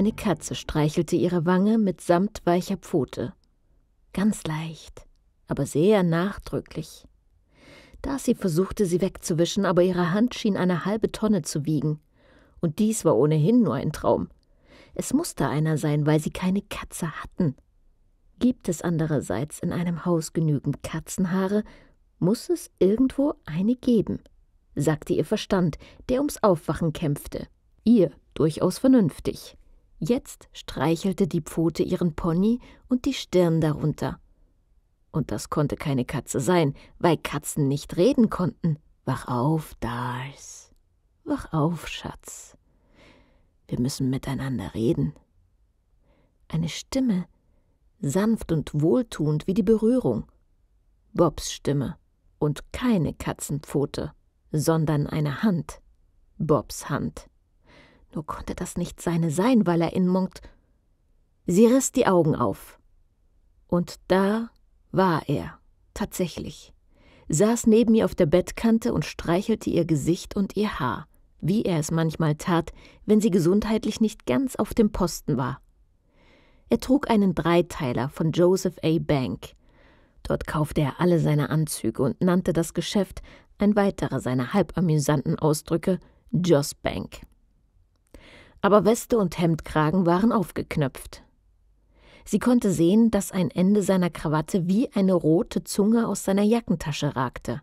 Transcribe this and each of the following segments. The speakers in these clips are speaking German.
Eine Katze streichelte ihre Wange mit samt weicher Pfote. Ganz leicht, aber sehr nachdrücklich. Darcy versuchte, sie wegzuwischen, aber ihre Hand schien eine halbe Tonne zu wiegen. Und dies war ohnehin nur ein Traum. Es musste einer sein, weil sie keine Katze hatten. Gibt es andererseits in einem Haus genügend Katzenhaare, muss es irgendwo eine geben, sagte ihr Verstand, der ums Aufwachen kämpfte. Ihr durchaus vernünftig. Jetzt streichelte die Pfote ihren Pony und die Stirn darunter. Und das konnte keine Katze sein, weil Katzen nicht reden konnten. Wach auf, Dars. Wach auf, Schatz. Wir müssen miteinander reden. Eine Stimme, sanft und wohltuend wie die Berührung. Bobs Stimme und keine Katzenpfote, sondern eine Hand. Bobs Hand. Nur konnte das nicht seine sein, weil er in Monk. Sie riss die Augen auf. Und da war er, tatsächlich, saß neben ihr auf der Bettkante und streichelte ihr Gesicht und ihr Haar, wie er es manchmal tat, wenn sie gesundheitlich nicht ganz auf dem Posten war. Er trug einen Dreiteiler von Joseph A. Bank. Dort kaufte er alle seine Anzüge und nannte das Geschäft, ein weiterer seiner halb amüsanten Ausdrücke, Joss Bank aber Weste und Hemdkragen waren aufgeknöpft. Sie konnte sehen, dass ein Ende seiner Krawatte wie eine rote Zunge aus seiner Jackentasche ragte.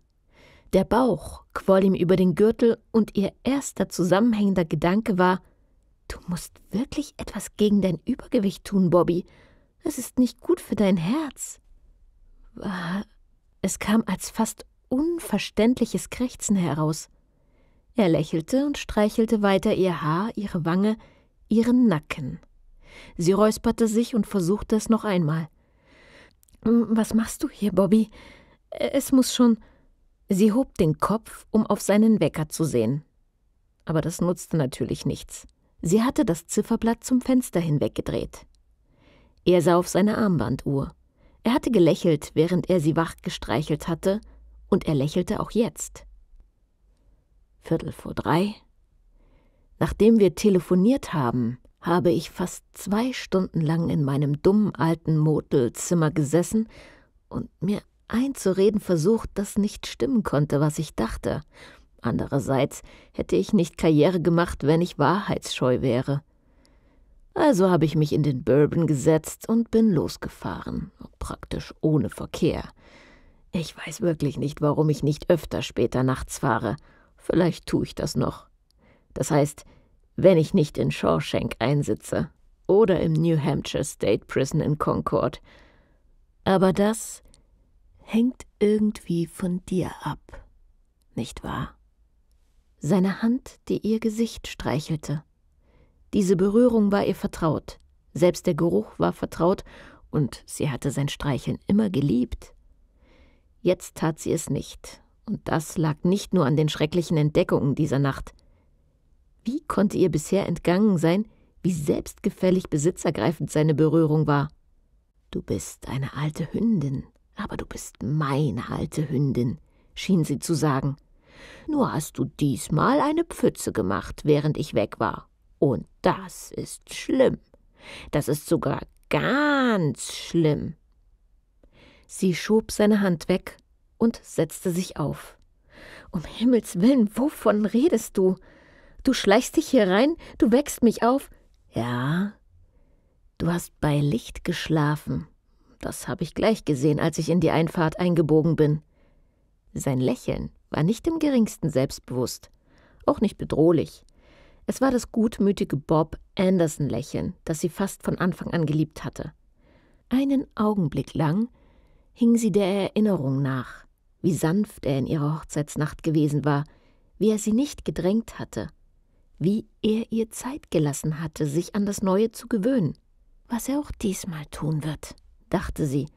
Der Bauch quoll ihm über den Gürtel und ihr erster zusammenhängender Gedanke war: Du musst wirklich etwas gegen dein Übergewicht tun, Bobby. Es ist nicht gut für dein Herz. Es kam als fast unverständliches Krächzen heraus. Er lächelte und streichelte weiter ihr Haar, ihre Wange, ihren Nacken. Sie räusperte sich und versuchte es noch einmal. Was machst du hier, Bobby? Äh, es muss schon. Sie hob den Kopf, um auf seinen Wecker zu sehen. Aber das nutzte natürlich nichts. Sie hatte das Zifferblatt zum Fenster hinweggedreht. Er sah auf seine Armbanduhr. Er hatte gelächelt, während er sie wach gestreichelt hatte, und er lächelte auch jetzt. Viertel vor drei. Nachdem wir telefoniert haben, habe ich fast zwei Stunden lang in meinem dummen alten Motelzimmer gesessen und mir einzureden versucht, dass nicht stimmen konnte, was ich dachte. Andererseits hätte ich nicht Karriere gemacht, wenn ich wahrheitsscheu wäre. Also habe ich mich in den Bourbon gesetzt und bin losgefahren, praktisch ohne Verkehr. Ich weiß wirklich nicht, warum ich nicht öfter später nachts fahre. Vielleicht tue ich das noch. Das heißt, wenn ich nicht in Shawshank einsitze oder im New Hampshire State Prison in Concord. Aber das hängt irgendwie von dir ab, nicht wahr? Seine Hand, die ihr Gesicht streichelte. Diese Berührung war ihr vertraut, selbst der Geruch war vertraut, und sie hatte sein Streicheln immer geliebt. Jetzt tat sie es nicht, und das lag nicht nur an den schrecklichen Entdeckungen dieser Nacht. Wie konnte ihr bisher entgangen sein, wie selbstgefällig besitzergreifend seine Berührung war? Du bist eine alte Hündin, aber du bist meine alte Hündin, schien sie zu sagen. Nur hast du diesmal eine Pfütze gemacht, während ich weg war. Und das ist schlimm. Das ist sogar ganz schlimm. Sie schob seine Hand weg und setzte sich auf. Um Himmels willen, wovon redest du? Du schleichst dich hier rein, du wächst mich auf. Ja. Du hast bei Licht geschlafen. Das habe ich gleich gesehen, als ich in die Einfahrt eingebogen bin. Sein Lächeln war nicht im geringsten selbstbewusst, auch nicht bedrohlich. Es war das gutmütige Bob Anderson Lächeln, das sie fast von Anfang an geliebt hatte. Einen Augenblick lang hing sie der Erinnerung nach wie sanft er in ihrer Hochzeitsnacht gewesen war, wie er sie nicht gedrängt hatte, wie er ihr Zeit gelassen hatte, sich an das Neue zu gewöhnen. Was er auch diesmal tun wird, dachte sie,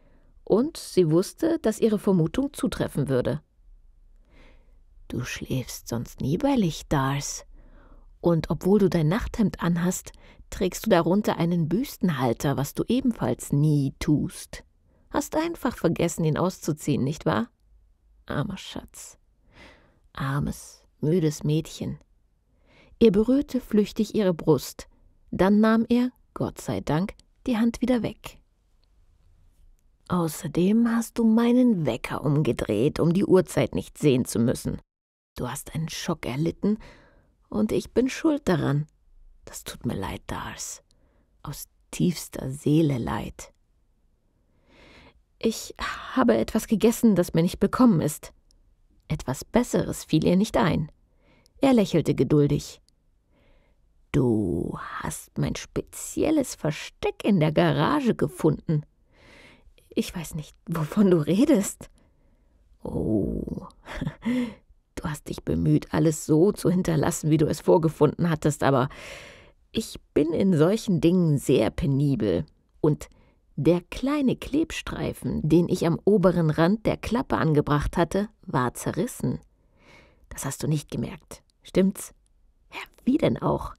und sie wusste, dass ihre Vermutung zutreffen würde. Du schläfst sonst nie bei Licht, Dars. Und obwohl du dein Nachthemd anhast, trägst du darunter einen Büstenhalter, was du ebenfalls nie tust. Hast einfach vergessen, ihn auszuziehen, nicht wahr? armer Schatz. Armes, müdes Mädchen. Er berührte flüchtig ihre Brust, dann nahm er, Gott sei Dank, die Hand wieder weg. Außerdem hast du meinen Wecker umgedreht, um die Uhrzeit nicht sehen zu müssen. Du hast einen Schock erlitten, und ich bin schuld daran. Das tut mir leid, Dars. Aus tiefster Seele leid. Ich habe etwas gegessen, das mir nicht bekommen ist. Etwas Besseres fiel ihr nicht ein. Er lächelte geduldig. Du hast mein spezielles Versteck in der Garage gefunden. Ich weiß nicht, wovon du redest. Oh, du hast dich bemüht, alles so zu hinterlassen, wie du es vorgefunden hattest, aber ich bin in solchen Dingen sehr penibel und der kleine Klebstreifen, den ich am oberen Rand der Klappe angebracht hatte, war zerrissen. Das hast du nicht gemerkt, stimmt's? Ja, wie denn auch?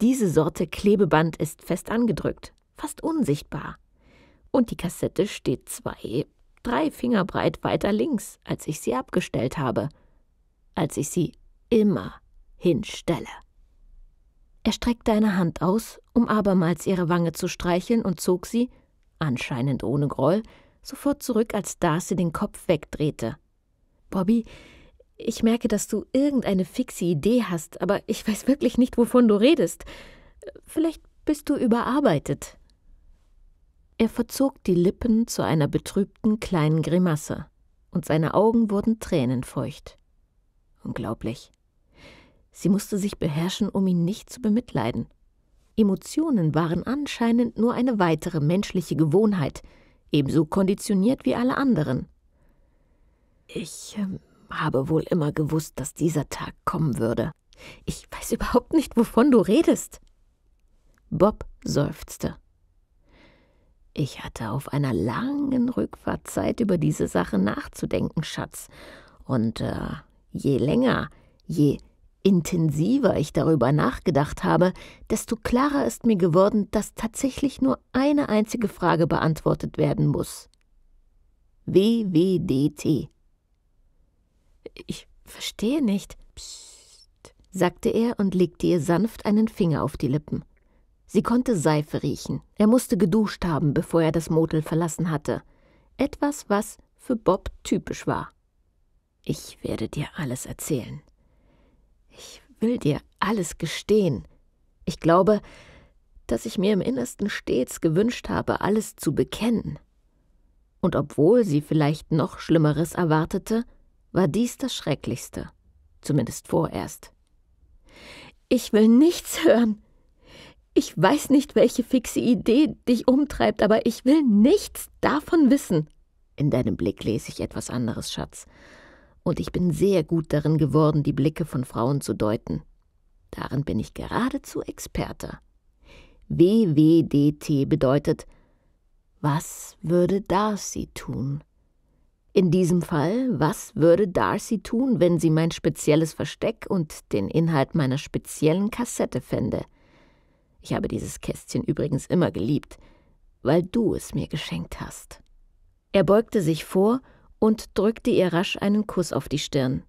Diese Sorte Klebeband ist fest angedrückt, fast unsichtbar. Und die Kassette steht zwei, drei Finger breit weiter links, als ich sie abgestellt habe. Als ich sie immer hinstelle. Er streckte eine Hand aus, um abermals ihre Wange zu streicheln und zog sie, anscheinend ohne Groll, sofort zurück, als Darcy den Kopf wegdrehte. Bobby, ich merke, dass du irgendeine fixe Idee hast, aber ich weiß wirklich nicht, wovon du redest. Vielleicht bist du überarbeitet. Er verzog die Lippen zu einer betrübten kleinen Grimasse, und seine Augen wurden tränenfeucht. Unglaublich. Sie musste sich beherrschen, um ihn nicht zu bemitleiden. Emotionen waren anscheinend nur eine weitere menschliche Gewohnheit, ebenso konditioniert wie alle anderen. Ich äh, habe wohl immer gewusst, dass dieser Tag kommen würde. Ich weiß überhaupt nicht, wovon du redest. Bob seufzte. Ich hatte auf einer langen Rückfahrt Zeit, über diese Sache nachzudenken, Schatz. Und äh, je länger, je länger intensiver ich darüber nachgedacht habe, desto klarer ist mir geworden, dass tatsächlich nur eine einzige Frage beantwortet werden muss. WWDT. Ich verstehe nicht. Psst, sagte er und legte ihr sanft einen Finger auf die Lippen. Sie konnte Seife riechen. Er musste geduscht haben, bevor er das Motel verlassen hatte. Etwas, was für Bob typisch war. Ich werde dir alles erzählen, will dir alles gestehen. Ich glaube, dass ich mir im Innersten stets gewünscht habe, alles zu bekennen. Und obwohl sie vielleicht noch Schlimmeres erwartete, war dies das Schrecklichste, zumindest vorerst. Ich will nichts hören. Ich weiß nicht, welche fixe Idee dich umtreibt, aber ich will nichts davon wissen. In deinem Blick lese ich etwas anderes, Schatz und ich bin sehr gut darin geworden, die Blicke von Frauen zu deuten. Darin bin ich geradezu Experte. WWDT bedeutet Was würde Darcy tun? In diesem Fall, was würde Darcy tun, wenn sie mein spezielles Versteck und den Inhalt meiner speziellen Kassette fände? Ich habe dieses Kästchen übrigens immer geliebt, weil du es mir geschenkt hast. Er beugte sich vor und drückte ihr rasch einen Kuss auf die Stirn.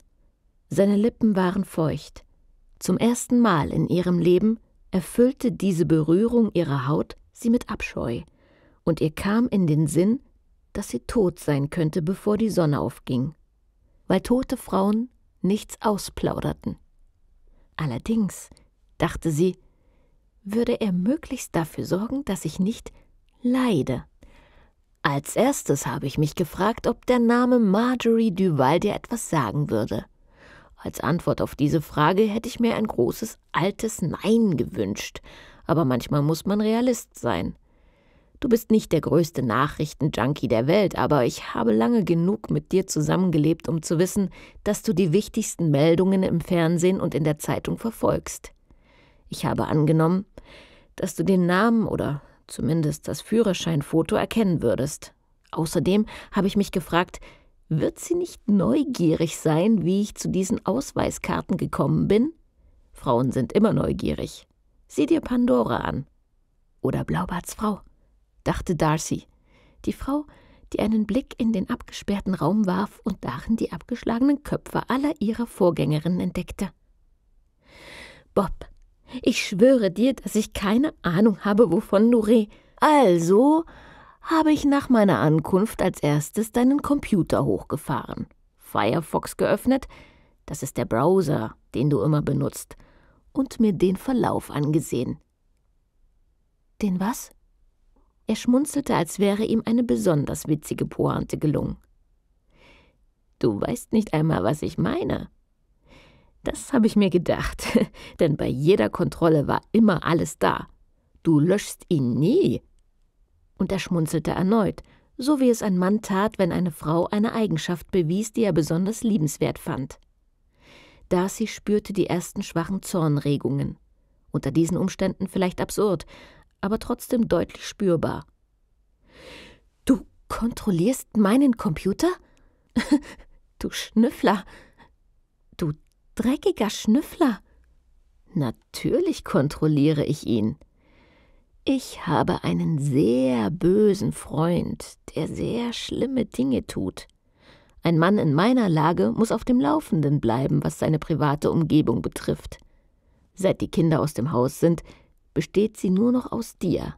Seine Lippen waren feucht. Zum ersten Mal in ihrem Leben erfüllte diese Berührung ihrer Haut sie mit Abscheu, und ihr kam in den Sinn, dass sie tot sein könnte, bevor die Sonne aufging, weil tote Frauen nichts ausplauderten. Allerdings, dachte sie, würde er möglichst dafür sorgen, dass ich nicht leide. Als erstes habe ich mich gefragt, ob der Name Marjorie Duval dir etwas sagen würde. Als Antwort auf diese Frage hätte ich mir ein großes altes Nein gewünscht, aber manchmal muss man Realist sein. Du bist nicht der größte Nachrichtenjunkie der Welt, aber ich habe lange genug mit dir zusammengelebt, um zu wissen, dass du die wichtigsten Meldungen im Fernsehen und in der Zeitung verfolgst. Ich habe angenommen, dass du den Namen oder zumindest das Führerscheinfoto, erkennen würdest. Außerdem habe ich mich gefragt, wird sie nicht neugierig sein, wie ich zu diesen Ausweiskarten gekommen bin? Frauen sind immer neugierig. Sieh dir Pandora an. Oder Blaubarts Frau, dachte Darcy. Die Frau, die einen Blick in den abgesperrten Raum warf und darin die abgeschlagenen Köpfe aller ihrer Vorgängerinnen entdeckte. Bob ich schwöre dir, dass ich keine Ahnung habe, wovon du re. Also habe ich nach meiner Ankunft als erstes deinen Computer hochgefahren, Firefox geöffnet, das ist der Browser, den du immer benutzt, und mir den Verlauf angesehen. Den was? Er schmunzelte, als wäre ihm eine besonders witzige Pointe gelungen. Du weißt nicht einmal, was ich meine, das habe ich mir gedacht, denn bei jeder Kontrolle war immer alles da. Du löschst ihn nie. Und er schmunzelte erneut, so wie es ein Mann tat, wenn eine Frau eine Eigenschaft bewies, die er besonders liebenswert fand. Darcy spürte die ersten schwachen Zornregungen. Unter diesen Umständen vielleicht absurd, aber trotzdem deutlich spürbar. Du kontrollierst meinen Computer? du Schnüffler! dreckiger Schnüffler. Natürlich kontrolliere ich ihn. Ich habe einen sehr bösen Freund, der sehr schlimme Dinge tut. Ein Mann in meiner Lage muss auf dem Laufenden bleiben, was seine private Umgebung betrifft. Seit die Kinder aus dem Haus sind, besteht sie nur noch aus dir.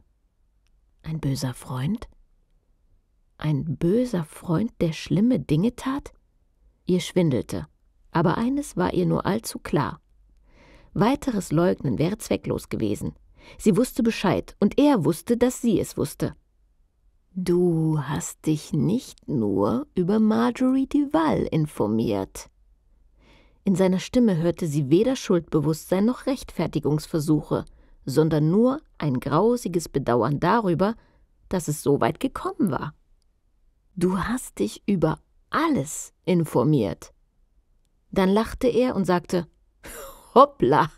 Ein böser Freund? Ein böser Freund, der schlimme Dinge tat? Ihr schwindelte. Aber eines war ihr nur allzu klar. Weiteres Leugnen wäre zwecklos gewesen. Sie wusste Bescheid, und er wusste, dass sie es wusste. Du hast dich nicht nur über Marjorie Duval informiert. In seiner Stimme hörte sie weder Schuldbewusstsein noch Rechtfertigungsversuche, sondern nur ein grausiges Bedauern darüber, dass es so weit gekommen war. Du hast dich über alles informiert. Dann lachte er und sagte Hoppla.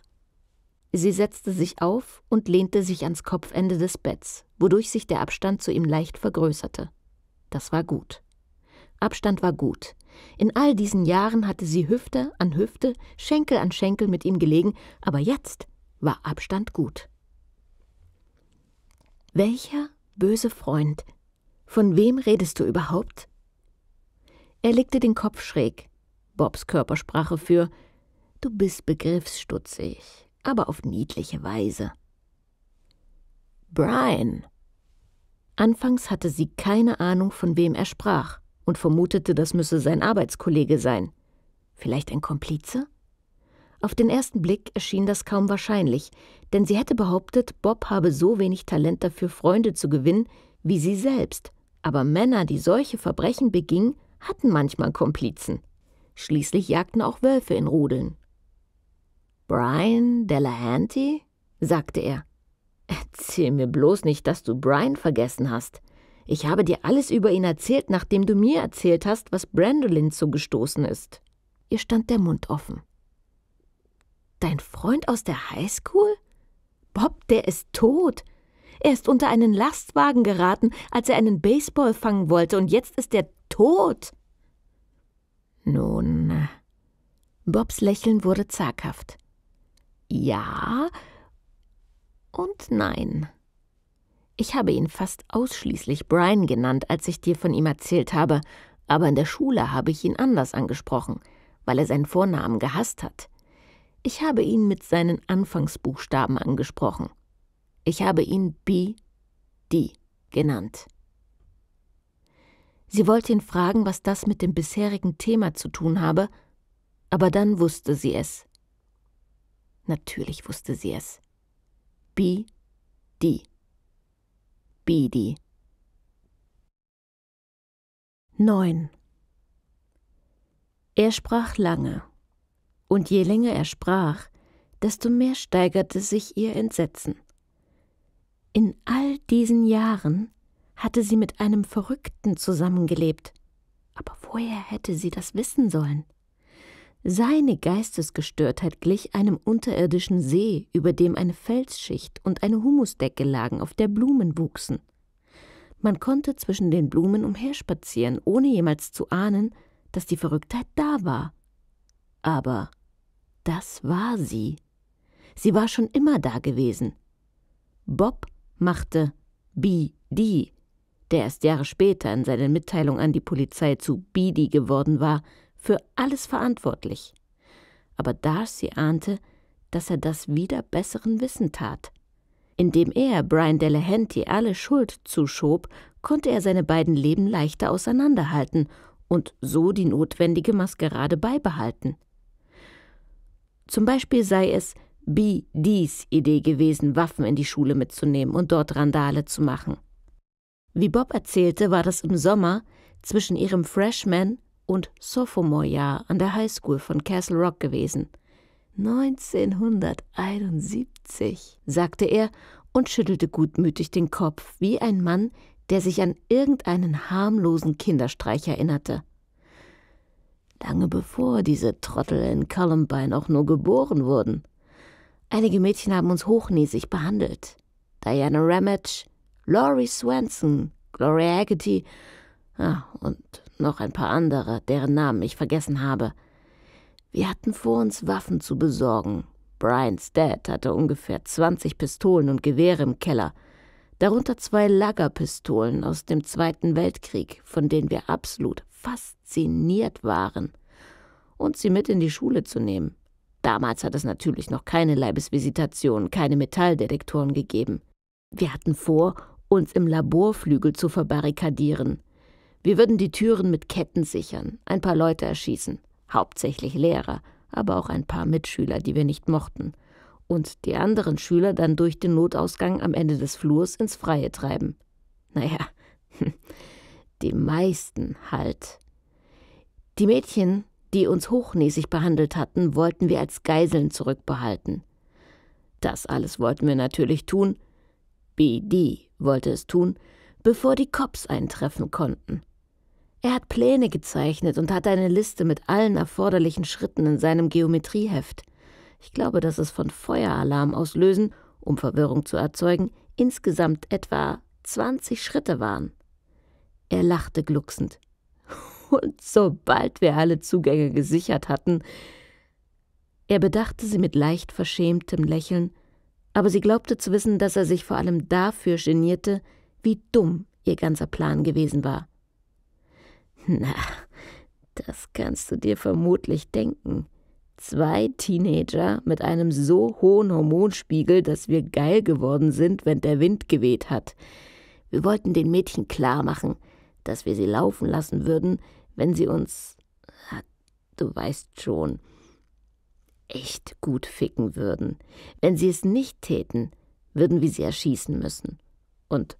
Sie setzte sich auf und lehnte sich ans Kopfende des Betts, wodurch sich der Abstand zu ihm leicht vergrößerte. Das war gut. Abstand war gut. In all diesen Jahren hatte sie Hüfte an Hüfte, Schenkel an Schenkel mit ihm gelegen, aber jetzt war Abstand gut. Welcher böse Freund? Von wem redest du überhaupt? Er legte den Kopf schräg, Bobs Körpersprache für Du bist begriffsstutzig, aber auf niedliche Weise. Brian. Anfangs hatte sie keine Ahnung, von wem er sprach, und vermutete, das müsse sein Arbeitskollege sein. Vielleicht ein Komplize? Auf den ersten Blick erschien das kaum wahrscheinlich, denn sie hätte behauptet, Bob habe so wenig Talent dafür, Freunde zu gewinnen, wie sie selbst. Aber Männer, die solche Verbrechen begingen, hatten manchmal Komplizen. Schließlich jagten auch Wölfe in Rudeln. Brian Delahanty? sagte er. Erzähl mir bloß nicht, dass du Brian vergessen hast. Ich habe dir alles über ihn erzählt, nachdem du mir erzählt hast, was Brandolin zugestoßen ist. Ihr stand der Mund offen. Dein Freund aus der Highschool? Bob, der ist tot. Er ist unter einen Lastwagen geraten, als er einen Baseball fangen wollte, und jetzt ist er tot. Nun. Bobs Lächeln wurde zaghaft. Ja und nein. Ich habe ihn fast ausschließlich Brian genannt, als ich dir von ihm erzählt habe, aber in der Schule habe ich ihn anders angesprochen, weil er seinen Vornamen gehasst hat. Ich habe ihn mit seinen Anfangsbuchstaben angesprochen. Ich habe ihn B. D. genannt. Sie wollte ihn fragen, was das mit dem bisherigen Thema zu tun habe, aber dann wusste sie es. Natürlich wusste sie es. B. D. B. D. 9. Er sprach lange, und je länger er sprach, desto mehr steigerte sich ihr Entsetzen. In all diesen Jahren hatte sie mit einem Verrückten zusammengelebt. Aber woher hätte sie das wissen sollen? Seine Geistesgestörtheit glich einem unterirdischen See, über dem eine Felsschicht und eine Humusdecke lagen, auf der Blumen wuchsen. Man konnte zwischen den Blumen umherspazieren, ohne jemals zu ahnen, dass die Verrücktheit da war. Aber das war sie. Sie war schon immer da gewesen. Bob machte BD der erst Jahre später in seiner Mitteilung an die Polizei zu Beedy geworden war, für alles verantwortlich. Aber Darcy ahnte, dass er das wieder besseren Wissen tat. Indem er Brian Delahanty alle Schuld zuschob, konnte er seine beiden Leben leichter auseinanderhalten und so die notwendige Maskerade beibehalten. Zum Beispiel sei es Dies Idee gewesen, Waffen in die Schule mitzunehmen und dort Randale zu machen. Wie Bob erzählte, war das im Sommer zwischen ihrem Freshman- und Sophomore-Jahr an der Highschool von Castle Rock gewesen. 1971, sagte er und schüttelte gutmütig den Kopf, wie ein Mann, der sich an irgendeinen harmlosen Kinderstreich erinnerte. Lange bevor diese Trottel in Columbine auch nur geboren wurden. Einige Mädchen haben uns hochnäsig behandelt. Diana Ramage, Laurie Swanson, Gloria Haggerty ah, und noch ein paar andere, deren Namen ich vergessen habe. Wir hatten vor, uns Waffen zu besorgen. Brians Dad hatte ungefähr 20 Pistolen und Gewehre im Keller, darunter zwei Lagerpistolen aus dem Zweiten Weltkrieg, von denen wir absolut fasziniert waren, und sie mit in die Schule zu nehmen. Damals hat es natürlich noch keine Leibesvisitationen, keine Metalldetektoren gegeben. Wir hatten vor, uns im Laborflügel zu verbarrikadieren. Wir würden die Türen mit Ketten sichern, ein paar Leute erschießen, hauptsächlich Lehrer, aber auch ein paar Mitschüler, die wir nicht mochten, und die anderen Schüler dann durch den Notausgang am Ende des Flurs ins Freie treiben. Naja, die meisten halt. Die Mädchen, die uns hochnäsig behandelt hatten, wollten wir als Geiseln zurückbehalten. Das alles wollten wir natürlich tun, BD wollte es tun, bevor die Cops eintreffen konnten. Er hat Pläne gezeichnet und hat eine Liste mit allen erforderlichen Schritten in seinem Geometrieheft. Ich glaube, dass es von Feueralarm auslösen, um Verwirrung zu erzeugen, insgesamt etwa 20 Schritte waren. Er lachte glucksend. Und sobald wir alle Zugänge gesichert hatten, er bedachte sie mit leicht verschämtem Lächeln aber sie glaubte zu wissen, dass er sich vor allem dafür genierte, wie dumm ihr ganzer Plan gewesen war. Na, das kannst du dir vermutlich denken. Zwei Teenager mit einem so hohen Hormonspiegel, dass wir geil geworden sind, wenn der Wind geweht hat. Wir wollten den Mädchen klar machen, dass wir sie laufen lassen würden, wenn sie uns. Ah, du weißt schon, echt gut ficken würden. Wenn sie es nicht täten, würden wir sie erschießen müssen. Und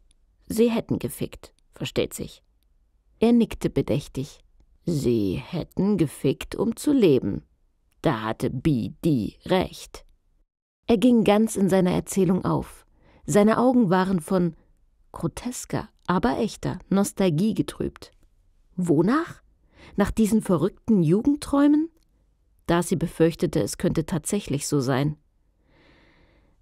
sie hätten gefickt, versteht sich. Er nickte bedächtig. Sie hätten gefickt, um zu leben. Da hatte BD recht. Er ging ganz in seiner Erzählung auf. Seine Augen waren von grotesker, aber echter Nostalgie getrübt. Wonach? Nach diesen verrückten Jugendträumen? da sie befürchtete, es könnte tatsächlich so sein.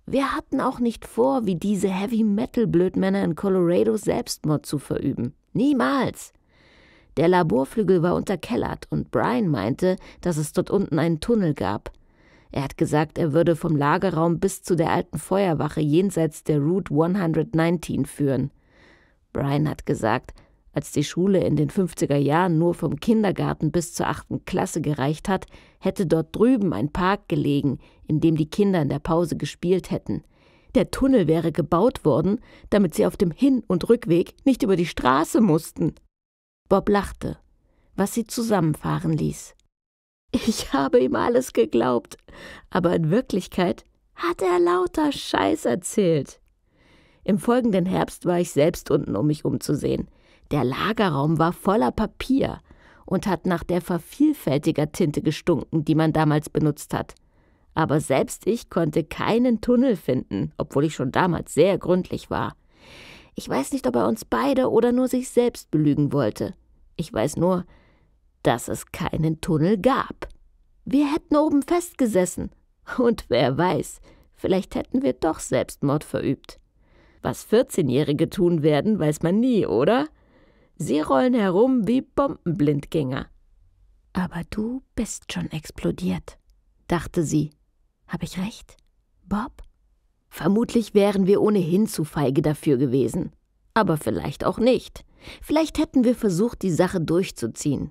Wir hatten auch nicht vor, wie diese Heavy-Metal-Blödmänner in Colorado Selbstmord zu verüben. Niemals! Der Laborflügel war unterkellert und Brian meinte, dass es dort unten einen Tunnel gab. Er hat gesagt, er würde vom Lagerraum bis zu der alten Feuerwache jenseits der Route 119 führen. Brian hat gesagt, als die Schule in den 50er Jahren nur vom Kindergarten bis zur 8. Klasse gereicht hat, hätte dort drüben ein Park gelegen, in dem die Kinder in der Pause gespielt hätten. Der Tunnel wäre gebaut worden, damit sie auf dem Hin- und Rückweg nicht über die Straße mussten. Bob lachte, was sie zusammenfahren ließ. Ich habe ihm alles geglaubt, aber in Wirklichkeit hat er lauter Scheiß erzählt. Im folgenden Herbst war ich selbst unten, um mich umzusehen. Der Lagerraum war voller Papier und hat nach der Vervielfältiger-Tinte gestunken, die man damals benutzt hat. Aber selbst ich konnte keinen Tunnel finden, obwohl ich schon damals sehr gründlich war. Ich weiß nicht, ob er uns beide oder nur sich selbst belügen wollte. Ich weiß nur, dass es keinen Tunnel gab. Wir hätten oben festgesessen. Und wer weiß, vielleicht hätten wir doch Selbstmord verübt. Was 14-Jährige tun werden, weiß man nie, oder? Sie rollen herum wie Bombenblindgänger. Aber du bist schon explodiert, dachte sie. Habe ich recht, Bob? Vermutlich wären wir ohnehin zu feige dafür gewesen. Aber vielleicht auch nicht. Vielleicht hätten wir versucht, die Sache durchzuziehen.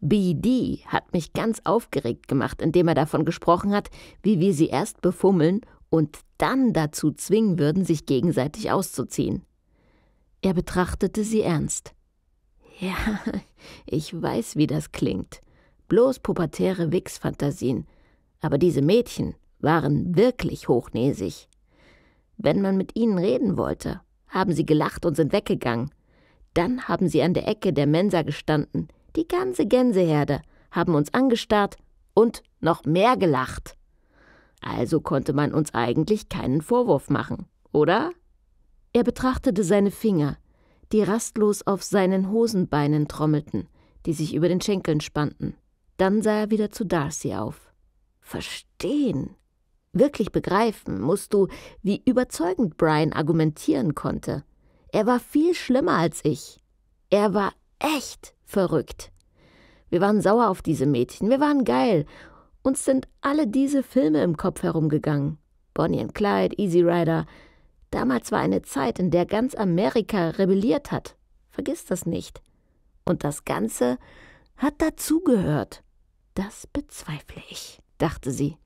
BD hat mich ganz aufgeregt gemacht, indem er davon gesprochen hat, wie wir sie erst befummeln und dann dazu zwingen würden, sich gegenseitig auszuziehen. Er betrachtete sie ernst. Ja, ich weiß, wie das klingt. Bloß pubertäre Wichsfantasien. Aber diese Mädchen waren wirklich hochnäsig. Wenn man mit ihnen reden wollte, haben sie gelacht und sind weggegangen. Dann haben sie an der Ecke der Mensa gestanden, die ganze Gänseherde, haben uns angestarrt und noch mehr gelacht. Also konnte man uns eigentlich keinen Vorwurf machen, oder? Er betrachtete seine Finger, die rastlos auf seinen Hosenbeinen trommelten, die sich über den Schenkeln spannten. Dann sah er wieder zu Darcy auf. Verstehen. Wirklich begreifen musst du, wie überzeugend Brian argumentieren konnte. Er war viel schlimmer als ich. Er war echt verrückt. Wir waren sauer auf diese Mädchen, wir waren geil. Uns sind alle diese Filme im Kopf herumgegangen. Bonnie and Clyde, Easy Rider, Damals war eine Zeit, in der ganz Amerika rebelliert hat. Vergiss das nicht. Und das Ganze hat dazugehört. Das bezweifle ich, dachte sie.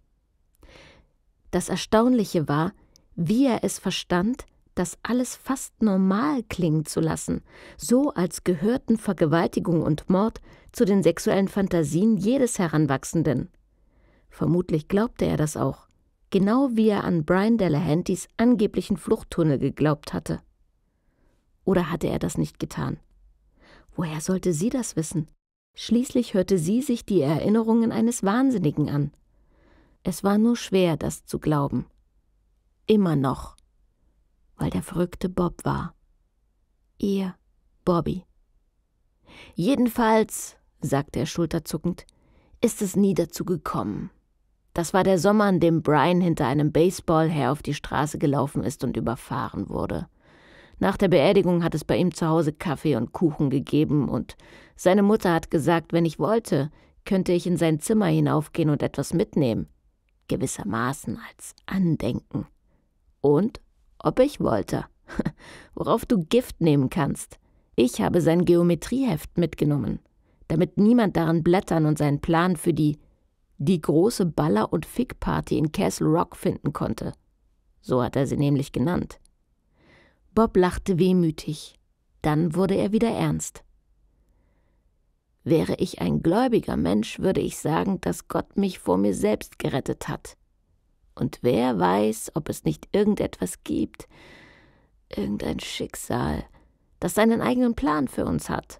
Das Erstaunliche war, wie er es verstand, das alles fast normal klingen zu lassen, so als gehörten Vergewaltigung und Mord zu den sexuellen Fantasien jedes Heranwachsenden. Vermutlich glaubte er das auch genau wie er an Brian Delahantys angeblichen Fluchttunnel geglaubt hatte. Oder hatte er das nicht getan? Woher sollte sie das wissen? Schließlich hörte sie sich die Erinnerungen eines Wahnsinnigen an. Es war nur schwer, das zu glauben. Immer noch. Weil der verrückte Bob war. Ihr Bobby. Jedenfalls, sagte er schulterzuckend, ist es nie dazu gekommen. Das war der Sommer, an dem Brian hinter einem Baseball her auf die Straße gelaufen ist und überfahren wurde. Nach der Beerdigung hat es bei ihm zu Hause Kaffee und Kuchen gegeben und seine Mutter hat gesagt, wenn ich wollte, könnte ich in sein Zimmer hinaufgehen und etwas mitnehmen. Gewissermaßen als Andenken. Und ob ich wollte, worauf du Gift nehmen kannst. Ich habe sein Geometrieheft mitgenommen, damit niemand daran blättern und seinen Plan für die die große Baller- und Fickparty in Castle Rock finden konnte. So hat er sie nämlich genannt. Bob lachte wehmütig. Dann wurde er wieder ernst. Wäre ich ein gläubiger Mensch, würde ich sagen, dass Gott mich vor mir selbst gerettet hat. Und wer weiß, ob es nicht irgendetwas gibt, irgendein Schicksal, das seinen eigenen Plan für uns hat.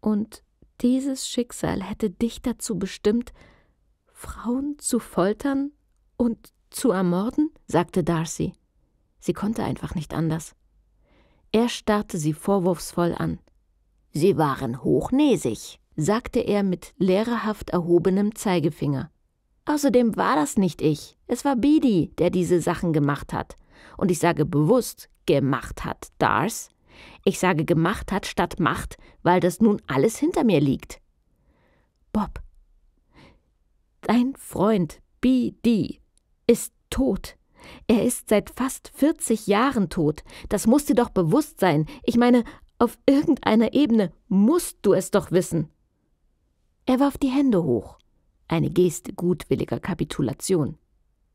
Und dieses Schicksal hätte dich dazu bestimmt, Frauen zu foltern und zu ermorden? sagte Darcy. Sie konnte einfach nicht anders. Er starrte sie vorwurfsvoll an. Sie waren hochnäsig, sagte er mit lehrerhaft erhobenem Zeigefinger. Außerdem war das nicht ich, es war Bidi, der diese Sachen gemacht hat. Und ich sage bewusst gemacht hat, Dars. Ich sage gemacht hat statt Macht, weil das nun alles hinter mir liegt. Bob Dein Freund BD ist tot. Er ist seit fast 40 Jahren tot. Das muss dir doch bewusst sein. Ich meine, auf irgendeiner Ebene musst du es doch wissen. Er warf die Hände hoch. Eine Geste gutwilliger Kapitulation.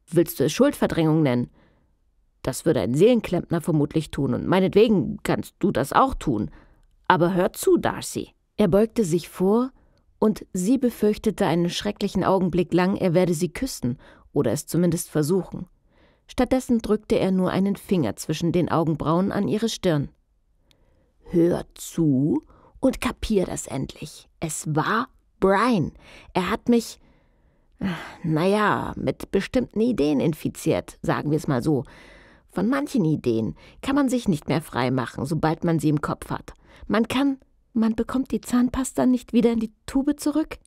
Willst du es Schuldverdrängung nennen? Das würde ein Seelenklempner vermutlich tun, und meinetwegen kannst du das auch tun. Aber hör zu, Darcy. Er beugte sich vor und sie befürchtete einen schrecklichen Augenblick lang, er werde sie küssen oder es zumindest versuchen. Stattdessen drückte er nur einen Finger zwischen den Augenbrauen an ihre Stirn. Hör zu und kapier das endlich. Es war Brian. Er hat mich, naja, mit bestimmten Ideen infiziert, sagen wir es mal so. Von manchen Ideen kann man sich nicht mehr frei machen, sobald man sie im Kopf hat. Man kann man bekommt die Zahnpasta nicht wieder in die Tube zurück?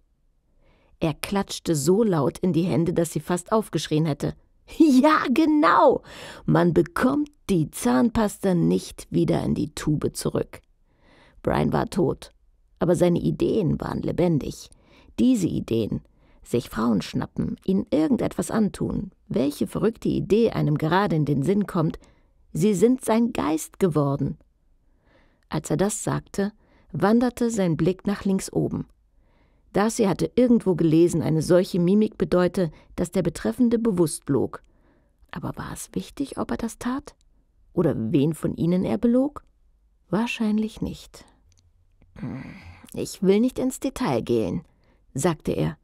Er klatschte so laut in die Hände, dass sie fast aufgeschrien hätte. Ja, genau. Man bekommt die Zahnpasta nicht wieder in die Tube zurück. Brian war tot, aber seine Ideen waren lebendig. Diese Ideen, sich Frauen schnappen, ihnen irgendetwas antun, welche verrückte Idee einem gerade in den Sinn kommt, sie sind sein Geist geworden. Als er das sagte, wanderte sein Blick nach links oben. Darcy hatte irgendwo gelesen, eine solche Mimik bedeute, dass der Betreffende bewusst log. Aber war es wichtig, ob er das tat? Oder wen von ihnen er belog? Wahrscheinlich nicht. Hm, ich will nicht ins Detail gehen, sagte er.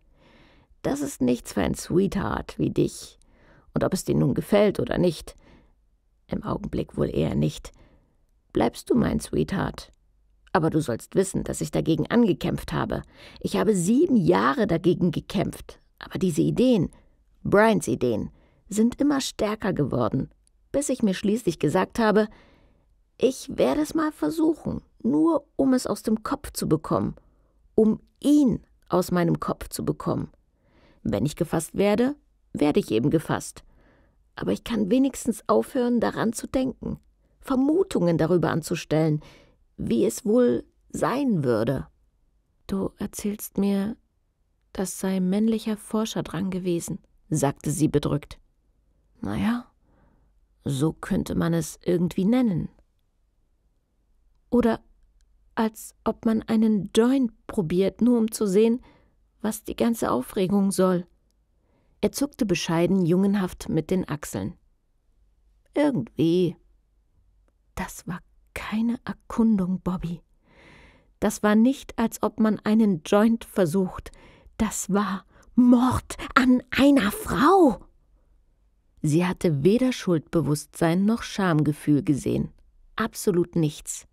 Das ist nichts für ein Sweetheart wie dich. Und ob es dir nun gefällt oder nicht, im Augenblick wohl eher nicht. Bleibst du mein Sweetheart? Aber du sollst wissen, dass ich dagegen angekämpft habe. Ich habe sieben Jahre dagegen gekämpft. Aber diese Ideen, Brians Ideen, sind immer stärker geworden, bis ich mir schließlich gesagt habe, ich werde es mal versuchen, nur um es aus dem Kopf zu bekommen, um ihn aus meinem Kopf zu bekommen. Wenn ich gefasst werde, werde ich eben gefasst. Aber ich kann wenigstens aufhören, daran zu denken, Vermutungen darüber anzustellen, wie es wohl sein würde. Du erzählst mir, das sei männlicher Forscher dran gewesen, sagte sie bedrückt. Naja, so könnte man es irgendwie nennen. Oder als ob man einen Joint probiert, nur um zu sehen, was die ganze Aufregung soll. Er zuckte bescheiden jungenhaft mit den Achseln. Irgendwie. Das war keine Erkundung, Bobby. Das war nicht, als ob man einen Joint versucht. Das war Mord an einer Frau. Sie hatte weder Schuldbewusstsein noch Schamgefühl gesehen. Absolut nichts.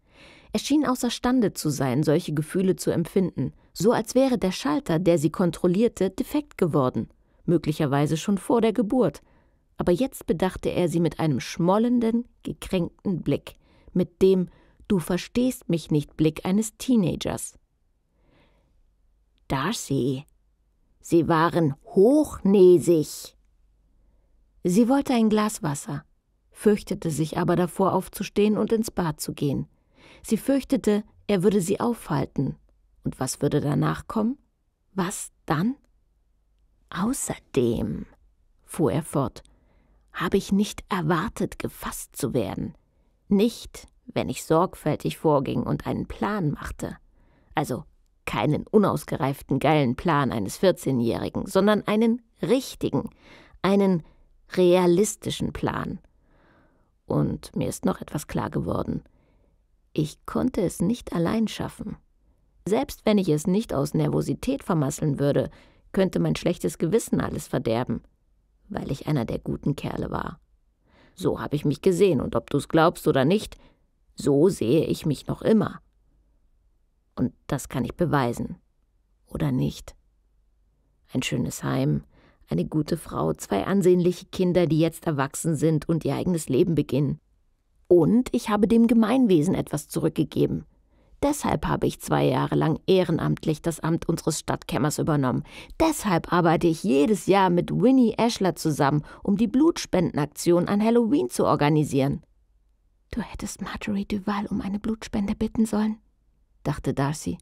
Er schien außerstande zu sein, solche Gefühle zu empfinden, so als wäre der Schalter, der sie kontrollierte, defekt geworden, möglicherweise schon vor der Geburt. Aber jetzt bedachte er sie mit einem schmollenden, gekränkten Blick mit dem Du verstehst mich nicht Blick eines Teenagers. Darcy. Sie waren hochnäsig. Sie wollte ein Glas Wasser, fürchtete sich aber davor aufzustehen und ins Bad zu gehen. Sie fürchtete, er würde sie aufhalten. Und was würde danach kommen? Was dann? Außerdem, fuhr er fort, habe ich nicht erwartet, gefasst zu werden. Nicht, wenn ich sorgfältig vorging und einen Plan machte. Also keinen unausgereiften geilen Plan eines 14-Jährigen, sondern einen richtigen, einen realistischen Plan. Und mir ist noch etwas klar geworden. Ich konnte es nicht allein schaffen. Selbst wenn ich es nicht aus Nervosität vermasseln würde, könnte mein schlechtes Gewissen alles verderben, weil ich einer der guten Kerle war. So habe ich mich gesehen, und ob du es glaubst oder nicht, so sehe ich mich noch immer. Und das kann ich beweisen. Oder nicht. Ein schönes Heim, eine gute Frau, zwei ansehnliche Kinder, die jetzt erwachsen sind und ihr eigenes Leben beginnen. Und ich habe dem Gemeinwesen etwas zurückgegeben. Deshalb habe ich zwei Jahre lang ehrenamtlich das Amt unseres Stadtkämmers übernommen. Deshalb arbeite ich jedes Jahr mit Winnie Ashler zusammen, um die Blutspendenaktion an Halloween zu organisieren. Du hättest Marjorie Duval um eine Blutspende bitten sollen, dachte Darcy.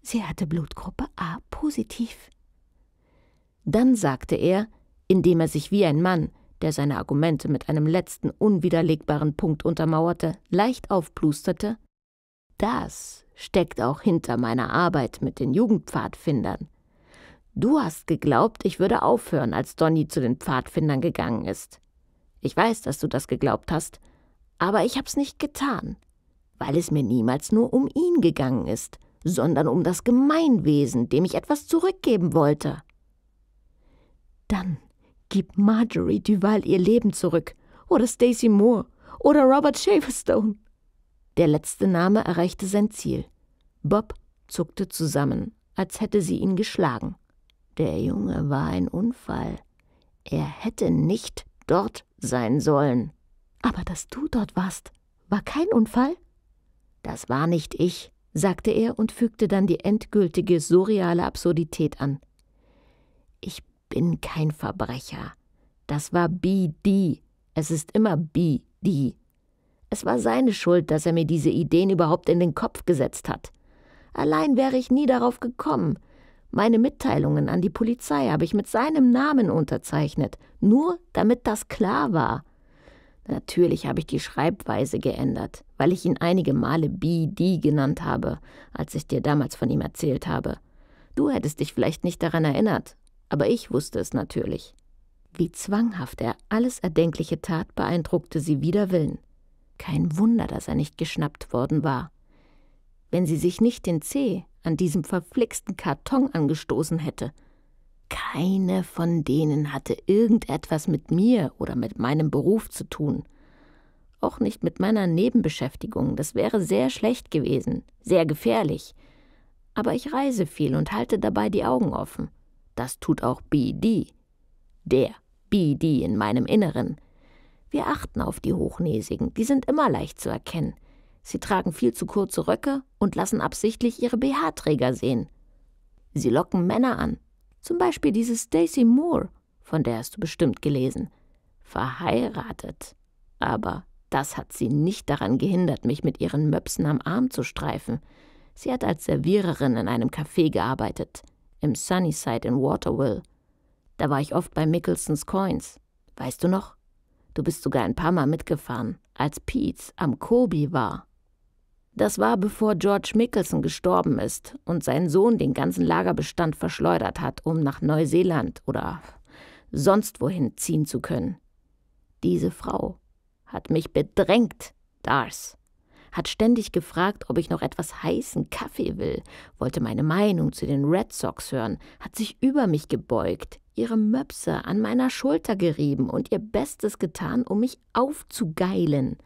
Sie hatte Blutgruppe A positiv. Dann sagte er, indem er sich wie ein Mann, der seine Argumente mit einem letzten unwiderlegbaren Punkt untermauerte, leicht aufplusterte, das steckt auch hinter meiner Arbeit mit den Jugendpfadfindern. Du hast geglaubt, ich würde aufhören, als Donny zu den Pfadfindern gegangen ist. Ich weiß, dass du das geglaubt hast, aber ich hab's nicht getan, weil es mir niemals nur um ihn gegangen ist, sondern um das Gemeinwesen, dem ich etwas zurückgeben wollte. Dann gib Marjorie Duval ihr Leben zurück, oder Stacy Moore, oder Robert Shaverstone. Der letzte Name erreichte sein Ziel. Bob zuckte zusammen, als hätte sie ihn geschlagen. Der Junge war ein Unfall. Er hätte nicht dort sein sollen. Aber dass du dort warst, war kein Unfall? Das war nicht ich, sagte er und fügte dann die endgültige surreale Absurdität an. Ich bin kein Verbrecher. Das war BD. Es ist immer BD. Es war seine Schuld, dass er mir diese Ideen überhaupt in den Kopf gesetzt hat. Allein wäre ich nie darauf gekommen. Meine Mitteilungen an die Polizei habe ich mit seinem Namen unterzeichnet, nur damit das klar war. Natürlich habe ich die Schreibweise geändert, weil ich ihn einige Male BD genannt habe, als ich dir damals von ihm erzählt habe. Du hättest dich vielleicht nicht daran erinnert, aber ich wusste es natürlich. Wie zwanghaft er alles Erdenkliche tat, beeindruckte sie wider Willen. Kein Wunder, dass er nicht geschnappt worden war. Wenn sie sich nicht den Zeh an diesem verflixten Karton angestoßen hätte. Keine von denen hatte irgendetwas mit mir oder mit meinem Beruf zu tun. Auch nicht mit meiner Nebenbeschäftigung, das wäre sehr schlecht gewesen, sehr gefährlich. Aber ich reise viel und halte dabei die Augen offen. Das tut auch BD. Der BD in meinem Inneren. Wir achten auf die Hochnäsigen, die sind immer leicht zu erkennen. Sie tragen viel zu kurze Röcke und lassen absichtlich ihre BH-Träger sehen. Sie locken Männer an. Zum Beispiel diese Stacy Moore, von der hast du bestimmt gelesen. Verheiratet. Aber das hat sie nicht daran gehindert, mich mit ihren Möpsen am Arm zu streifen. Sie hat als Serviererin in einem Café gearbeitet, im Sunnyside in Waterville. Da war ich oft bei Mickelsons Coins. Weißt du noch? Du bist sogar ein paar Mal mitgefahren, als Pete am Kobi war. Das war bevor George Mickelson gestorben ist und sein Sohn den ganzen Lagerbestand verschleudert hat, um nach Neuseeland oder sonst wohin ziehen zu können. Diese Frau hat mich bedrängt, Dars hat ständig gefragt, ob ich noch etwas heißen Kaffee will, wollte meine Meinung zu den Red Sox hören, hat sich über mich gebeugt, ihre Möpse an meiner Schulter gerieben und ihr Bestes getan, um mich aufzugeilen.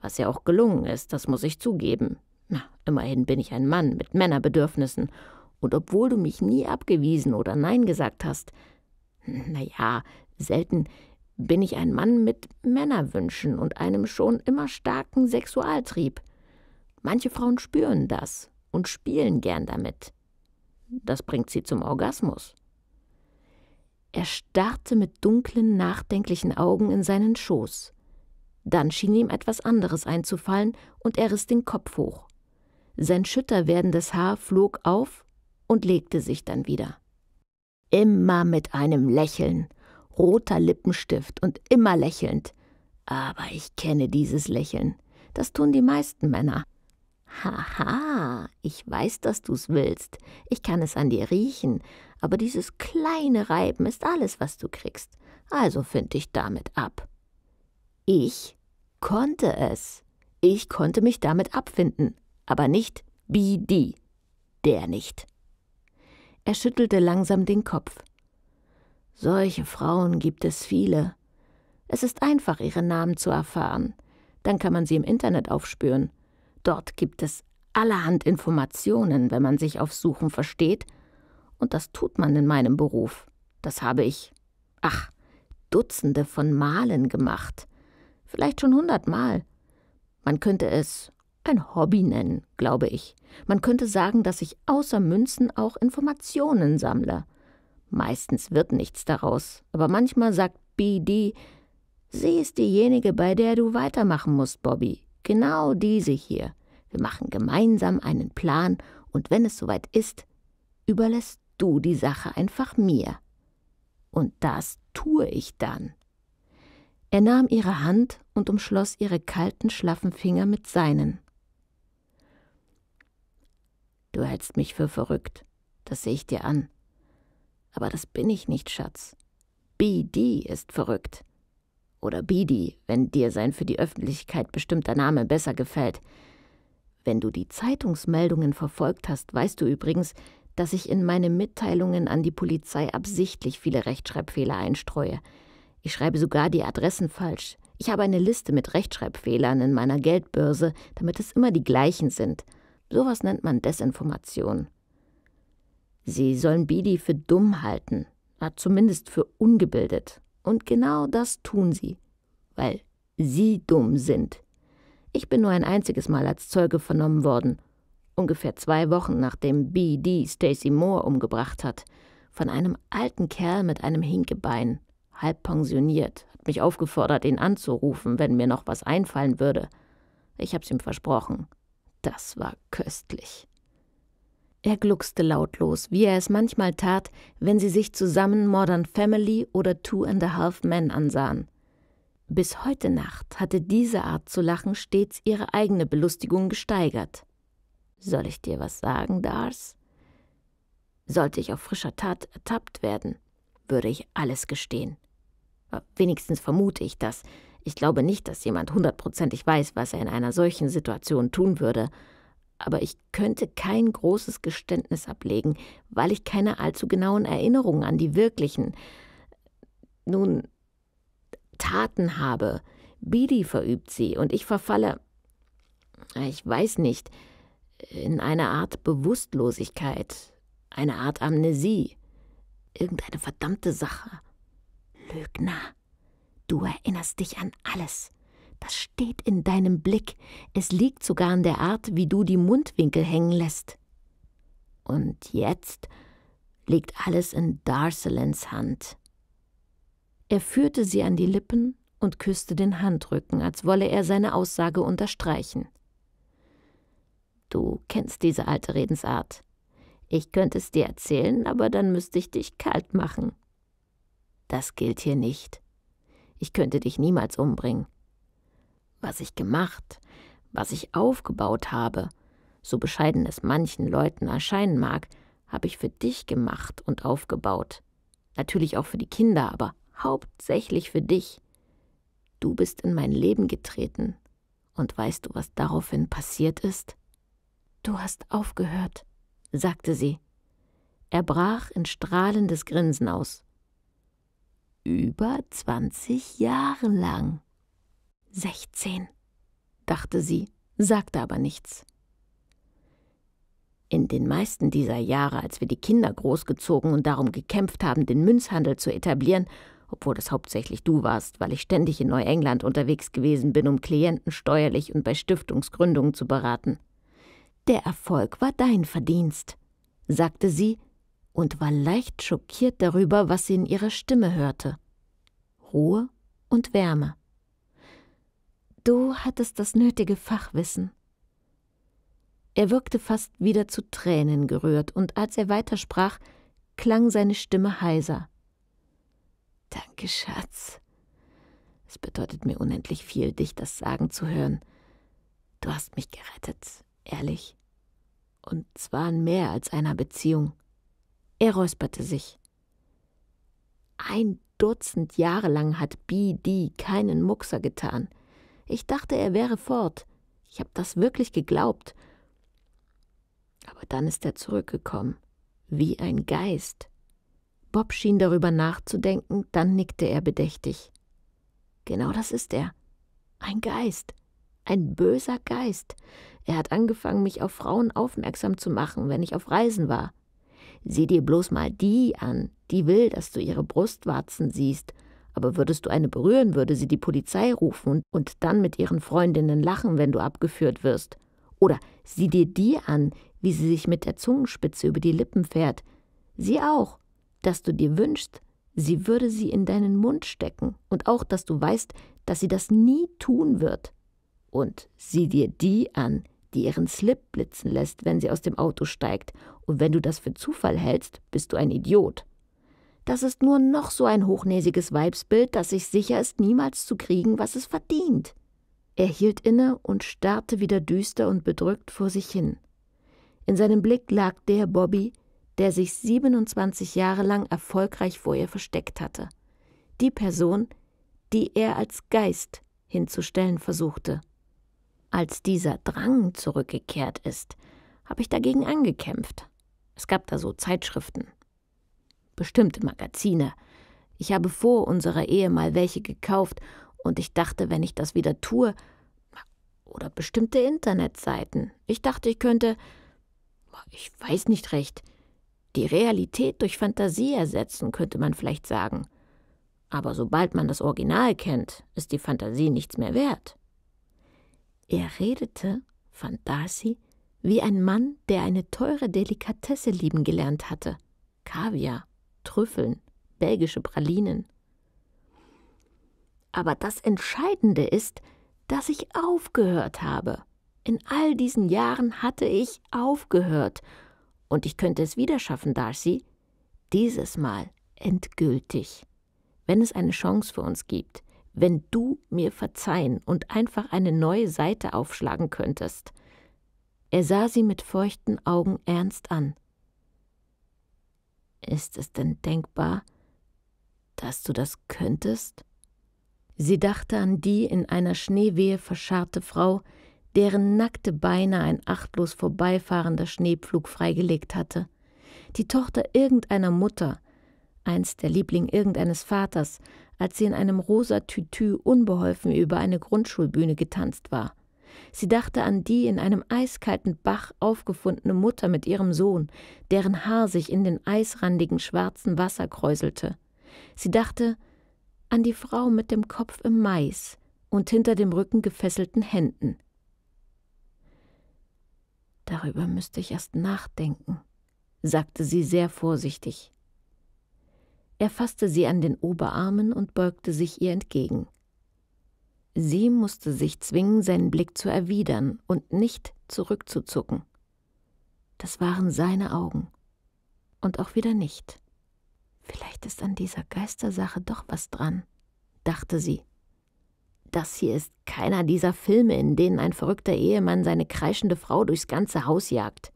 Was ja auch gelungen ist, das muss ich zugeben. Na, immerhin bin ich ein Mann mit Männerbedürfnissen. Und obwohl du mich nie abgewiesen oder Nein gesagt hast, na ja, selten bin ich ein Mann mit Männerwünschen und einem schon immer starken Sexualtrieb. Manche Frauen spüren das und spielen gern damit. Das bringt sie zum Orgasmus. Er starrte mit dunklen, nachdenklichen Augen in seinen Schoß. Dann schien ihm etwas anderes einzufallen und er riss den Kopf hoch. Sein schütter werdendes Haar flog auf und legte sich dann wieder. Immer mit einem Lächeln, roter Lippenstift und immer lächelnd. Aber ich kenne dieses Lächeln. Das tun die meisten Männer. Haha, ich weiß, dass du's willst. Ich kann es an dir riechen. Aber dieses kleine Reiben ist alles, was du kriegst. Also find dich damit ab. Ich konnte es. Ich konnte mich damit abfinden. Aber nicht BD. Der nicht. Er schüttelte langsam den Kopf. Solche Frauen gibt es viele. Es ist einfach, ihre Namen zu erfahren. Dann kann man sie im Internet aufspüren. Dort gibt es allerhand Informationen, wenn man sich auf Suchen versteht. Und das tut man in meinem Beruf. Das habe ich, ach, Dutzende von Malen gemacht. Vielleicht schon hundertmal. Man könnte es ein Hobby nennen, glaube ich. Man könnte sagen, dass ich außer Münzen auch Informationen sammle. Meistens wird nichts daraus, aber manchmal sagt BD, sie ist diejenige, bei der du weitermachen musst, Bobby. Genau diese hier. Wir machen gemeinsam einen Plan und wenn es soweit ist, überlässt du die Sache einfach mir. Und das tue ich dann. Er nahm ihre Hand und umschloss ihre kalten, schlaffen Finger mit seinen. Du hältst mich für verrückt, das sehe ich dir an. Aber das bin ich nicht, Schatz. BD ist verrückt. Oder BD, wenn dir sein für die Öffentlichkeit bestimmter Name besser gefällt. Wenn du die Zeitungsmeldungen verfolgt hast, weißt du übrigens, dass ich in meine Mitteilungen an die Polizei absichtlich viele Rechtschreibfehler einstreue. Ich schreibe sogar die Adressen falsch. Ich habe eine Liste mit Rechtschreibfehlern in meiner Geldbörse, damit es immer die gleichen sind. Sowas nennt man Desinformation. Sie sollen Bedi für dumm halten, zumindest für ungebildet. Und genau das tun sie, weil sie dumm sind. Ich bin nur ein einziges Mal als Zeuge vernommen worden, ungefähr zwei Wochen nachdem BD Stacy Moore umgebracht hat, von einem alten Kerl mit einem Hinkebein, halb pensioniert, hat mich aufgefordert, ihn anzurufen, wenn mir noch was einfallen würde. Ich hab's ihm versprochen. Das war köstlich. Er gluckste lautlos, wie er es manchmal tat, wenn sie sich zusammen Modern Family oder Two and a Half Men ansahen. Bis heute Nacht hatte diese Art zu lachen stets ihre eigene Belustigung gesteigert. Soll ich dir was sagen, Dars? Sollte ich auf frischer Tat ertappt werden, würde ich alles gestehen. Wenigstens vermute ich das. Ich glaube nicht, dass jemand hundertprozentig weiß, was er in einer solchen Situation tun würde aber ich könnte kein großes Geständnis ablegen, weil ich keine allzu genauen Erinnerungen an die wirklichen, nun, Taten habe. Bidi verübt sie und ich verfalle, ich weiß nicht, in eine Art Bewusstlosigkeit, eine Art Amnesie, irgendeine verdammte Sache. Lügner, du erinnerst dich an alles. Das steht in deinem Blick, es liegt sogar an der Art, wie du die Mundwinkel hängen lässt. Und jetzt liegt alles in Darcelins Hand. Er führte sie an die Lippen und küsste den Handrücken, als wolle er seine Aussage unterstreichen. Du kennst diese alte Redensart. Ich könnte es dir erzählen, aber dann müsste ich dich kalt machen. Das gilt hier nicht. Ich könnte dich niemals umbringen was ich gemacht, was ich aufgebaut habe, so bescheiden es manchen Leuten erscheinen mag, habe ich für dich gemacht und aufgebaut. Natürlich auch für die Kinder, aber hauptsächlich für dich. Du bist in mein Leben getreten. Und weißt du, was daraufhin passiert ist? Du hast aufgehört, sagte sie. Er brach in strahlendes Grinsen aus. Über zwanzig Jahre lang. 16, dachte sie, sagte aber nichts. In den meisten dieser Jahre, als wir die Kinder großgezogen und darum gekämpft haben, den Münzhandel zu etablieren, obwohl es hauptsächlich du warst, weil ich ständig in Neuengland unterwegs gewesen bin, um Klienten steuerlich und bei Stiftungsgründungen zu beraten. Der Erfolg war dein Verdienst, sagte sie und war leicht schockiert darüber, was sie in ihrer Stimme hörte. Ruhe und Wärme. Du hattest das nötige Fachwissen. Er wirkte fast wieder zu Tränen gerührt, und als er weitersprach, klang seine Stimme heiser. Danke, Schatz. Es bedeutet mir unendlich viel, dich das sagen zu hören. Du hast mich gerettet, ehrlich. Und zwar in mehr als einer Beziehung. Er räusperte sich. Ein Dutzend Jahre lang hat B.D. keinen Muxer getan. Ich dachte, er wäre fort. Ich habe das wirklich geglaubt. Aber dann ist er zurückgekommen, wie ein Geist. Bob schien darüber nachzudenken, dann nickte er bedächtig. Genau das ist er. Ein Geist. Ein böser Geist. Er hat angefangen, mich auf Frauen aufmerksam zu machen, wenn ich auf Reisen war. Sieh dir bloß mal die an, die will, dass du ihre Brustwarzen siehst aber würdest du eine berühren, würde sie die Polizei rufen und dann mit ihren Freundinnen lachen, wenn du abgeführt wirst. Oder sieh dir die an, wie sie sich mit der Zungenspitze über die Lippen fährt. Sieh auch, dass du dir wünschst, sie würde sie in deinen Mund stecken und auch, dass du weißt, dass sie das nie tun wird. Und sieh dir die an, die ihren Slip blitzen lässt, wenn sie aus dem Auto steigt, und wenn du das für Zufall hältst, bist du ein Idiot. Das ist nur noch so ein hochnäsiges Weibsbild, das sich sicher ist, niemals zu kriegen, was es verdient. Er hielt inne und starrte wieder düster und bedrückt vor sich hin. In seinem Blick lag der Bobby, der sich 27 Jahre lang erfolgreich vor ihr versteckt hatte. Die Person, die er als Geist hinzustellen versuchte. Als dieser Drang zurückgekehrt ist, habe ich dagegen angekämpft. Es gab da so Zeitschriften, bestimmte Magazine. Ich habe vor unserer Ehe mal welche gekauft und ich dachte, wenn ich das wieder tue, oder bestimmte Internetseiten. Ich dachte, ich könnte, ich weiß nicht recht, die Realität durch Fantasie ersetzen, könnte man vielleicht sagen. Aber sobald man das Original kennt, ist die Fantasie nichts mehr wert. Er redete, fand Darcy, wie ein Mann, der eine teure Delikatesse lieben gelernt hatte. Kaviar. Trüffeln, belgische Pralinen. Aber das Entscheidende ist, dass ich aufgehört habe. In all diesen Jahren hatte ich aufgehört. Und ich könnte es wieder schaffen, Darcy. Dieses Mal endgültig. Wenn es eine Chance für uns gibt, wenn du mir verzeihen und einfach eine neue Seite aufschlagen könntest. Er sah sie mit feuchten Augen ernst an. Ist es denn denkbar, dass du das könntest? Sie dachte an die in einer Schneewehe verscharrte Frau, deren nackte Beine ein achtlos vorbeifahrender Schneepflug freigelegt hatte. Die Tochter irgendeiner Mutter, einst der Liebling irgendeines Vaters, als sie in einem rosa Tütü unbeholfen über eine Grundschulbühne getanzt war. Sie dachte an die in einem eiskalten Bach aufgefundene Mutter mit ihrem Sohn, deren Haar sich in den eisrandigen schwarzen Wasser kräuselte. Sie dachte an die Frau mit dem Kopf im Mais und hinter dem Rücken gefesselten Händen. Darüber müsste ich erst nachdenken, sagte sie sehr vorsichtig. Er fasste sie an den Oberarmen und beugte sich ihr entgegen. Sie musste sich zwingen, seinen Blick zu erwidern und nicht zurückzuzucken. Das waren seine Augen. Und auch wieder nicht. Vielleicht ist an dieser Geistersache doch was dran, dachte sie. Das hier ist keiner dieser Filme, in denen ein verrückter Ehemann seine kreischende Frau durchs ganze Haus jagt.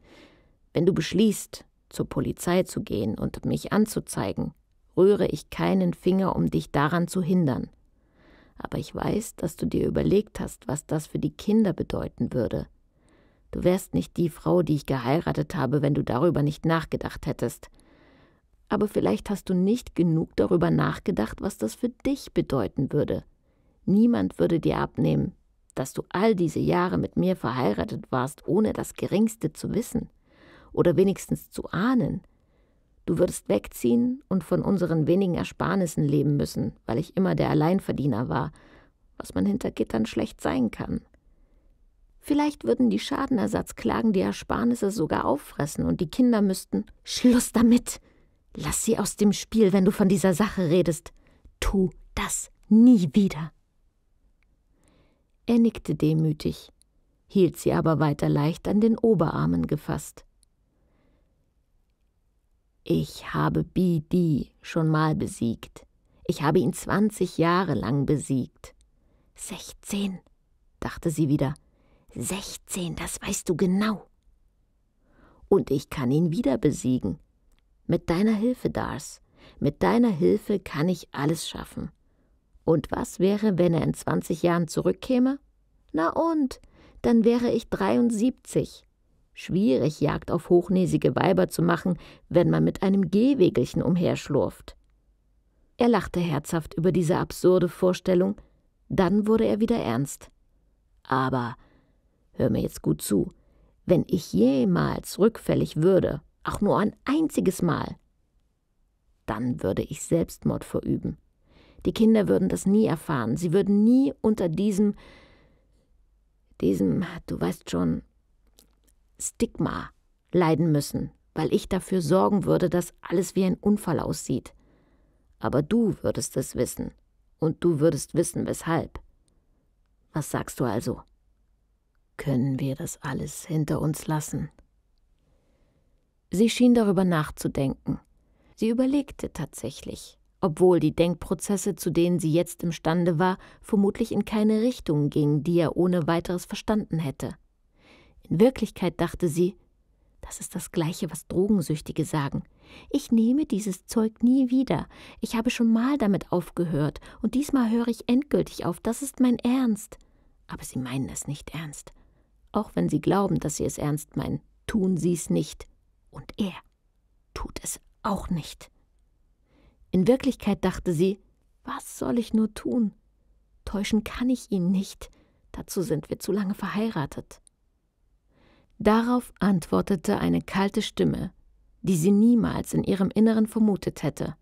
Wenn du beschließt, zur Polizei zu gehen und mich anzuzeigen, rühre ich keinen Finger, um dich daran zu hindern aber ich weiß, dass du dir überlegt hast, was das für die Kinder bedeuten würde. Du wärst nicht die Frau, die ich geheiratet habe, wenn du darüber nicht nachgedacht hättest. Aber vielleicht hast du nicht genug darüber nachgedacht, was das für dich bedeuten würde. Niemand würde dir abnehmen, dass du all diese Jahre mit mir verheiratet warst, ohne das geringste zu wissen oder wenigstens zu ahnen, Du würdest wegziehen und von unseren wenigen Ersparnissen leben müssen, weil ich immer der Alleinverdiener war, was man hinter Gittern schlecht sein kann. Vielleicht würden die Schadenersatzklagen die Ersparnisse sogar auffressen und die Kinder müssten. Schluss damit! Lass sie aus dem Spiel, wenn du von dieser Sache redest. Tu das nie wieder. Er nickte demütig, hielt sie aber weiter leicht an den Oberarmen gefasst. Ich habe BD schon mal besiegt. Ich habe ihn zwanzig Jahre lang besiegt. Sechzehn, dachte sie wieder. Sechzehn, das weißt du genau. Und ich kann ihn wieder besiegen. Mit deiner Hilfe, Dars. Mit deiner Hilfe kann ich alles schaffen. Und was wäre, wenn er in zwanzig Jahren zurückkäme? Na und? Dann wäre ich 73. Schwierig, Jagd auf hochnäsige Weiber zu machen, wenn man mit einem Gehwegelchen umherschlurft. Er lachte herzhaft über diese absurde Vorstellung, dann wurde er wieder ernst. Aber, hör mir jetzt gut zu, wenn ich jemals rückfällig würde, auch nur ein einziges Mal, dann würde ich Selbstmord verüben. Die Kinder würden das nie erfahren, sie würden nie unter diesem, diesem, du weißt schon, Stigma leiden müssen, weil ich dafür sorgen würde, dass alles wie ein Unfall aussieht. Aber du würdest es wissen. Und du würdest wissen, weshalb. Was sagst du also? Können wir das alles hinter uns lassen? Sie schien darüber nachzudenken. Sie überlegte tatsächlich, obwohl die Denkprozesse, zu denen sie jetzt imstande war, vermutlich in keine Richtung gingen, die er ohne weiteres verstanden hätte. In Wirklichkeit dachte sie, das ist das gleiche, was Drogensüchtige sagen. Ich nehme dieses Zeug nie wieder. Ich habe schon mal damit aufgehört, und diesmal höre ich endgültig auf. Das ist mein Ernst. Aber sie meinen es nicht ernst. Auch wenn sie glauben, dass sie es ernst meinen, tun sie es nicht. Und er tut es auch nicht. In Wirklichkeit dachte sie, was soll ich nur tun? Täuschen kann ich ihn nicht. Dazu sind wir zu lange verheiratet. Darauf antwortete eine kalte Stimme, die sie niemals in ihrem Inneren vermutet hätte.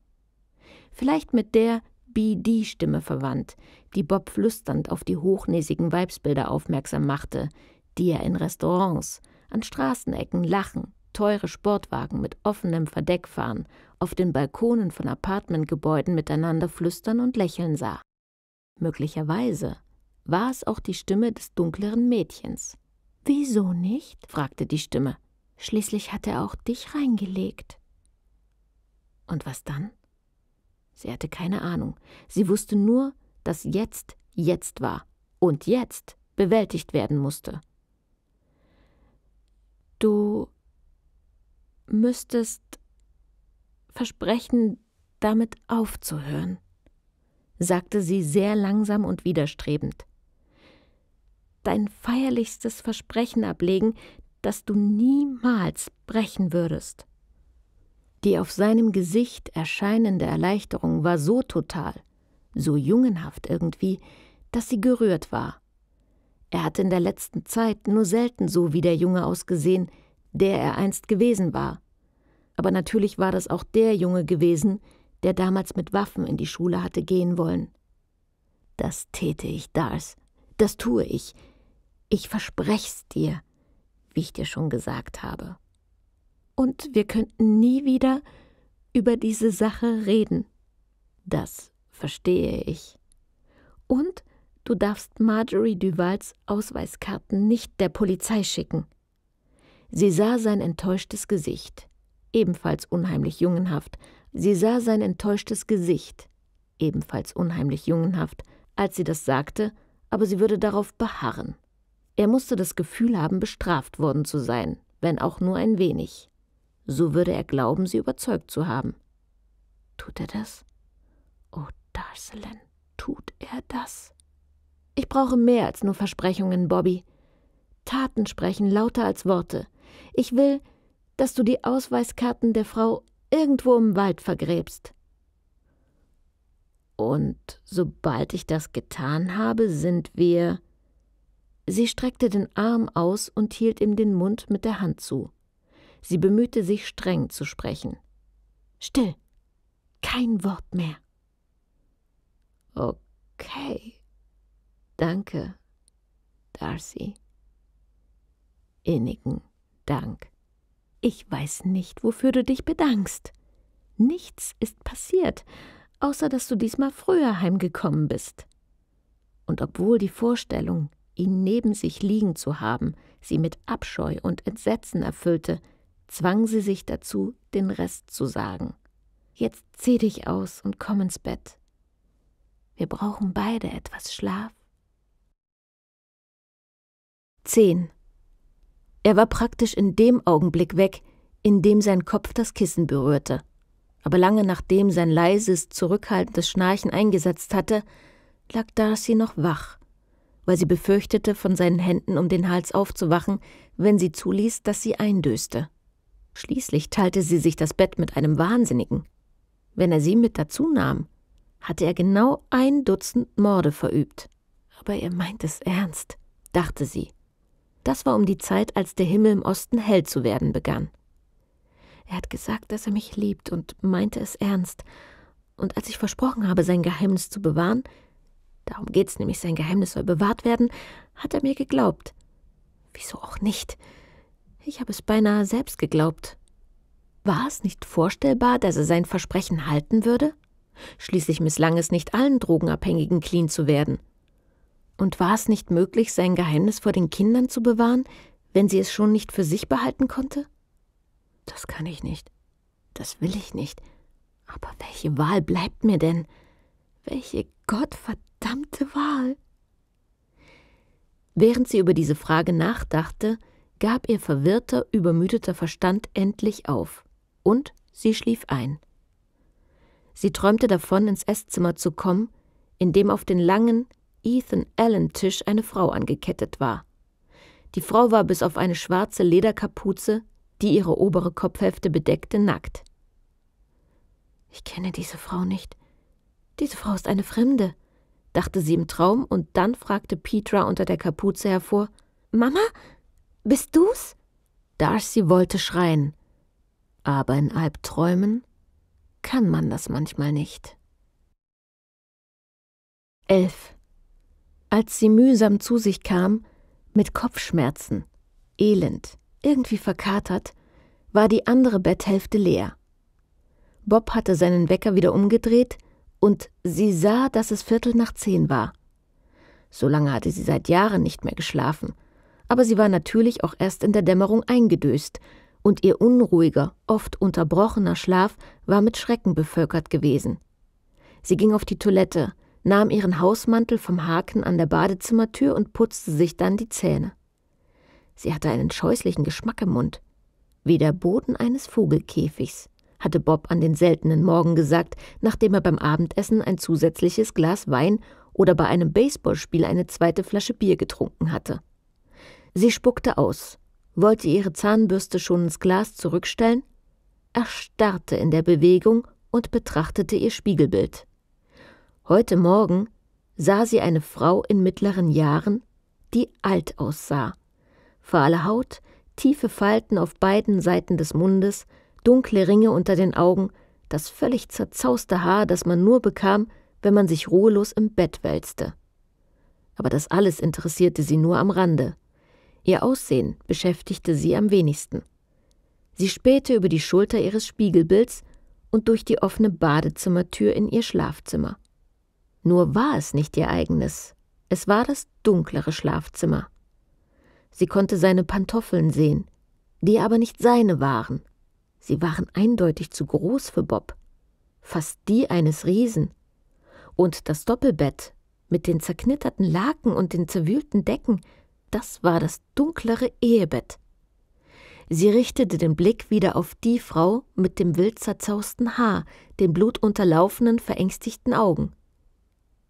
Vielleicht mit der BD-Stimme verwandt, die Bob flüsternd auf die hochnäsigen Weibsbilder aufmerksam machte, die er in Restaurants, an Straßenecken lachen, teure Sportwagen mit offenem Verdeck fahren, auf den Balkonen von Apartmentgebäuden miteinander flüstern und lächeln sah. Möglicherweise war es auch die Stimme des dunkleren Mädchens. Wieso nicht? fragte die Stimme. Schließlich hat er auch dich reingelegt. Und was dann? Sie hatte keine Ahnung. Sie wusste nur, dass jetzt jetzt war und jetzt bewältigt werden musste. Du müsstest versprechen, damit aufzuhören, sagte sie sehr langsam und widerstrebend dein feierlichstes Versprechen ablegen, das du niemals brechen würdest. Die auf seinem Gesicht erscheinende Erleichterung war so total, so jungenhaft irgendwie, dass sie gerührt war. Er hatte in der letzten Zeit nur selten so wie der Junge ausgesehen, der er einst gewesen war. Aber natürlich war das auch der Junge gewesen, der damals mit Waffen in die Schule hatte gehen wollen. Das täte ich, Dars. Das tue ich. Ich versprech's dir, wie ich dir schon gesagt habe. Und wir könnten nie wieder über diese Sache reden. Das verstehe ich. Und du darfst Marjorie Duvals Ausweiskarten nicht der Polizei schicken. Sie sah sein enttäuschtes Gesicht, ebenfalls unheimlich jungenhaft. Sie sah sein enttäuschtes Gesicht, ebenfalls unheimlich jungenhaft, als sie das sagte, aber sie würde darauf beharren. Er musste das Gefühl haben, bestraft worden zu sein, wenn auch nur ein wenig. So würde er glauben, sie überzeugt zu haben. Tut er das? Oh, Darcelin, tut er das? Ich brauche mehr als nur Versprechungen, Bobby. Taten sprechen lauter als Worte. Ich will, dass du die Ausweiskarten der Frau irgendwo im Wald vergräbst. Und sobald ich das getan habe, sind wir Sie streckte den Arm aus und hielt ihm den Mund mit der Hand zu. Sie bemühte sich streng zu sprechen. Still. Kein Wort mehr. Okay. Danke, Darcy. Innigen Dank. Ich weiß nicht, wofür du dich bedankst. Nichts ist passiert, außer dass du diesmal früher heimgekommen bist. Und obwohl die Vorstellung, ihn neben sich liegen zu haben, sie mit Abscheu und Entsetzen erfüllte, zwang sie sich dazu, den Rest zu sagen. Jetzt zieh dich aus und komm ins Bett. Wir brauchen beide etwas Schlaf. 10. Er war praktisch in dem Augenblick weg, in dem sein Kopf das Kissen berührte. Aber lange nachdem sein leises, zurückhaltendes Schnarchen eingesetzt hatte, lag Darcy noch wach weil sie befürchtete, von seinen Händen um den Hals aufzuwachen, wenn sie zuließ, dass sie eindöste. Schließlich teilte sie sich das Bett mit einem Wahnsinnigen. Wenn er sie mit dazu nahm, hatte er genau ein Dutzend Morde verübt. Aber er meint es ernst, dachte sie. Das war um die Zeit, als der Himmel im Osten hell zu werden begann. Er hat gesagt, dass er mich liebt und meinte es ernst. Und als ich versprochen habe, sein Geheimnis zu bewahren, darum geht's nämlich, sein Geheimnis soll bewahrt werden, hat er mir geglaubt. Wieso auch nicht? Ich habe es beinahe selbst geglaubt. War es nicht vorstellbar, dass er sein Versprechen halten würde? Schließlich misslang es nicht allen Drogenabhängigen clean zu werden. Und war es nicht möglich, sein Geheimnis vor den Kindern zu bewahren, wenn sie es schon nicht für sich behalten konnte? Das kann ich nicht. Das will ich nicht. Aber welche Wahl bleibt mir denn? Welche gottverdammte Wahl? Während sie über diese Frage nachdachte, gab ihr verwirrter, übermüdeter Verstand endlich auf, und sie schlief ein. Sie träumte davon, ins Esszimmer zu kommen, in dem auf den langen Ethan Allen Tisch eine Frau angekettet war. Die Frau war bis auf eine schwarze Lederkapuze, die ihre obere Kopfhälfte bedeckte, nackt. Ich kenne diese Frau nicht, diese Frau ist eine Fremde, dachte sie im Traum, und dann fragte Petra unter der Kapuze hervor Mama, bist du's? Darcy wollte schreien. Aber in Albträumen kann man das manchmal nicht. 11. Als sie mühsam zu sich kam, mit Kopfschmerzen, elend, irgendwie verkatert, war die andere Betthälfte leer. Bob hatte seinen Wecker wieder umgedreht, und sie sah, dass es Viertel nach zehn war. So lange hatte sie seit Jahren nicht mehr geschlafen, aber sie war natürlich auch erst in der Dämmerung eingedöst, und ihr unruhiger, oft unterbrochener Schlaf war mit Schrecken bevölkert gewesen. Sie ging auf die Toilette, nahm ihren Hausmantel vom Haken an der Badezimmertür und putzte sich dann die Zähne. Sie hatte einen scheußlichen Geschmack im Mund, wie der Boden eines Vogelkäfigs hatte Bob an den seltenen Morgen gesagt, nachdem er beim Abendessen ein zusätzliches Glas Wein oder bei einem Baseballspiel eine zweite Flasche Bier getrunken hatte. Sie spuckte aus, wollte ihre Zahnbürste schon ins Glas zurückstellen, erstarrte in der Bewegung und betrachtete ihr Spiegelbild. Heute Morgen sah sie eine Frau in mittleren Jahren, die alt aussah. Fahle Haut, tiefe Falten auf beiden Seiten des Mundes, dunkle Ringe unter den Augen, das völlig zerzauste Haar, das man nur bekam, wenn man sich ruhelos im Bett wälzte. Aber das alles interessierte sie nur am Rande. Ihr Aussehen beschäftigte sie am wenigsten. Sie spähte über die Schulter ihres Spiegelbilds und durch die offene Badezimmertür in ihr Schlafzimmer. Nur war es nicht ihr eigenes, es war das dunklere Schlafzimmer. Sie konnte seine Pantoffeln sehen, die aber nicht seine waren. Sie waren eindeutig zu groß für Bob, fast die eines Riesen. Und das Doppelbett mit den zerknitterten Laken und den zerwühlten Decken, das war das dunklere Ehebett. Sie richtete den Blick wieder auf die Frau mit dem wild zerzausten Haar, den blutunterlaufenen, verängstigten Augen.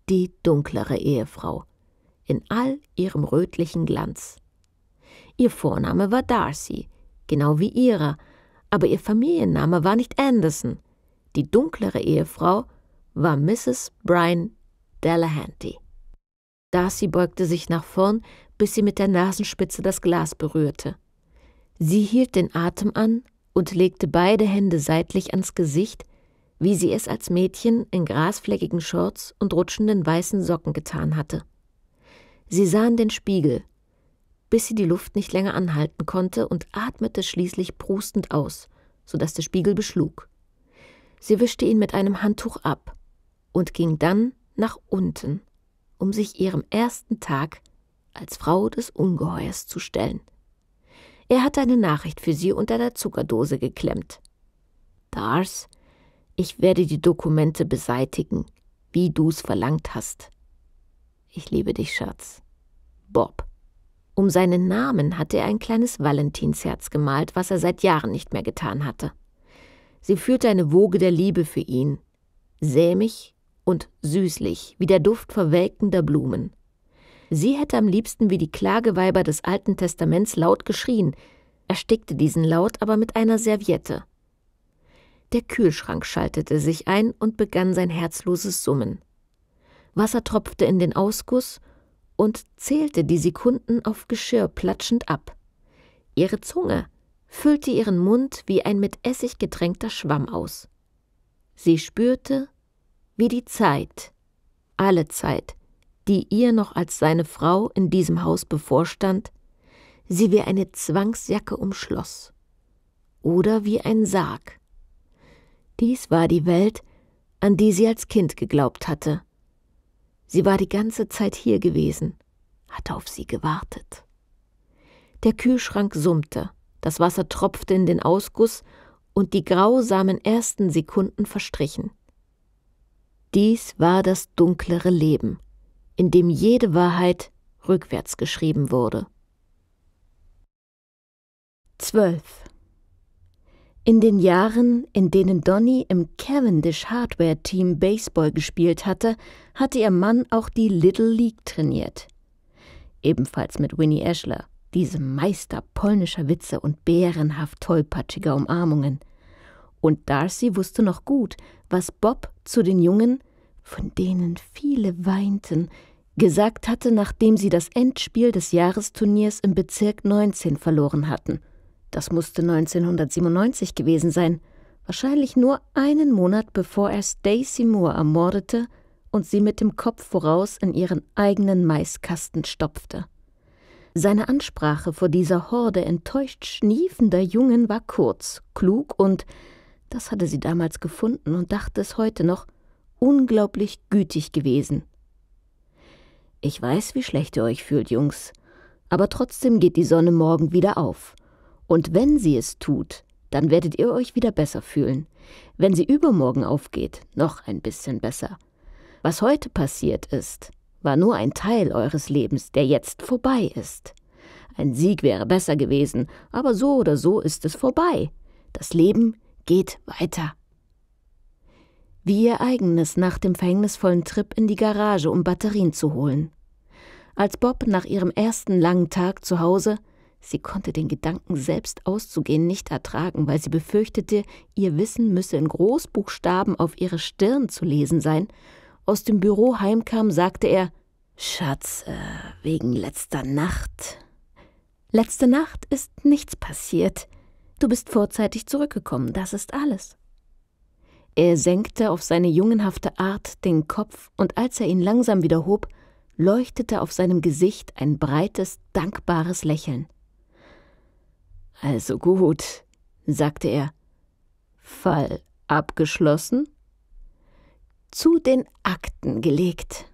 Die dunklere Ehefrau, in all ihrem rötlichen Glanz. Ihr Vorname war Darcy, genau wie ihrer, aber ihr Familienname war nicht Anderson. Die dunklere Ehefrau war Mrs. Brian Delahanty. Darcy beugte sich nach vorn, bis sie mit der Nasenspitze das Glas berührte. Sie hielt den Atem an und legte beide Hände seitlich ans Gesicht, wie sie es als Mädchen in grasfleckigen Shorts und rutschenden weißen Socken getan hatte. Sie sahen den Spiegel, bis sie die Luft nicht länger anhalten konnte und atmete schließlich prustend aus, so dass der Spiegel beschlug. Sie wischte ihn mit einem Handtuch ab und ging dann nach unten, um sich ihrem ersten Tag als Frau des Ungeheuers zu stellen. Er hatte eine Nachricht für sie unter der Zuckerdose geklemmt. Dars, ich werde die Dokumente beseitigen, wie du's verlangt hast. Ich liebe dich, Schatz. Bob. Um seinen Namen hatte er ein kleines Valentinsherz gemalt, was er seit Jahren nicht mehr getan hatte. Sie fühlte eine Woge der Liebe für ihn, sämig und süßlich, wie der Duft verwelkender Blumen. Sie hätte am liebsten wie die Klageweiber des Alten Testaments laut geschrien, erstickte diesen Laut aber mit einer Serviette. Der Kühlschrank schaltete sich ein und begann sein herzloses Summen. Wasser tropfte in den Ausguss und zählte die Sekunden auf Geschirr platschend ab. Ihre Zunge füllte ihren Mund wie ein mit Essig getränkter Schwamm aus. Sie spürte, wie die Zeit, alle Zeit, die ihr noch als seine Frau in diesem Haus bevorstand, sie wie eine Zwangsjacke umschloss oder wie ein Sarg. Dies war die Welt, an die sie als Kind geglaubt hatte, Sie war die ganze Zeit hier gewesen, hatte auf sie gewartet. Der Kühlschrank summte, das Wasser tropfte in den Ausguss und die grausamen ersten Sekunden verstrichen. Dies war das dunklere Leben, in dem jede Wahrheit rückwärts geschrieben wurde. 12. In den Jahren, in denen Donny im Cavendish Hardware Team Baseball gespielt hatte, hatte ihr Mann auch die Little League trainiert. Ebenfalls mit Winnie Ashler, diesem Meister polnischer Witze und bärenhaft tollpatschiger Umarmungen. Und Darcy wusste noch gut, was Bob zu den Jungen, von denen viele weinten, gesagt hatte, nachdem sie das Endspiel des Jahresturniers im Bezirk 19 verloren hatten – das musste 1997 gewesen sein, wahrscheinlich nur einen Monat bevor er Stacy Moore ermordete und sie mit dem Kopf voraus in ihren eigenen Maiskasten stopfte. Seine Ansprache vor dieser Horde enttäuscht schniefender Jungen war kurz, klug und, das hatte sie damals gefunden und dachte es heute noch, unglaublich gütig gewesen. Ich weiß, wie schlecht ihr euch fühlt, Jungs, aber trotzdem geht die Sonne morgen wieder auf. Und wenn sie es tut, dann werdet ihr euch wieder besser fühlen. Wenn sie übermorgen aufgeht, noch ein bisschen besser. Was heute passiert ist, war nur ein Teil eures Lebens, der jetzt vorbei ist. Ein Sieg wäre besser gewesen, aber so oder so ist es vorbei. Das Leben geht weiter. Wie ihr eigenes nach dem verhängnisvollen Trip in die Garage, um Batterien zu holen. Als Bob nach ihrem ersten langen Tag zu Hause Sie konnte den Gedanken, selbst auszugehen, nicht ertragen, weil sie befürchtete, ihr Wissen müsse in Großbuchstaben auf ihre Stirn zu lesen sein. Aus dem Büro heimkam, sagte er Schatz, äh, wegen letzter Nacht. Letzte Nacht ist nichts passiert. Du bist vorzeitig zurückgekommen, das ist alles. Er senkte auf seine jungenhafte Art den Kopf, und als er ihn langsam wieder hob, leuchtete auf seinem Gesicht ein breites, dankbares Lächeln. Also gut, sagte er. Fall abgeschlossen? Zu den Akten gelegt.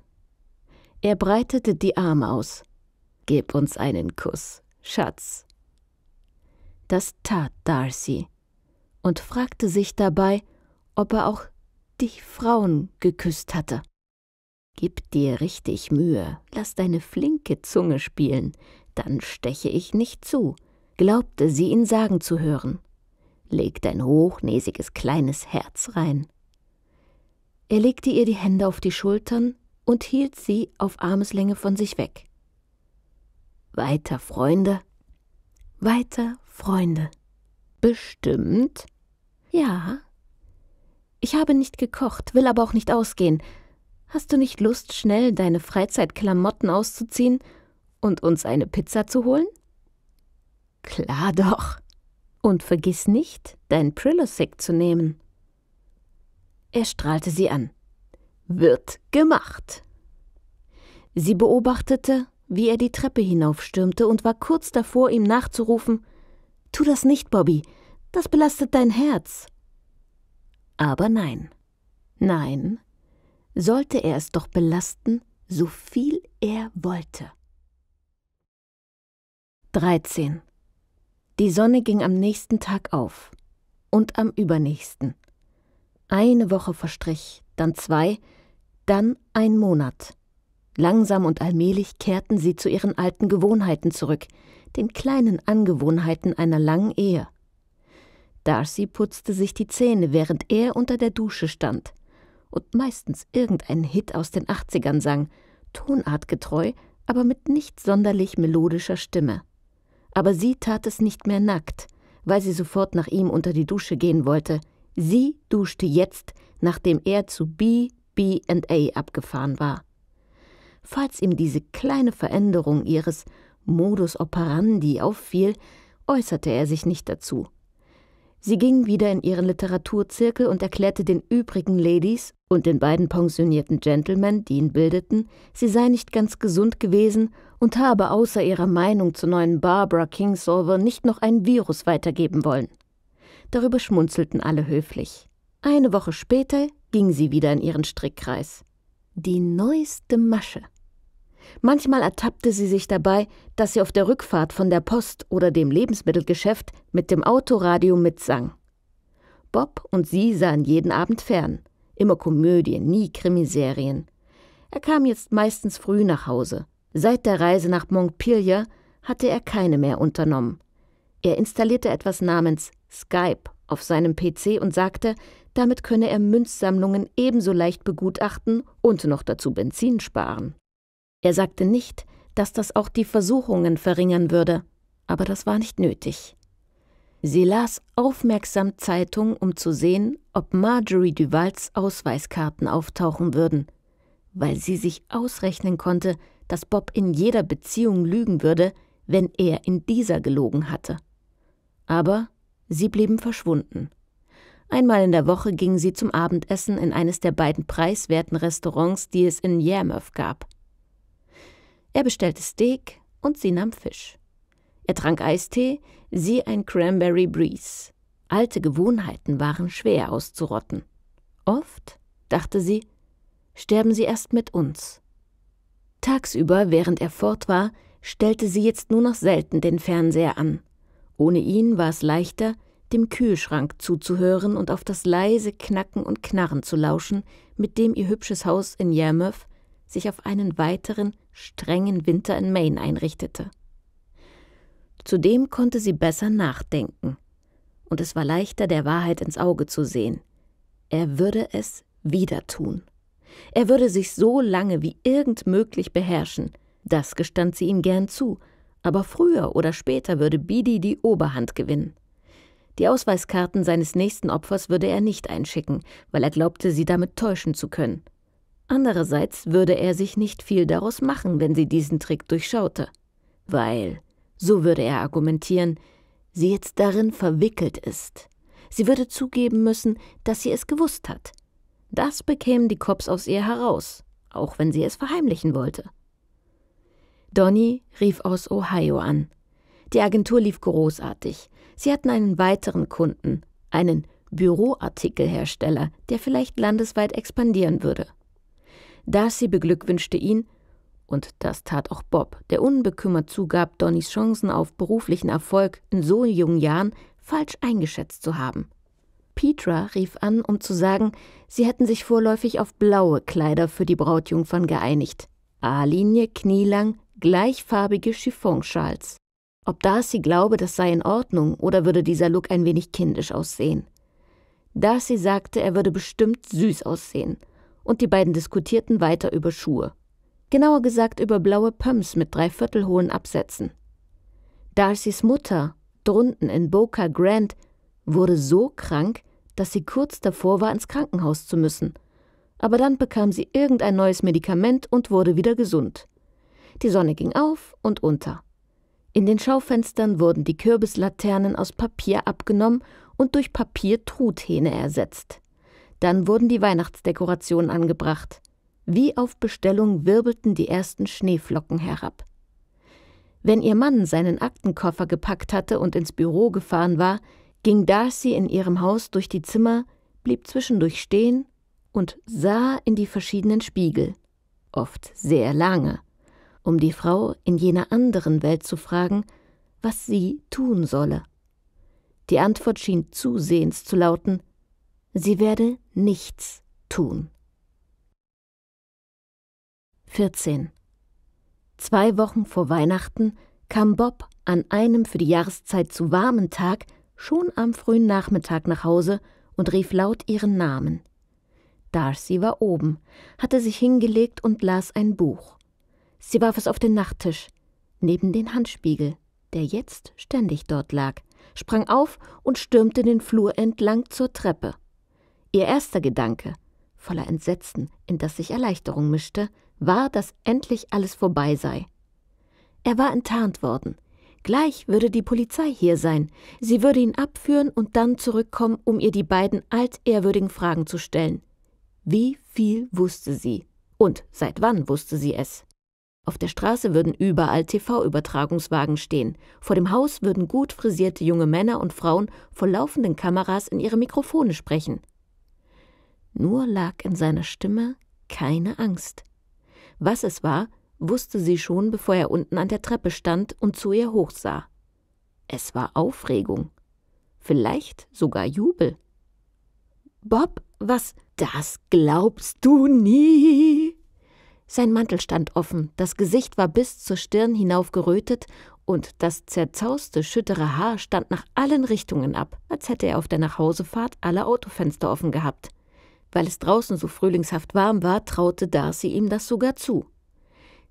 Er breitete die Arme aus. Gib uns einen Kuss, Schatz. Das tat Darcy und fragte sich dabei, ob er auch die Frauen geküsst hatte. Gib dir richtig Mühe, lass deine flinke Zunge spielen, dann steche ich nicht zu, glaubte sie ihn sagen zu hören, Leg dein hochnäsiges kleines Herz rein. Er legte ihr die Hände auf die Schultern und hielt sie auf Armeslänge von sich weg. Weiter, Freunde. Weiter, Freunde. Bestimmt? Ja. Ich habe nicht gekocht, will aber auch nicht ausgehen. Hast du nicht Lust, schnell deine Freizeitklamotten auszuziehen und uns eine Pizza zu holen? Klar doch. Und vergiss nicht, dein Prilosec zu nehmen. Er strahlte sie an. Wird gemacht. Sie beobachtete, wie er die Treppe hinaufstürmte und war kurz davor, ihm nachzurufen Tu das nicht, Bobby, das belastet dein Herz. Aber nein, nein, sollte er es doch belasten, so viel er wollte. 13. Die Sonne ging am nächsten Tag auf und am übernächsten. Eine Woche verstrich, dann zwei, dann ein Monat. Langsam und allmählich kehrten sie zu ihren alten Gewohnheiten zurück, den kleinen Angewohnheiten einer langen Ehe. Darcy putzte sich die Zähne, während er unter der Dusche stand und meistens irgendeinen Hit aus den 80ern sang, tonartgetreu, aber mit nicht sonderlich melodischer Stimme. Aber sie tat es nicht mehr nackt, weil sie sofort nach ihm unter die Dusche gehen wollte. Sie duschte jetzt, nachdem er zu B, B A abgefahren war. Falls ihm diese kleine Veränderung ihres Modus operandi auffiel, äußerte er sich nicht dazu. Sie ging wieder in ihren Literaturzirkel und erklärte den übrigen Ladies und den beiden pensionierten Gentlemen, die ihn bildeten, sie sei nicht ganz gesund gewesen und habe außer ihrer Meinung zur neuen Barbara Kingsolver nicht noch ein Virus weitergeben wollen. Darüber schmunzelten alle höflich. Eine Woche später ging sie wieder in ihren Strickkreis. Die neueste Masche. Manchmal ertappte sie sich dabei, dass sie auf der Rückfahrt von der Post oder dem Lebensmittelgeschäft mit dem Autoradio mitsang. Bob und sie sahen jeden Abend fern. Immer Komödien, nie Krimiserien. Er kam jetzt meistens früh nach Hause. Seit der Reise nach Montpellier hatte er keine mehr unternommen. Er installierte etwas namens Skype auf seinem PC und sagte, damit könne er Münzsammlungen ebenso leicht begutachten und noch dazu Benzin sparen. Er sagte nicht, dass das auch die Versuchungen verringern würde, aber das war nicht nötig. Sie las aufmerksam Zeitung, um zu sehen, ob Marjorie Duvals Ausweiskarten auftauchen würden, weil sie sich ausrechnen konnte, dass Bob in jeder Beziehung lügen würde, wenn er in dieser gelogen hatte. Aber sie blieben verschwunden. Einmal in der Woche gingen sie zum Abendessen in eines der beiden preiswerten Restaurants, die es in Yarmouth gab. Er bestellte Steak und sie nahm Fisch. Er trank Eistee, sie ein Cranberry Breeze. Alte Gewohnheiten waren schwer auszurotten. Oft, dachte sie, sterben sie erst mit uns. Tagsüber, während er fort war, stellte sie jetzt nur noch selten den Fernseher an. Ohne ihn war es leichter, dem Kühlschrank zuzuhören und auf das leise Knacken und Knarren zu lauschen, mit dem ihr hübsches Haus in Yarmouth sich auf einen weiteren, strengen Winter in Maine einrichtete. Zudem konnte sie besser nachdenken. Und es war leichter, der Wahrheit ins Auge zu sehen. Er würde es wieder tun. Er würde sich so lange wie irgend möglich beherrschen. Das gestand sie ihm gern zu. Aber früher oder später würde Bidi die Oberhand gewinnen. Die Ausweiskarten seines nächsten Opfers würde er nicht einschicken, weil er glaubte, sie damit täuschen zu können. Andererseits würde er sich nicht viel daraus machen, wenn sie diesen Trick durchschaute. Weil so würde er argumentieren, sie jetzt darin verwickelt ist. Sie würde zugeben müssen, dass sie es gewusst hat. Das bekämen die Cops aus ihr heraus, auch wenn sie es verheimlichen wollte. Donny rief aus Ohio an. Die Agentur lief großartig. Sie hatten einen weiteren Kunden, einen Büroartikelhersteller, der vielleicht landesweit expandieren würde. Darcy beglückwünschte ihn und das tat auch Bob, der unbekümmert zugab, Donnys Chancen auf beruflichen Erfolg in so jungen Jahren falsch eingeschätzt zu haben. Petra rief an, um zu sagen, sie hätten sich vorläufig auf blaue Kleider für die Brautjungfern geeinigt. A-Linie, knielang, gleichfarbige Chiffonschals. Ob Darcy glaube, das sei in Ordnung oder würde dieser Look ein wenig kindisch aussehen. Darcy sagte, er würde bestimmt süß aussehen. Und die beiden diskutierten weiter über Schuhe genauer gesagt über blaue Pumps mit hohen Absätzen. Darcys Mutter, drunten in Boca Grande, wurde so krank, dass sie kurz davor war, ins Krankenhaus zu müssen. Aber dann bekam sie irgendein neues Medikament und wurde wieder gesund. Die Sonne ging auf und unter. In den Schaufenstern wurden die Kürbislaternen aus Papier abgenommen und durch Papier Truthähne ersetzt. Dann wurden die Weihnachtsdekorationen angebracht – wie auf Bestellung wirbelten die ersten Schneeflocken herab. Wenn ihr Mann seinen Aktenkoffer gepackt hatte und ins Büro gefahren war, ging Darcy in ihrem Haus durch die Zimmer, blieb zwischendurch stehen und sah in die verschiedenen Spiegel, oft sehr lange, um die Frau in jener anderen Welt zu fragen, was sie tun solle. Die Antwort schien zusehends zu lauten, sie werde nichts tun. 14. Zwei Wochen vor Weihnachten kam Bob an einem für die Jahreszeit zu warmen Tag schon am frühen Nachmittag nach Hause und rief laut ihren Namen. Darcy war oben, hatte sich hingelegt und las ein Buch. Sie warf es auf den Nachttisch, neben den Handspiegel, der jetzt ständig dort lag, sprang auf und stürmte den Flur entlang zur Treppe. Ihr erster Gedanke, voller Entsetzen, in das sich Erleichterung mischte, war, dass endlich alles vorbei sei. Er war enttarnt worden. Gleich würde die Polizei hier sein. Sie würde ihn abführen und dann zurückkommen, um ihr die beiden altehrwürdigen Fragen zu stellen. Wie viel wusste sie? Und seit wann wusste sie es? Auf der Straße würden überall TV-Übertragungswagen stehen. Vor dem Haus würden gut frisierte junge Männer und Frauen vor laufenden Kameras in ihre Mikrofone sprechen. Nur lag in seiner Stimme keine Angst. Was es war, wusste sie schon, bevor er unten an der Treppe stand und zu ihr hochsah. Es war Aufregung, vielleicht sogar Jubel. Bob, was? Das glaubst du nie. Sein Mantel stand offen, das Gesicht war bis zur Stirn hinauf gerötet und das zerzauste, schüttere Haar stand nach allen Richtungen ab, als hätte er auf der Nachhausefahrt alle Autofenster offen gehabt. Weil es draußen so frühlingshaft warm war, traute Darcy ihm das sogar zu.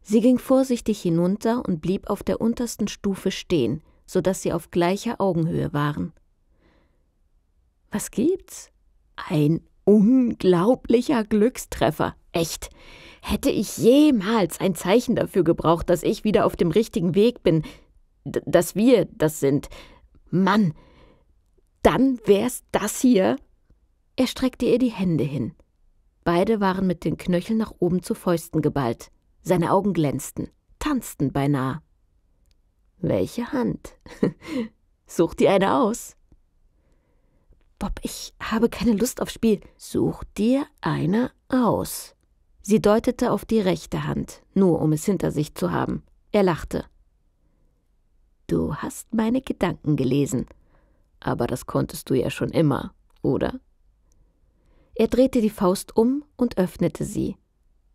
Sie ging vorsichtig hinunter und blieb auf der untersten Stufe stehen, so dass sie auf gleicher Augenhöhe waren. Was gibt's? Ein unglaublicher Glückstreffer, echt. Hätte ich jemals ein Zeichen dafür gebraucht, dass ich wieder auf dem richtigen Weg bin, dass wir das sind. Mann, dann wär's das hier er streckte ihr die Hände hin. Beide waren mit den Knöcheln nach oben zu Fäusten geballt. Seine Augen glänzten, tanzten beinahe. Welche Hand? Such dir eine aus. Bob, ich habe keine Lust auf Spiel. Such dir eine aus. Sie deutete auf die rechte Hand, nur um es hinter sich zu haben. Er lachte. Du hast meine Gedanken gelesen. Aber das konntest du ja schon immer, oder? Er drehte die Faust um und öffnete sie.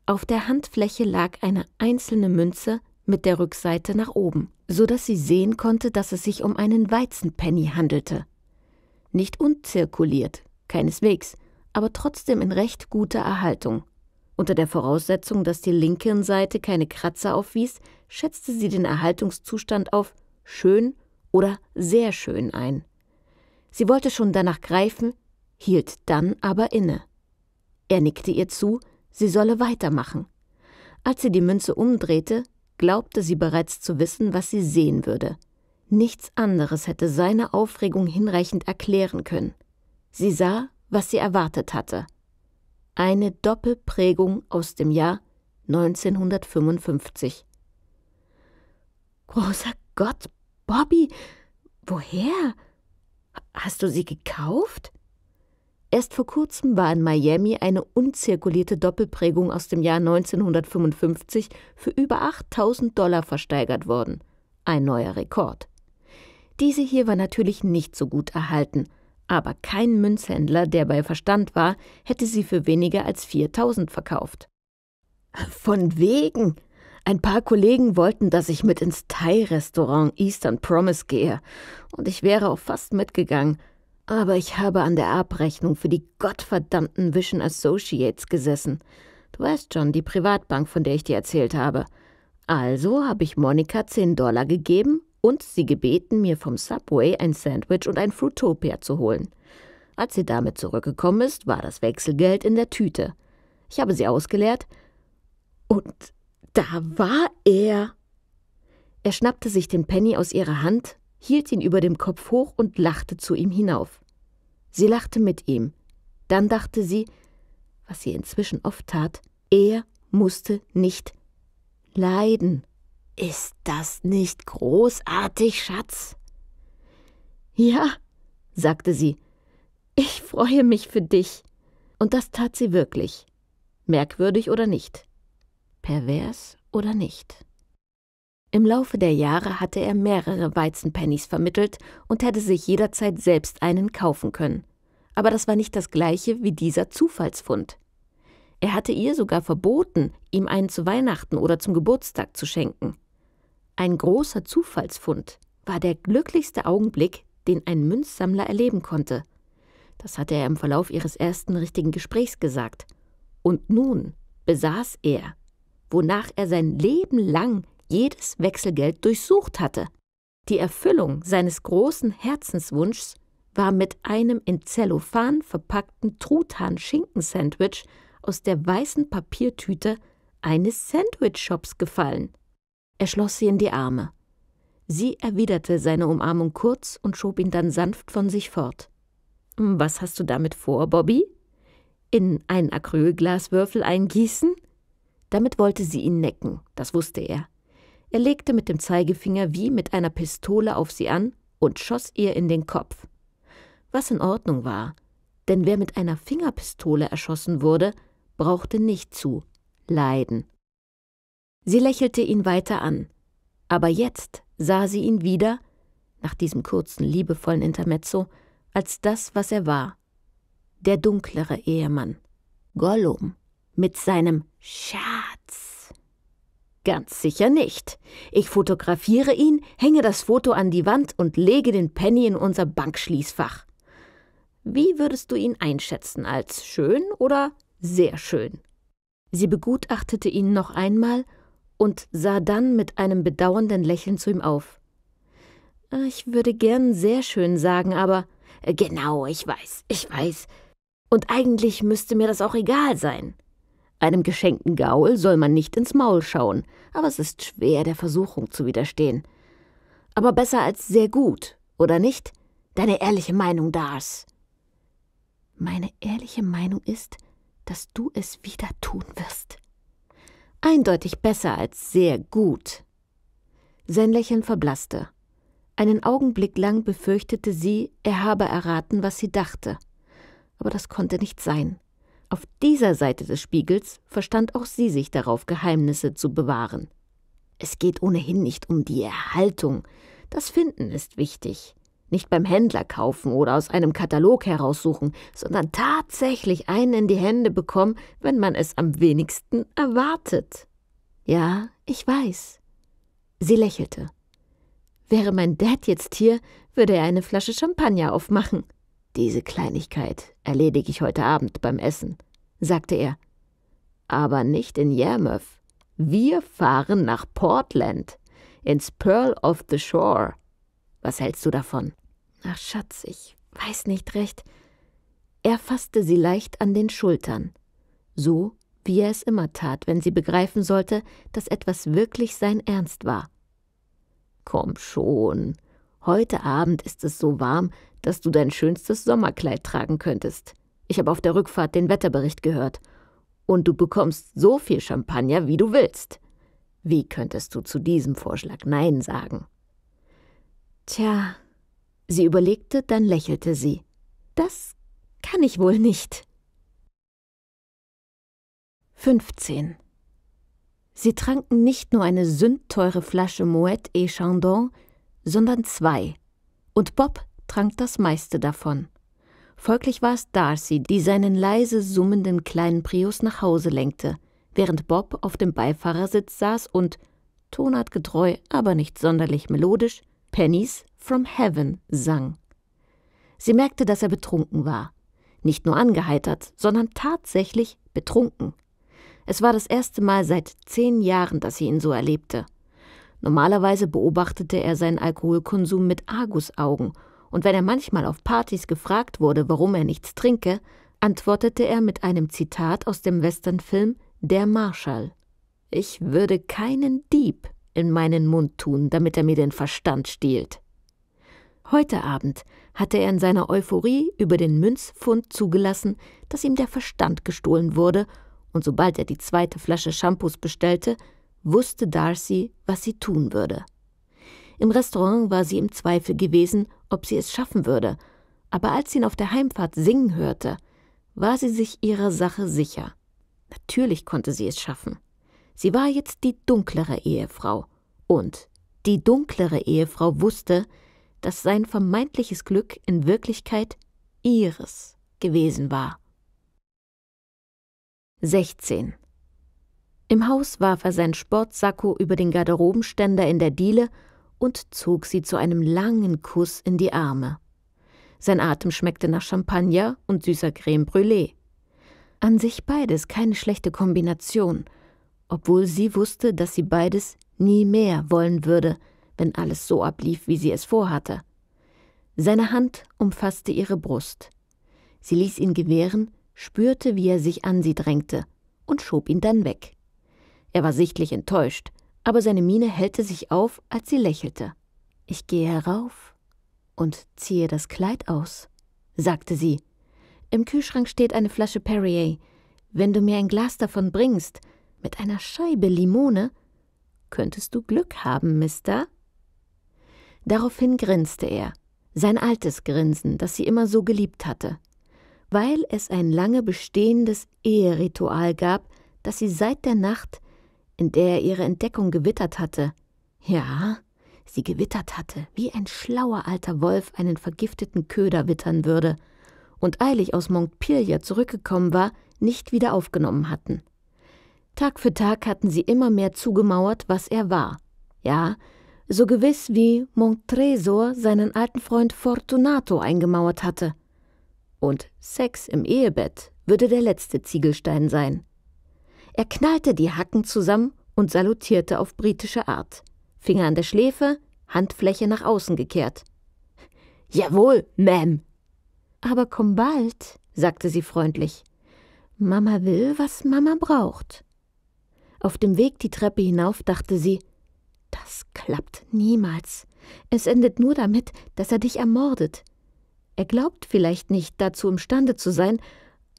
Auf der Handfläche lag eine einzelne Münze mit der Rückseite nach oben, so dass sie sehen konnte, dass es sich um einen Weizenpenny handelte. Nicht unzirkuliert, keineswegs, aber trotzdem in recht guter Erhaltung. Unter der Voraussetzung, dass die linken Seite keine Kratzer aufwies, schätzte sie den Erhaltungszustand auf schön oder sehr schön ein. Sie wollte schon danach greifen, hielt dann aber inne. Er nickte ihr zu, sie solle weitermachen. Als sie die Münze umdrehte, glaubte sie bereits zu wissen, was sie sehen würde. Nichts anderes hätte seine Aufregung hinreichend erklären können. Sie sah, was sie erwartet hatte. Eine Doppelprägung aus dem Jahr 1955. Großer Gott, Bobby, woher? Hast du sie gekauft? Erst vor kurzem war in Miami eine unzirkulierte Doppelprägung aus dem Jahr 1955 für über 8000 Dollar versteigert worden. Ein neuer Rekord. Diese hier war natürlich nicht so gut erhalten, aber kein Münzhändler, der bei Verstand war, hätte sie für weniger als 4000 verkauft. Von wegen! Ein paar Kollegen wollten, dass ich mit ins Thai-Restaurant Eastern Promise gehe, und ich wäre auch fast mitgegangen – aber ich habe an der Abrechnung für die gottverdammten Vision Associates gesessen. Du weißt schon, die Privatbank, von der ich dir erzählt habe. Also habe ich Monika 10 Dollar gegeben und sie gebeten, mir vom Subway ein Sandwich und ein Fruitopia zu holen. Als sie damit zurückgekommen ist, war das Wechselgeld in der Tüte. Ich habe sie ausgeleert und da war er. Er schnappte sich den Penny aus ihrer Hand, hielt ihn über dem Kopf hoch und lachte zu ihm hinauf. Sie lachte mit ihm. Dann dachte sie, was sie inzwischen oft tat, er musste nicht leiden. Ist das nicht großartig, Schatz? Ja, sagte sie, ich freue mich für dich. Und das tat sie wirklich, merkwürdig oder nicht, pervers oder nicht. Im Laufe der Jahre hatte er mehrere Weizenpennys vermittelt und hätte sich jederzeit selbst einen kaufen können. Aber das war nicht das gleiche wie dieser Zufallsfund. Er hatte ihr sogar verboten, ihm einen zu Weihnachten oder zum Geburtstag zu schenken. Ein großer Zufallsfund war der glücklichste Augenblick, den ein Münzsammler erleben konnte. Das hatte er im Verlauf ihres ersten richtigen Gesprächs gesagt. Und nun besaß er, wonach er sein Leben lang jedes Wechselgeld durchsucht hatte. Die Erfüllung seines großen Herzenswunschs war mit einem in Zellophan verpackten Truthahn-Schinken-Sandwich aus der weißen Papiertüte eines Sandwich-Shops gefallen. Er schloss sie in die Arme. Sie erwiderte seine Umarmung kurz und schob ihn dann sanft von sich fort. Hm, was hast du damit vor, Bobby? In ein Acrylglaswürfel eingießen? Damit wollte sie ihn necken, das wusste er. Er legte mit dem Zeigefinger wie mit einer Pistole auf sie an und schoss ihr in den Kopf. Was in Ordnung war, denn wer mit einer Fingerpistole erschossen wurde, brauchte nicht zu leiden. Sie lächelte ihn weiter an, aber jetzt sah sie ihn wieder, nach diesem kurzen, liebevollen Intermezzo, als das, was er war. Der dunklere Ehemann. Gollum mit seinem Schaf. Ganz sicher nicht. Ich fotografiere ihn, hänge das Foto an die Wand und lege den Penny in unser Bankschließfach. Wie würdest du ihn einschätzen, als schön oder sehr schön? Sie begutachtete ihn noch einmal und sah dann mit einem bedauernden Lächeln zu ihm auf. Ich würde gern sehr schön sagen, aber genau, ich weiß, ich weiß. Und eigentlich müsste mir das auch egal sein. Einem geschenkten Gaul soll man nicht ins Maul schauen, aber es ist schwer, der Versuchung zu widerstehen. Aber besser als sehr gut, oder nicht? Deine ehrliche Meinung, Dars. Meine ehrliche Meinung ist, dass du es wieder tun wirst. Eindeutig besser als sehr gut. Sein Lächeln verblasste. Einen Augenblick lang befürchtete sie, er habe erraten, was sie dachte. Aber das konnte nicht sein. Auf dieser Seite des Spiegels verstand auch sie sich darauf, Geheimnisse zu bewahren. Es geht ohnehin nicht um die Erhaltung. Das Finden ist wichtig. Nicht beim Händler kaufen oder aus einem Katalog heraussuchen, sondern tatsächlich einen in die Hände bekommen, wenn man es am wenigsten erwartet. Ja, ich weiß. Sie lächelte. Wäre mein Dad jetzt hier, würde er eine Flasche Champagner aufmachen. Diese Kleinigkeit erledige ich heute Abend beim Essen, sagte er. Aber nicht in Yarmouth. Wir fahren nach Portland, ins Pearl of the Shore. Was hältst du davon? Ach Schatz, ich weiß nicht recht. Er fasste sie leicht an den Schultern, so wie er es immer tat, wenn sie begreifen sollte, dass etwas wirklich sein Ernst war. Komm schon, heute Abend ist es so warm, dass du dein schönstes Sommerkleid tragen könntest. Ich habe auf der Rückfahrt den Wetterbericht gehört. Und du bekommst so viel Champagner, wie du willst. Wie könntest du zu diesem Vorschlag Nein sagen? Tja, sie überlegte, dann lächelte sie. Das kann ich wohl nicht. 15. Sie tranken nicht nur eine sündteure Flasche Moët et Chandon, sondern zwei. Und Bob trank das meiste davon. Folglich war es Darcy, die seinen leise summenden kleinen Prius nach Hause lenkte, während Bob auf dem Beifahrersitz saß und, tonartgetreu, aber nicht sonderlich melodisch, Pennies from Heaven sang. Sie merkte, dass er betrunken war. Nicht nur angeheitert, sondern tatsächlich betrunken. Es war das erste Mal seit zehn Jahren, dass sie ihn so erlebte. Normalerweise beobachtete er seinen Alkoholkonsum mit Argusaugen und wenn er manchmal auf Partys gefragt wurde, warum er nichts trinke, antwortete er mit einem Zitat aus dem Westernfilm Der Marschall. Ich würde keinen Dieb in meinen Mund tun, damit er mir den Verstand stiehlt. Heute Abend hatte er in seiner Euphorie über den Münzfund zugelassen, dass ihm der Verstand gestohlen wurde, und sobald er die zweite Flasche Shampoos bestellte, wusste Darcy, was sie tun würde. Im Restaurant war sie im Zweifel gewesen, ob sie es schaffen würde, aber als sie ihn auf der Heimfahrt singen hörte, war sie sich ihrer Sache sicher. Natürlich konnte sie es schaffen. Sie war jetzt die dunklere Ehefrau. Und die dunklere Ehefrau wusste, dass sein vermeintliches Glück in Wirklichkeit ihres gewesen war. 16. Im Haus warf er seinen Sportsacko über den Garderobenständer in der Diele und zog sie zu einem langen Kuss in die Arme. Sein Atem schmeckte nach Champagner und süßer Creme Brûlée. An sich beides keine schlechte Kombination, obwohl sie wusste, dass sie beides nie mehr wollen würde, wenn alles so ablief, wie sie es vorhatte. Seine Hand umfasste ihre Brust. Sie ließ ihn gewähren, spürte, wie er sich an sie drängte, und schob ihn dann weg. Er war sichtlich enttäuscht, aber seine Miene hellte sich auf, als sie lächelte. Ich gehe herauf und ziehe das Kleid aus, sagte sie. Im Kühlschrank steht eine Flasche Perrier. Wenn du mir ein Glas davon bringst, mit einer Scheibe Limone, könntest du Glück haben, Mister. Daraufhin grinste er, sein altes Grinsen, das sie immer so geliebt hatte, weil es ein lange bestehendes Eheritual gab, das sie seit der Nacht, in der er ihre Entdeckung gewittert hatte. Ja, sie gewittert hatte, wie ein schlauer alter Wolf einen vergifteten Köder wittern würde, und eilig aus Montpellier zurückgekommen war, nicht wieder aufgenommen hatten. Tag für Tag hatten sie immer mehr zugemauert, was er war. Ja, so gewiss wie Montresor seinen alten Freund Fortunato eingemauert hatte. Und Sex im Ehebett würde der letzte Ziegelstein sein. Er knallte die Hacken zusammen und salutierte auf britische Art. Finger an der Schläfe, Handfläche nach außen gekehrt. Jawohl, Ma'am. Aber komm bald, sagte sie freundlich. Mama will, was Mama braucht. Auf dem Weg die Treppe hinauf dachte sie, das klappt niemals. Es endet nur damit, dass er dich ermordet. Er glaubt vielleicht nicht, dazu imstande zu sein,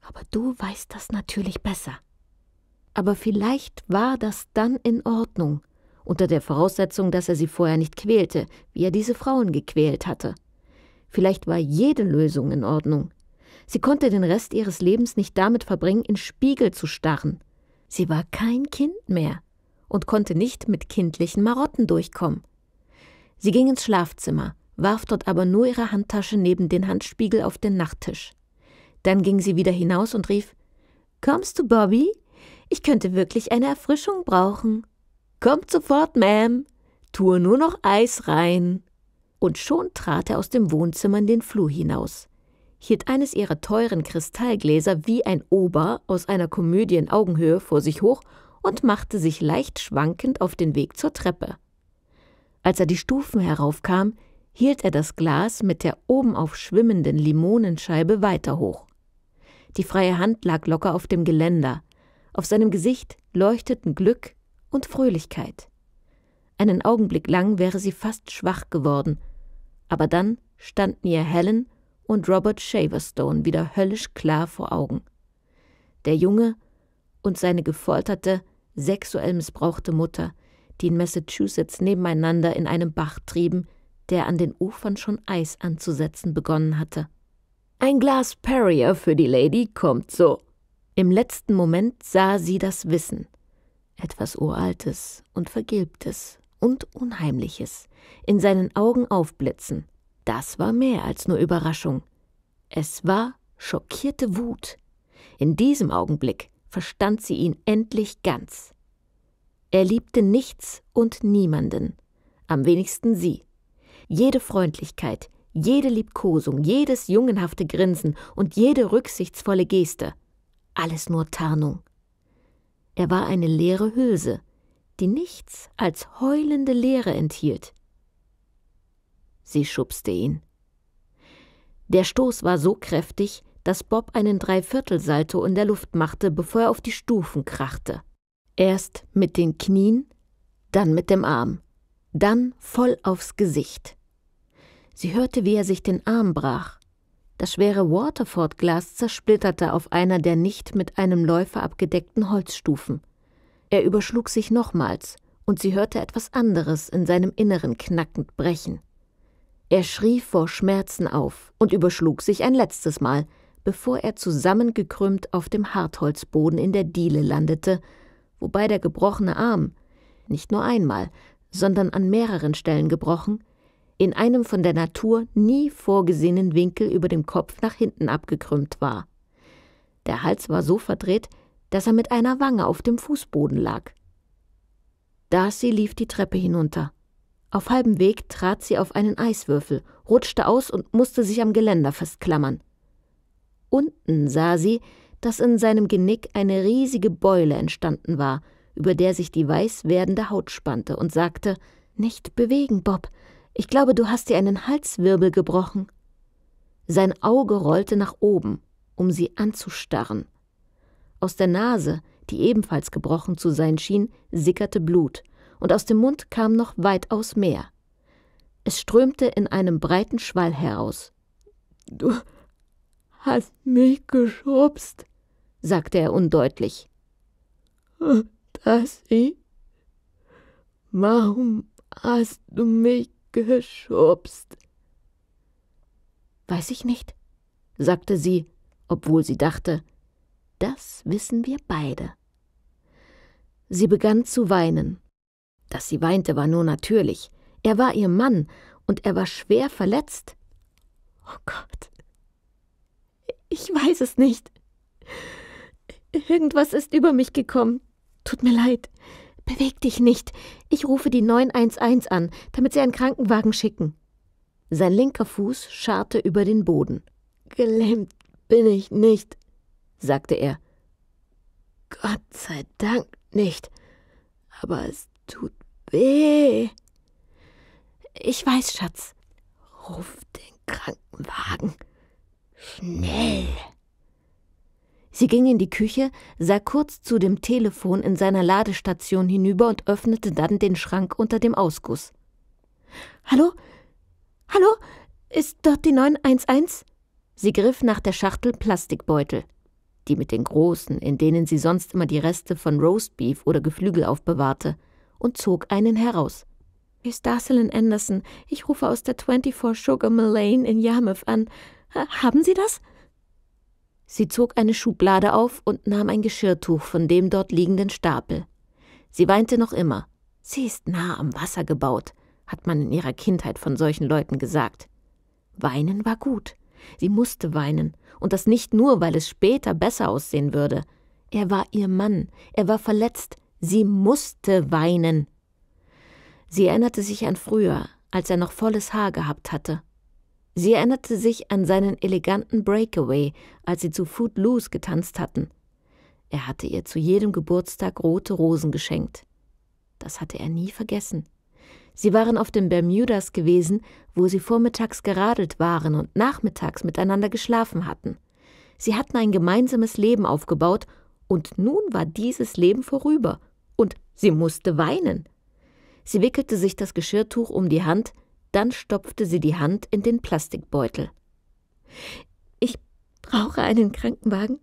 aber du weißt das natürlich besser. Aber vielleicht war das dann in Ordnung, unter der Voraussetzung, dass er sie vorher nicht quälte, wie er diese Frauen gequält hatte. Vielleicht war jede Lösung in Ordnung. Sie konnte den Rest ihres Lebens nicht damit verbringen, in Spiegel zu starren. Sie war kein Kind mehr und konnte nicht mit kindlichen Marotten durchkommen. Sie ging ins Schlafzimmer, warf dort aber nur ihre Handtasche neben den Handspiegel auf den Nachttisch. Dann ging sie wieder hinaus und rief Kommst du, Bobby? Ich könnte wirklich eine Erfrischung brauchen. Kommt sofort, Ma'am. Tue nur noch Eis rein. Und schon trat er aus dem Wohnzimmer in den Flur hinaus, hielt eines ihrer teuren Kristallgläser wie ein Ober aus einer Komödie in Augenhöhe vor sich hoch und machte sich leicht schwankend auf den Weg zur Treppe. Als er die Stufen heraufkam, hielt er das Glas mit der obenauf schwimmenden Limonenscheibe weiter hoch. Die freie Hand lag locker auf dem Geländer. Auf seinem Gesicht leuchteten Glück und Fröhlichkeit. Einen Augenblick lang wäre sie fast schwach geworden, aber dann standen ihr Helen und Robert Shaverstone wieder höllisch klar vor Augen. Der Junge und seine gefolterte, sexuell missbrauchte Mutter, die in Massachusetts nebeneinander in einem Bach trieben, der an den Ufern schon Eis anzusetzen begonnen hatte. Ein Glas Perrier für die Lady kommt so, im letzten Moment sah sie das Wissen. Etwas Uraltes und Vergilbtes und Unheimliches in seinen Augen aufblitzen. Das war mehr als nur Überraschung. Es war schockierte Wut. In diesem Augenblick verstand sie ihn endlich ganz. Er liebte nichts und niemanden, am wenigsten sie. Jede Freundlichkeit, jede Liebkosung, jedes jungenhafte Grinsen und jede rücksichtsvolle Geste – alles nur Tarnung. Er war eine leere Hülse, die nichts als heulende Leere enthielt. Sie schubste ihn. Der Stoß war so kräftig, dass Bob einen Dreiviertelsalto in der Luft machte, bevor er auf die Stufen krachte. Erst mit den Knien, dann mit dem Arm, dann voll aufs Gesicht. Sie hörte, wie er sich den Arm brach, das schwere Waterford-Glas zersplitterte auf einer der nicht mit einem Läufer abgedeckten Holzstufen. Er überschlug sich nochmals, und sie hörte etwas anderes in seinem Inneren knackend brechen. Er schrie vor Schmerzen auf und überschlug sich ein letztes Mal, bevor er zusammengekrümmt auf dem Hartholzboden in der Diele landete, wobei der gebrochene Arm, nicht nur einmal, sondern an mehreren Stellen gebrochen, in einem von der Natur nie vorgesehenen Winkel über dem Kopf nach hinten abgekrümmt war. Der Hals war so verdreht, dass er mit einer Wange auf dem Fußboden lag. Darcy lief die Treppe hinunter. Auf halbem Weg trat sie auf einen Eiswürfel, rutschte aus und musste sich am Geländer festklammern. Unten sah sie, dass in seinem Genick eine riesige Beule entstanden war, über der sich die weiß werdende Haut spannte, und sagte Nicht bewegen, Bob, ich glaube, du hast dir einen Halswirbel gebrochen. Sein Auge rollte nach oben, um sie anzustarren. Aus der Nase, die ebenfalls gebrochen zu sein schien, sickerte Blut, und aus dem Mund kam noch weitaus mehr. Es strömte in einem breiten Schwall heraus. Du hast mich geschubst, sagte er undeutlich. Das ich? Warum hast du mich geschubst. Weiß ich nicht, sagte sie, obwohl sie dachte, das wissen wir beide. Sie begann zu weinen. Dass sie weinte, war nur natürlich. Er war ihr Mann und er war schwer verletzt. Oh Gott. Ich weiß es nicht. Irgendwas ist über mich gekommen. Tut mir leid. Beweg dich nicht. Ich rufe die 911 an, damit sie einen Krankenwagen schicken. Sein linker Fuß scharrte über den Boden. Gelähmt bin ich nicht, sagte er. Gott sei Dank nicht. Aber es tut weh. Ich weiß, Schatz. Ruf den Krankenwagen. Schnell. Sie ging in die Küche, sah kurz zu dem Telefon in seiner Ladestation hinüber und öffnete dann den Schrank unter dem Ausguss. Hallo? Hallo? Ist dort die 911? Sie griff nach der Schachtel Plastikbeutel, die mit den großen, in denen sie sonst immer die Reste von Roastbeef oder Geflügel aufbewahrte, und zog einen heraus. Hier Ist Darcelin Anderson. Ich rufe aus der 24 Sugar Mill Lane in Yarmouth an. haben Sie das? Sie zog eine Schublade auf und nahm ein Geschirrtuch von dem dort liegenden Stapel. Sie weinte noch immer. Sie ist nah am Wasser gebaut, hat man in ihrer Kindheit von solchen Leuten gesagt. Weinen war gut. Sie musste weinen, und das nicht nur, weil es später besser aussehen würde. Er war ihr Mann, er war verletzt, sie musste weinen. Sie erinnerte sich an früher, als er noch volles Haar gehabt hatte Sie erinnerte sich an seinen eleganten Breakaway, als sie zu Footloose getanzt hatten. Er hatte ihr zu jedem Geburtstag rote Rosen geschenkt. Das hatte er nie vergessen. Sie waren auf den Bermudas gewesen, wo sie vormittags geradelt waren und nachmittags miteinander geschlafen hatten. Sie hatten ein gemeinsames Leben aufgebaut, und nun war dieses Leben vorüber, und sie musste weinen. Sie wickelte sich das Geschirrtuch um die Hand, dann stopfte sie die Hand in den Plastikbeutel. Ich brauche einen Krankenwagen.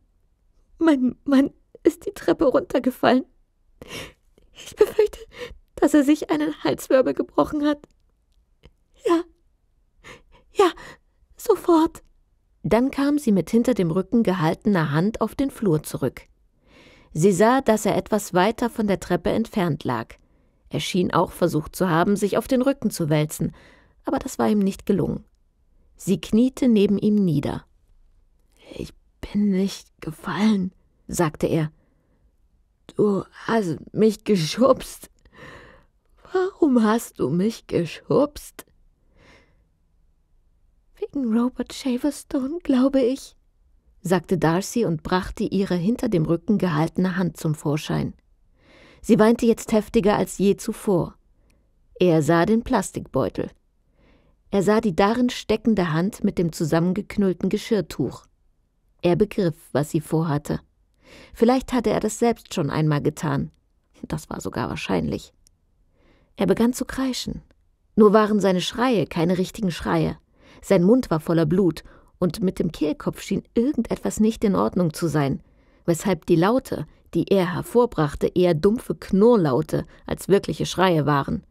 Mein Mann ist die Treppe runtergefallen. Ich befürchte, dass er sich einen Halswirbel gebrochen hat. Ja. Ja, sofort. Dann kam sie mit hinter dem Rücken gehaltener Hand auf den Flur zurück. Sie sah, dass er etwas weiter von der Treppe entfernt lag. Er schien auch versucht zu haben, sich auf den Rücken zu wälzen, aber das war ihm nicht gelungen. Sie kniete neben ihm nieder. Ich bin nicht gefallen, sagte er. Du hast mich geschubst. Warum hast du mich geschubst? Wegen Robert Shaverstone, glaube ich, sagte Darcy und brachte ihre hinter dem Rücken gehaltene Hand zum Vorschein. Sie weinte jetzt heftiger als je zuvor. Er sah den Plastikbeutel. Er sah die darin steckende Hand mit dem zusammengeknüllten Geschirrtuch. Er begriff, was sie vorhatte. Vielleicht hatte er das selbst schon einmal getan. Das war sogar wahrscheinlich. Er begann zu kreischen. Nur waren seine Schreie keine richtigen Schreie. Sein Mund war voller Blut und mit dem Kehlkopf schien irgendetwas nicht in Ordnung zu sein, weshalb die Laute, die er hervorbrachte, eher dumpfe Knurrlaute als wirkliche Schreie waren.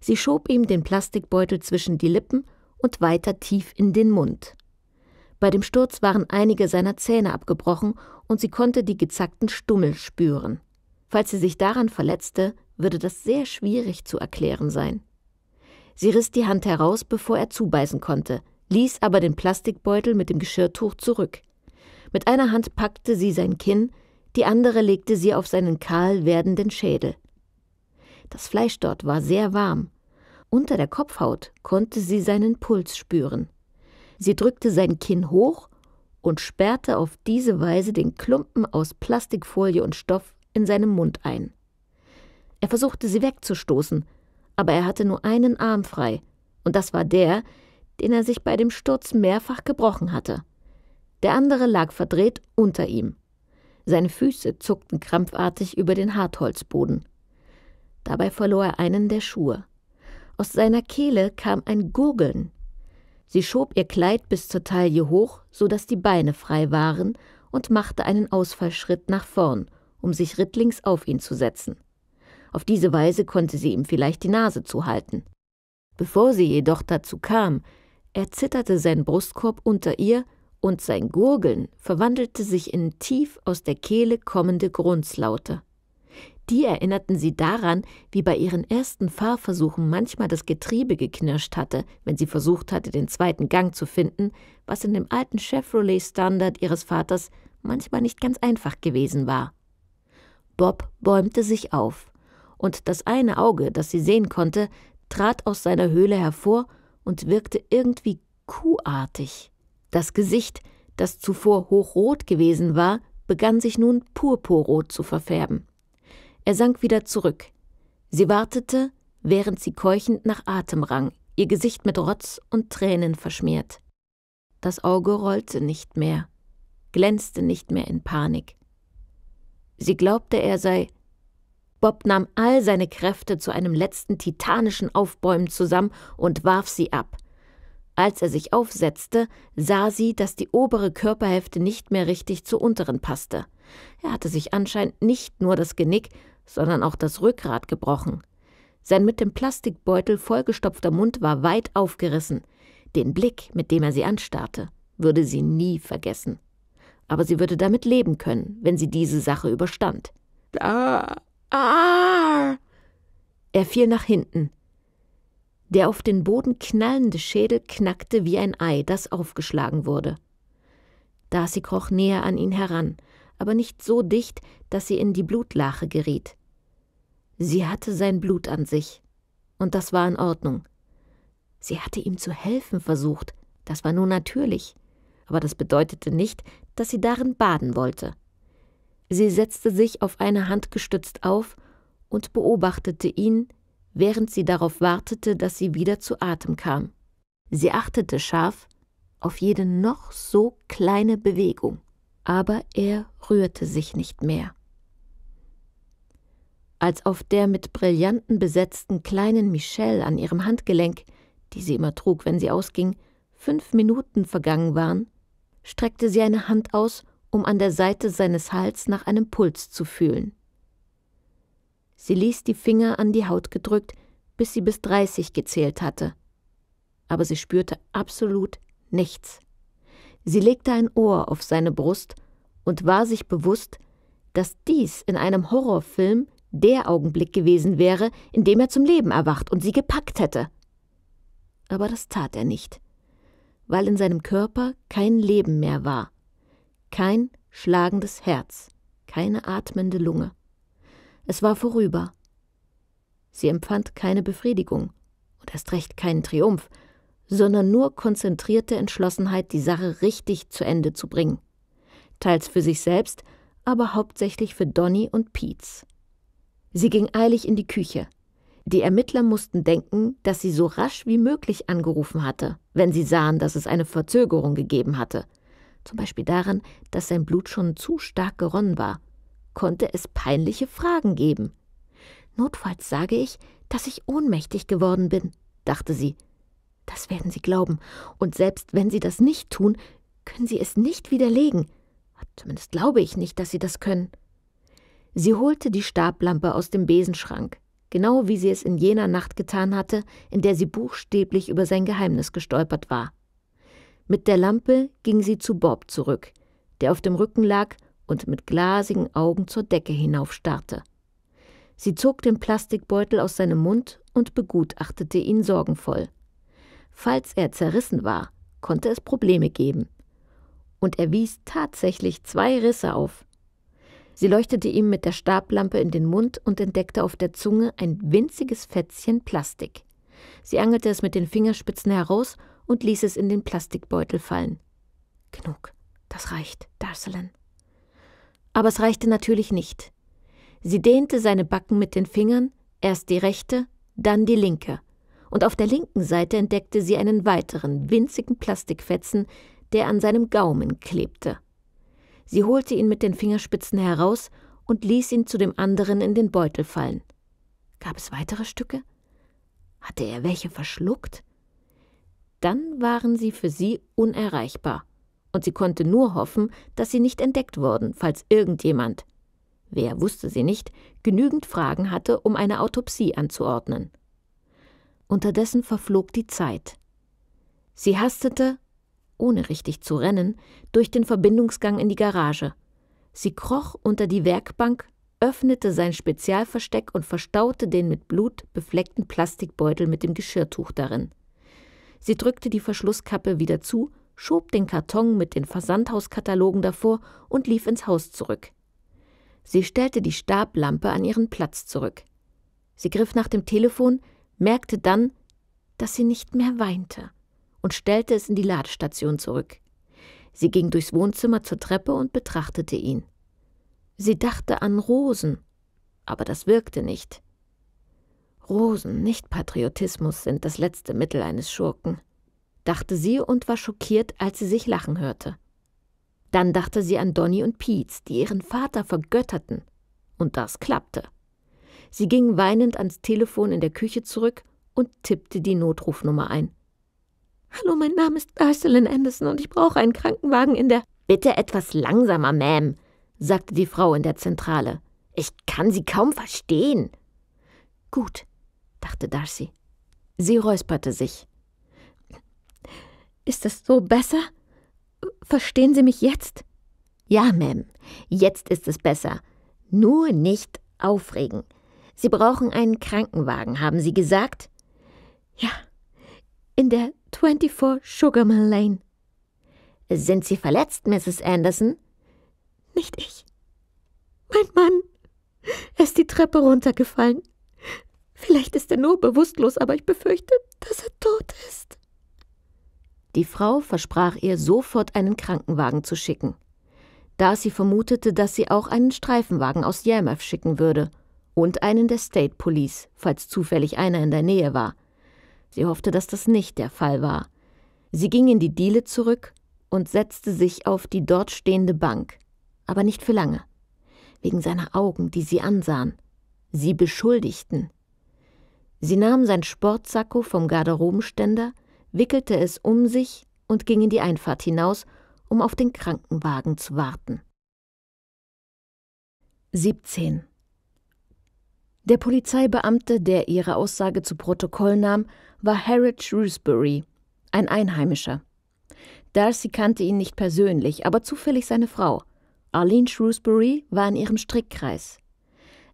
Sie schob ihm den Plastikbeutel zwischen die Lippen und weiter tief in den Mund. Bei dem Sturz waren einige seiner Zähne abgebrochen und sie konnte die gezackten Stummel spüren. Falls sie sich daran verletzte, würde das sehr schwierig zu erklären sein. Sie riss die Hand heraus, bevor er zubeißen konnte, ließ aber den Plastikbeutel mit dem Geschirrtuch zurück. Mit einer Hand packte sie sein Kinn, die andere legte sie auf seinen kahl werdenden Schädel. Das Fleisch dort war sehr warm. Unter der Kopfhaut konnte sie seinen Puls spüren. Sie drückte sein Kinn hoch und sperrte auf diese Weise den Klumpen aus Plastikfolie und Stoff in seinem Mund ein. Er versuchte sie wegzustoßen, aber er hatte nur einen Arm frei, und das war der, den er sich bei dem Sturz mehrfach gebrochen hatte. Der andere lag verdreht unter ihm. Seine Füße zuckten krampfartig über den Hartholzboden. Dabei verlor er einen der Schuhe. Aus seiner Kehle kam ein Gurgeln. Sie schob ihr Kleid bis zur Taille hoch, so dass die Beine frei waren, und machte einen Ausfallschritt nach vorn, um sich rittlings auf ihn zu setzen. Auf diese Weise konnte sie ihm vielleicht die Nase zuhalten. Bevor sie jedoch dazu kam, erzitterte sein Brustkorb unter ihr und sein Gurgeln verwandelte sich in tief aus der Kehle kommende Grunzlaute. Die erinnerten sie daran, wie bei ihren ersten Fahrversuchen manchmal das Getriebe geknirscht hatte, wenn sie versucht hatte, den zweiten Gang zu finden, was in dem alten Chevrolet Standard ihres Vaters manchmal nicht ganz einfach gewesen war. Bob bäumte sich auf, und das eine Auge, das sie sehen konnte, trat aus seiner Höhle hervor und wirkte irgendwie kuhartig. Das Gesicht, das zuvor hochrot gewesen war, begann sich nun purpurrot zu verfärben. Er sank wieder zurück. Sie wartete, während sie keuchend nach Atem rang, ihr Gesicht mit Rotz und Tränen verschmiert. Das Auge rollte nicht mehr, glänzte nicht mehr in Panik. Sie glaubte, er sei. Bob nahm all seine Kräfte zu einem letzten titanischen Aufbäumen zusammen und warf sie ab. Als er sich aufsetzte, sah sie, dass die obere Körperhälfte nicht mehr richtig zur unteren passte. Er hatte sich anscheinend nicht nur das Genick, sondern auch das Rückgrat gebrochen. Sein mit dem Plastikbeutel vollgestopfter Mund war weit aufgerissen. Den Blick, mit dem er sie anstarrte, würde sie nie vergessen. Aber sie würde damit leben können, wenn sie diese Sache überstand. Ah, ah. Er fiel nach hinten. Der auf den Boden knallende Schädel knackte wie ein Ei, das aufgeschlagen wurde. Darcy kroch näher an ihn heran aber nicht so dicht, dass sie in die Blutlache geriet. Sie hatte sein Blut an sich. Und das war in Ordnung. Sie hatte ihm zu helfen versucht, das war nur natürlich. Aber das bedeutete nicht, dass sie darin baden wollte. Sie setzte sich auf eine Hand gestützt auf und beobachtete ihn, während sie darauf wartete, dass sie wieder zu Atem kam. Sie achtete scharf auf jede noch so kleine Bewegung aber er rührte sich nicht mehr. Als auf der mit Brillanten besetzten kleinen Michelle an ihrem Handgelenk, die sie immer trug, wenn sie ausging, fünf Minuten vergangen waren, streckte sie eine Hand aus, um an der Seite seines Hals nach einem Puls zu fühlen. Sie ließ die Finger an die Haut gedrückt, bis sie bis 30 gezählt hatte. Aber sie spürte absolut nichts. Sie legte ein Ohr auf seine Brust und war sich bewusst, dass dies in einem Horrorfilm der Augenblick gewesen wäre, in dem er zum Leben erwacht und sie gepackt hätte. Aber das tat er nicht, weil in seinem Körper kein Leben mehr war, kein schlagendes Herz, keine atmende Lunge. Es war vorüber. Sie empfand keine Befriedigung und erst recht keinen Triumph, sondern nur konzentrierte Entschlossenheit, die Sache richtig zu Ende zu bringen. Teils für sich selbst, aber hauptsächlich für Donny und Pietz. Sie ging eilig in die Küche. Die Ermittler mussten denken, dass sie so rasch wie möglich angerufen hatte, wenn sie sahen, dass es eine Verzögerung gegeben hatte. Zum Beispiel daran, dass sein Blut schon zu stark geronnen war. Konnte es peinliche Fragen geben. Notfalls sage ich, dass ich ohnmächtig geworden bin, dachte sie das werden Sie glauben. Und selbst wenn Sie das nicht tun, können Sie es nicht widerlegen. Zumindest glaube ich nicht, dass Sie das können. Sie holte die Stablampe aus dem Besenschrank, genau wie sie es in jener Nacht getan hatte, in der sie buchstäblich über sein Geheimnis gestolpert war. Mit der Lampe ging sie zu Bob zurück, der auf dem Rücken lag und mit glasigen Augen zur Decke hinaufstarrte. Sie zog den Plastikbeutel aus seinem Mund und begutachtete ihn sorgenvoll. Falls er zerrissen war, konnte es Probleme geben. Und er wies tatsächlich zwei Risse auf. Sie leuchtete ihm mit der Stablampe in den Mund und entdeckte auf der Zunge ein winziges Fätzchen Plastik. Sie angelte es mit den Fingerspitzen heraus und ließ es in den Plastikbeutel fallen. Genug, das reicht, Darcelin. Aber es reichte natürlich nicht. Sie dehnte seine Backen mit den Fingern, erst die rechte, dann die linke und auf der linken Seite entdeckte sie einen weiteren winzigen Plastikfetzen, der an seinem Gaumen klebte. Sie holte ihn mit den Fingerspitzen heraus und ließ ihn zu dem anderen in den Beutel fallen. Gab es weitere Stücke? Hatte er welche verschluckt? Dann waren sie für sie unerreichbar, und sie konnte nur hoffen, dass sie nicht entdeckt wurden, falls irgendjemand wer wusste sie nicht genügend Fragen hatte, um eine Autopsie anzuordnen. Unterdessen verflog die Zeit. Sie hastete, ohne richtig zu rennen, durch den Verbindungsgang in die Garage. Sie kroch unter die Werkbank, öffnete sein Spezialversteck und verstaute den mit Blut befleckten Plastikbeutel mit dem Geschirrtuch darin. Sie drückte die Verschlusskappe wieder zu, schob den Karton mit den Versandhauskatalogen davor und lief ins Haus zurück. Sie stellte die Stablampe an ihren Platz zurück. Sie griff nach dem Telefon, merkte dann, dass sie nicht mehr weinte und stellte es in die Ladestation zurück. Sie ging durchs Wohnzimmer zur Treppe und betrachtete ihn. Sie dachte an Rosen, aber das wirkte nicht. Rosen, nicht Patriotismus, sind das letzte Mittel eines Schurken, dachte sie und war schockiert, als sie sich lachen hörte. Dann dachte sie an Donny und Pietz, die ihren Vater vergötterten, und das klappte. Sie ging weinend ans Telefon in der Küche zurück und tippte die Notrufnummer ein. Hallo, mein Name ist Ursula Anderson und ich brauche einen Krankenwagen in der. Bitte etwas langsamer, Ma'am, sagte die Frau in der Zentrale. Ich kann Sie kaum verstehen. Gut, dachte Darcy. Sie räusperte sich. Ist es so besser? Verstehen Sie mich jetzt? Ja, Ma'am, jetzt ist es besser. Nur nicht aufregen. Sie brauchen einen Krankenwagen, haben Sie gesagt? Ja, in der 24 Sugarman Lane. Sind Sie verletzt, Mrs. Anderson? Nicht ich. Mein Mann. Er ist die Treppe runtergefallen. Vielleicht ist er nur bewusstlos, aber ich befürchte, dass er tot ist. Die Frau versprach ihr sofort einen Krankenwagen zu schicken. Darcy vermutete, dass sie auch einen Streifenwagen aus Yarmouth schicken würde – und einen der State Police, falls zufällig einer in der Nähe war. Sie hoffte, dass das nicht der Fall war. Sie ging in die Diele zurück und setzte sich auf die dort stehende Bank, aber nicht für lange, wegen seiner Augen, die sie ansahen. Sie beschuldigten. Sie nahm sein Sportsacko vom Garderobenständer, wickelte es um sich und ging in die Einfahrt hinaus, um auf den Krankenwagen zu warten. 17. Der Polizeibeamte, der ihre Aussage zu Protokoll nahm, war Harrod Shrewsbury, ein Einheimischer. Darcy kannte ihn nicht persönlich, aber zufällig seine Frau. Arlene Shrewsbury war in ihrem Strickkreis.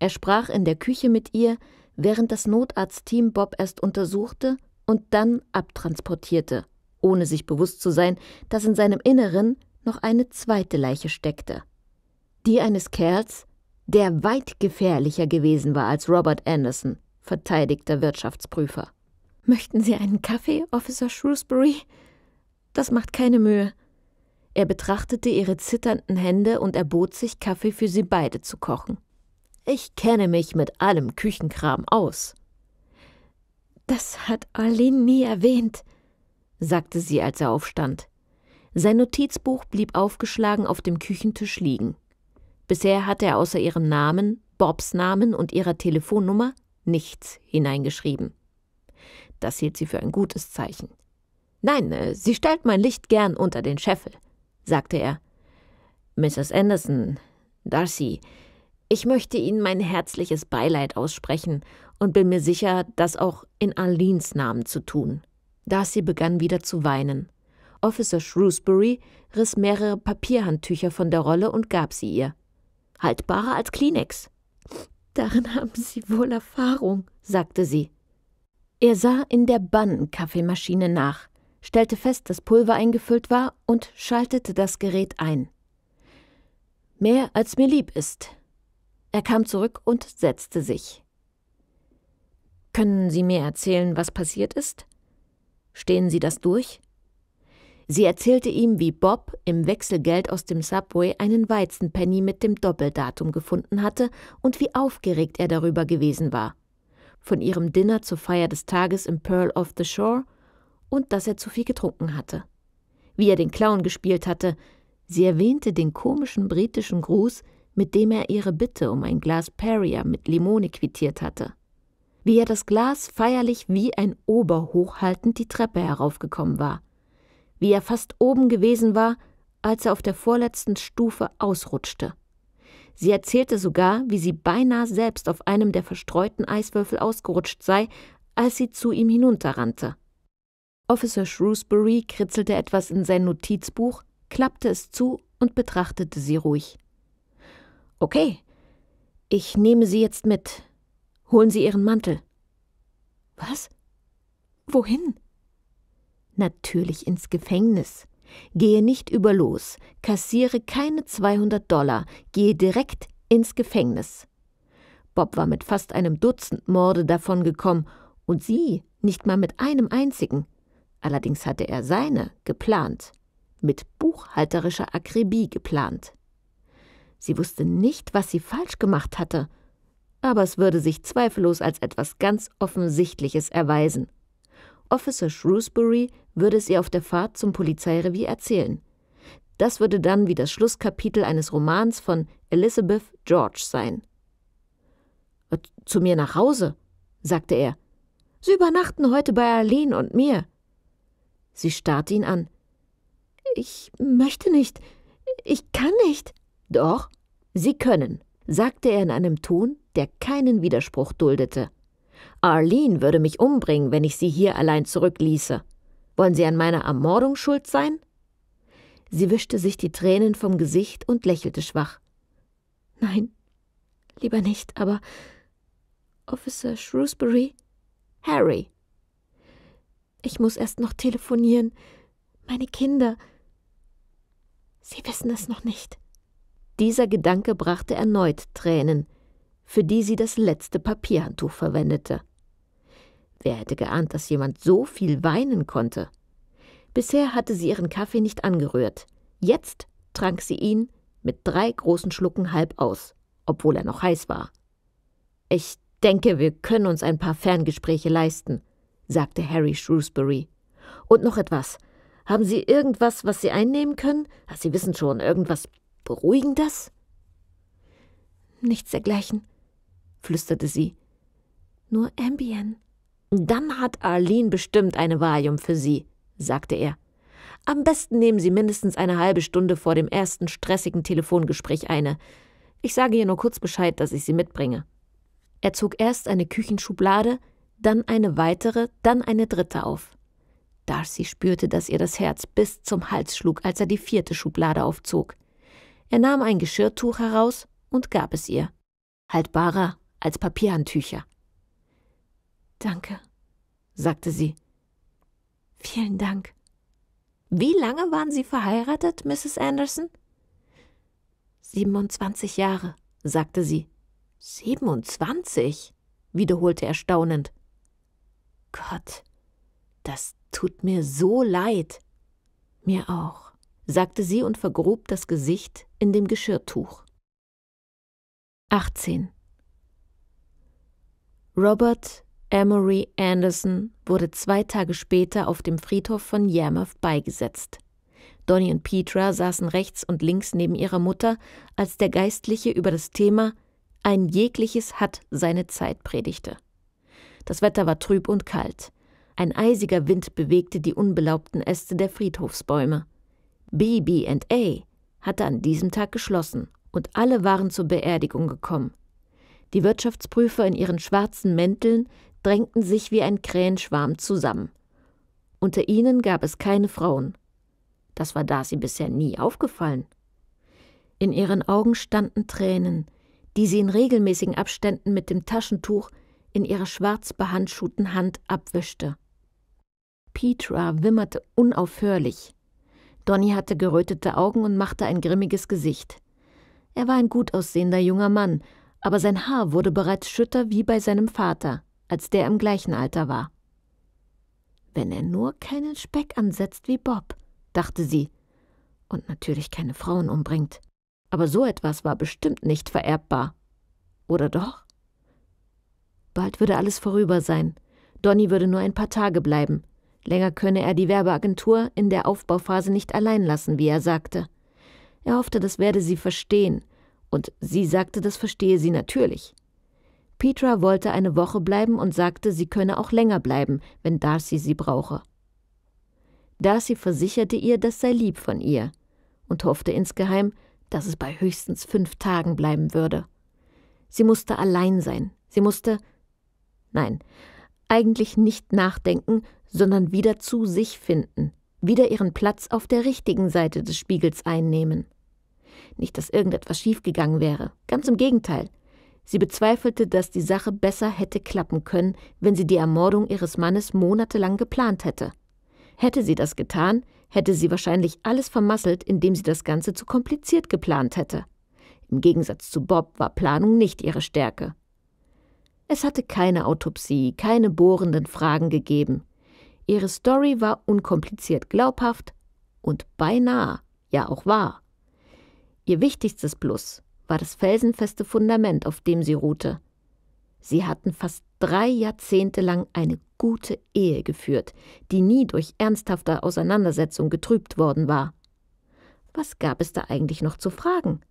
Er sprach in der Küche mit ihr, während das Notarztteam Bob erst untersuchte und dann abtransportierte, ohne sich bewusst zu sein, dass in seinem Inneren noch eine zweite Leiche steckte. Die eines Kerls, der weit gefährlicher gewesen war als Robert Anderson, verteidigter Wirtschaftsprüfer. Möchten Sie einen Kaffee, Officer Shrewsbury? Das macht keine Mühe. Er betrachtete ihre zitternden Hände und erbot sich, Kaffee für sie beide zu kochen. Ich kenne mich mit allem Küchenkram aus. Das hat Arlene nie erwähnt, sagte sie, als er aufstand. Sein Notizbuch blieb aufgeschlagen auf dem Küchentisch liegen. Bisher hatte er außer ihrem Namen, Bobs Namen und ihrer Telefonnummer nichts hineingeschrieben. Das hielt sie für ein gutes Zeichen. Nein, äh, sie stellt mein Licht gern unter den Scheffel, sagte er. Mrs. Anderson, Darcy, ich möchte Ihnen mein herzliches Beileid aussprechen und bin mir sicher, das auch in Arlines Namen zu tun. Darcy begann wieder zu weinen. Officer Shrewsbury riss mehrere Papierhandtücher von der Rolle und gab sie ihr haltbarer als Kleenex. Darin haben Sie wohl Erfahrung, sagte sie. Er sah in der Bannenkaffeemaschine nach, stellte fest, dass Pulver eingefüllt war und schaltete das Gerät ein. Mehr als mir lieb ist. Er kam zurück und setzte sich. Können Sie mir erzählen, was passiert ist? Stehen Sie das durch? Sie erzählte ihm, wie Bob im Wechselgeld aus dem Subway einen Weizenpenny mit dem Doppeldatum gefunden hatte und wie aufgeregt er darüber gewesen war. Von ihrem Dinner zur Feier des Tages im Pearl of the Shore und dass er zu viel getrunken hatte. Wie er den Clown gespielt hatte. Sie erwähnte den komischen britischen Gruß, mit dem er ihre Bitte um ein Glas Perrier mit Limone quittiert hatte. Wie er das Glas feierlich wie ein Ober hochhaltend die Treppe heraufgekommen war wie er fast oben gewesen war, als er auf der vorletzten Stufe ausrutschte. Sie erzählte sogar, wie sie beinahe selbst auf einem der verstreuten Eiswürfel ausgerutscht sei, als sie zu ihm hinunterrannte. Officer Shrewsbury kritzelte etwas in sein Notizbuch, klappte es zu und betrachtete sie ruhig. Okay, ich nehme Sie jetzt mit. Holen Sie Ihren Mantel. Was? Wohin? Natürlich ins Gefängnis. Gehe nicht über los, kassiere keine 200 Dollar, gehe direkt ins Gefängnis. Bob war mit fast einem Dutzend Morde davongekommen und sie nicht mal mit einem einzigen. Allerdings hatte er seine geplant, mit buchhalterischer Akribie geplant. Sie wusste nicht, was sie falsch gemacht hatte, aber es würde sich zweifellos als etwas ganz Offensichtliches erweisen. Officer Shrewsbury würde es ihr auf der Fahrt zum Polizeirevier erzählen. Das würde dann wie das Schlusskapitel eines Romans von Elizabeth George sein. Äh, zu mir nach Hause, sagte er. Sie übernachten heute bei Aline und mir. Sie starrte ihn an. Ich möchte nicht. Ich kann nicht. Doch, Sie können, sagte er in einem Ton, der keinen Widerspruch duldete. Arlene würde mich umbringen, wenn ich sie hier allein zurückließe. Wollen Sie an meiner Ermordung schuld sein? Sie wischte sich die Tränen vom Gesicht und lächelte schwach. Nein, lieber nicht, aber Officer Shrewsbury? Harry. Ich muss erst noch telefonieren. Meine Kinder. Sie wissen es noch nicht. Dieser Gedanke brachte erneut Tränen, für die sie das letzte Papierhandtuch verwendete. Wer hätte geahnt, dass jemand so viel weinen konnte? Bisher hatte sie ihren Kaffee nicht angerührt. Jetzt trank sie ihn mit drei großen Schlucken halb aus, obwohl er noch heiß war. Ich denke, wir können uns ein paar Ferngespräche leisten, sagte Harry Shrewsbury. Und noch etwas. Haben Sie irgendwas, was Sie einnehmen können? sie wissen schon, irgendwas Beruhigendes? Nichts dergleichen, flüsterte sie. Nur Ambien. Dann hat Arlene bestimmt eine Valium für Sie, sagte er. Am besten nehmen Sie mindestens eine halbe Stunde vor dem ersten stressigen Telefongespräch eine. Ich sage ihr nur kurz Bescheid, dass ich sie mitbringe. Er zog erst eine Küchenschublade, dann eine weitere, dann eine dritte auf. Darcy spürte, dass ihr das Herz bis zum Hals schlug, als er die vierte Schublade aufzog. Er nahm ein Geschirrtuch heraus und gab es ihr. Haltbarer als Papierhandtücher. Danke, sagte sie. Vielen Dank. Wie lange waren Sie verheiratet, Mrs. Anderson? 27 Jahre, sagte sie. 27? wiederholte er staunend. Gott, das tut mir so leid. Mir auch, sagte sie und vergrub das Gesicht in dem Geschirrtuch. 18. Robert Emory Anderson wurde zwei Tage später auf dem Friedhof von Yarmouth beigesetzt. Donny und Petra saßen rechts und links neben ihrer Mutter, als der Geistliche über das Thema Ein jegliches hat seine Zeit predigte. Das Wetter war trüb und kalt. Ein eisiger Wind bewegte die unbelaubten Äste der Friedhofsbäume. BB&A hatte an diesem Tag geschlossen und alle waren zur Beerdigung gekommen. Die Wirtschaftsprüfer in ihren schwarzen Mänteln, drängten sich wie ein Krähenschwarm zusammen. Unter ihnen gab es keine Frauen. Das war Darcy bisher nie aufgefallen. In ihren Augen standen Tränen, die sie in regelmäßigen Abständen mit dem Taschentuch in ihrer schwarz behandschuhten Hand abwischte. Petra wimmerte unaufhörlich. Donny hatte gerötete Augen und machte ein grimmiges Gesicht. Er war ein gut aussehender junger Mann, aber sein Haar wurde bereits schütter wie bei seinem Vater als der im gleichen Alter war. Wenn er nur keinen Speck ansetzt wie Bob, dachte sie, und natürlich keine Frauen umbringt. Aber so etwas war bestimmt nicht vererbbar. Oder doch? Bald würde alles vorüber sein. Donny würde nur ein paar Tage bleiben. Länger könne er die Werbeagentur in der Aufbauphase nicht allein lassen, wie er sagte. Er hoffte, das werde sie verstehen, und sie sagte, das verstehe sie natürlich. Petra wollte eine Woche bleiben und sagte, sie könne auch länger bleiben, wenn Darcy sie brauche. Darcy versicherte ihr, das sei lieb von ihr und hoffte insgeheim, dass es bei höchstens fünf Tagen bleiben würde. Sie musste allein sein, sie musste nein, eigentlich nicht nachdenken, sondern wieder zu sich finden, wieder ihren Platz auf der richtigen Seite des Spiegels einnehmen. Nicht, dass irgendetwas schiefgegangen wäre, ganz im Gegenteil, Sie bezweifelte, dass die Sache besser hätte klappen können, wenn sie die Ermordung ihres Mannes monatelang geplant hätte. Hätte sie das getan, hätte sie wahrscheinlich alles vermasselt, indem sie das Ganze zu kompliziert geplant hätte. Im Gegensatz zu Bob war Planung nicht ihre Stärke. Es hatte keine Autopsie, keine bohrenden Fragen gegeben. Ihre Story war unkompliziert glaubhaft und beinahe, ja auch wahr. Ihr wichtigstes Plus, war das felsenfeste Fundament, auf dem sie ruhte. Sie hatten fast drei Jahrzehnte lang eine gute Ehe geführt, die nie durch ernsthafte Auseinandersetzung getrübt worden war. Was gab es da eigentlich noch zu fragen?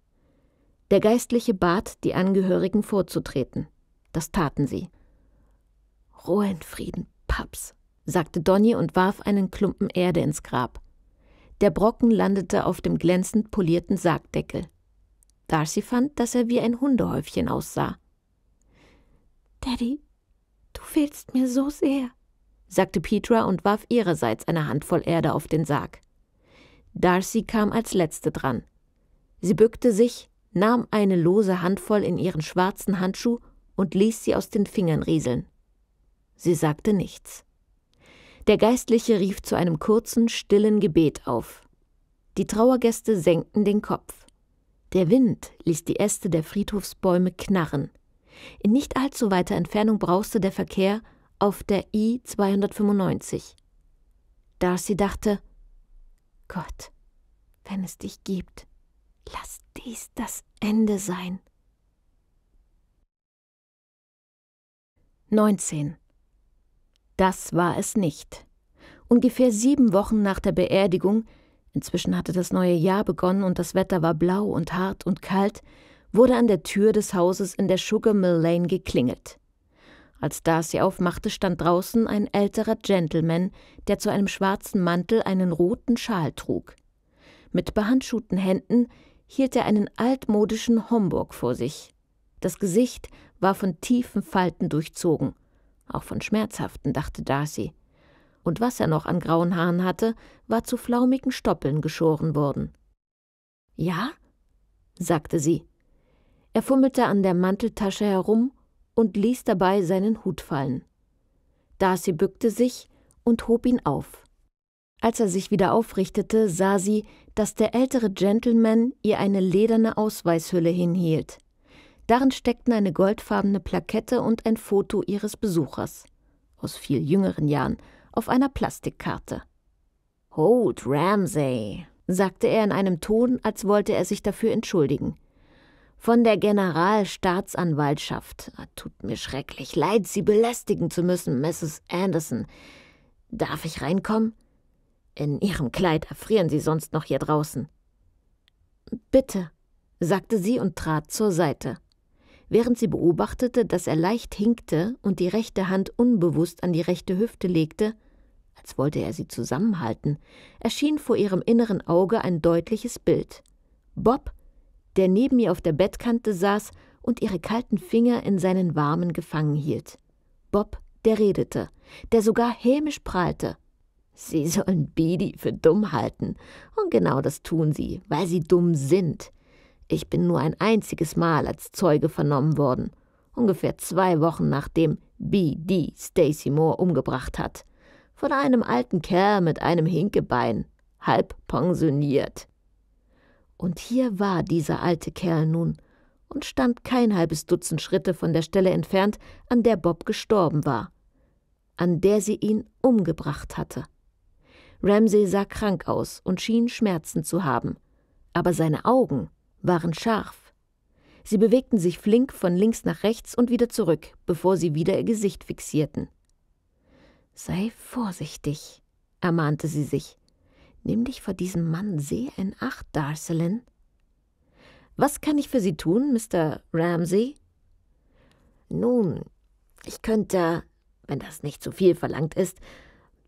Der Geistliche bat, die Angehörigen vorzutreten. Das taten sie. Ruhe in Frieden, Paps, sagte Donny und warf einen Klumpen Erde ins Grab. Der Brocken landete auf dem glänzend polierten Sargdeckel. Darcy fand, dass er wie ein Hundehäufchen aussah. Daddy, du fehlst mir so sehr, sagte Petra und warf ihrerseits eine Handvoll Erde auf den Sarg. Darcy kam als Letzte dran. Sie bückte sich, nahm eine lose Handvoll in ihren schwarzen Handschuh und ließ sie aus den Fingern rieseln. Sie sagte nichts. Der Geistliche rief zu einem kurzen, stillen Gebet auf. Die Trauergäste senkten den Kopf. Der Wind ließ die Äste der Friedhofsbäume knarren. In nicht allzu weiter Entfernung brauste der Verkehr auf der I 295. Darcy dachte Gott, wenn es dich gibt, lass dies das Ende sein. 19. Das war es nicht. Ungefähr sieben Wochen nach der Beerdigung inzwischen hatte das neue Jahr begonnen und das Wetter war blau und hart und kalt, wurde an der Tür des Hauses in der Sugar Mill Lane geklingelt. Als Darcy aufmachte, stand draußen ein älterer Gentleman, der zu einem schwarzen Mantel einen roten Schal trug. Mit behandschuhten Händen hielt er einen altmodischen Homburg vor sich. Das Gesicht war von tiefen Falten durchzogen, auch von schmerzhaften, dachte Darcy und was er noch an grauen Haaren hatte, war zu flaumigen Stoppeln geschoren worden. Ja? sagte sie. Er fummelte an der Manteltasche herum und ließ dabei seinen Hut fallen. Darcy bückte sich und hob ihn auf. Als er sich wieder aufrichtete, sah sie, dass der ältere Gentleman ihr eine lederne Ausweishülle hinhielt. Darin steckten eine goldfarbene Plakette und ein Foto ihres Besuchers aus viel jüngeren Jahren auf einer Plastikkarte. Hold Ramsay, sagte er in einem Ton, als wollte er sich dafür entschuldigen. Von der Generalstaatsanwaltschaft. Ah, tut mir schrecklich leid, Sie belästigen zu müssen, Mrs. Anderson. Darf ich reinkommen? In Ihrem Kleid erfrieren Sie sonst noch hier draußen. Bitte, sagte sie und trat zur Seite während sie beobachtete, dass er leicht hinkte und die rechte Hand unbewusst an die rechte Hüfte legte, als wollte er sie zusammenhalten, erschien vor ihrem inneren Auge ein deutliches Bild. Bob, der neben ihr auf der Bettkante saß und ihre kalten Finger in seinen warmen gefangen hielt. Bob, der redete, der sogar hämisch prahlte. Sie sollen Bidi für dumm halten. Und genau das tun sie, weil sie dumm sind. Ich bin nur ein einziges Mal als Zeuge vernommen worden, ungefähr zwei Wochen nachdem B.D. Stacy Moore umgebracht hat. Von einem alten Kerl mit einem Hinkebein, halb pensioniert. Und hier war dieser alte Kerl nun und stand kein halbes Dutzend Schritte von der Stelle entfernt, an der Bob gestorben war, an der sie ihn umgebracht hatte. Ramsey sah krank aus und schien Schmerzen zu haben, aber seine Augen waren scharf. Sie bewegten sich flink von links nach rechts und wieder zurück, bevor sie wieder ihr Gesicht fixierten. Sei vorsichtig, ermahnte sie sich. Nimm dich vor diesem Mann sehr in Acht, Darcelin. Was kann ich für Sie tun, Mr. Ramsey? Nun, ich könnte, wenn das nicht zu viel verlangt ist,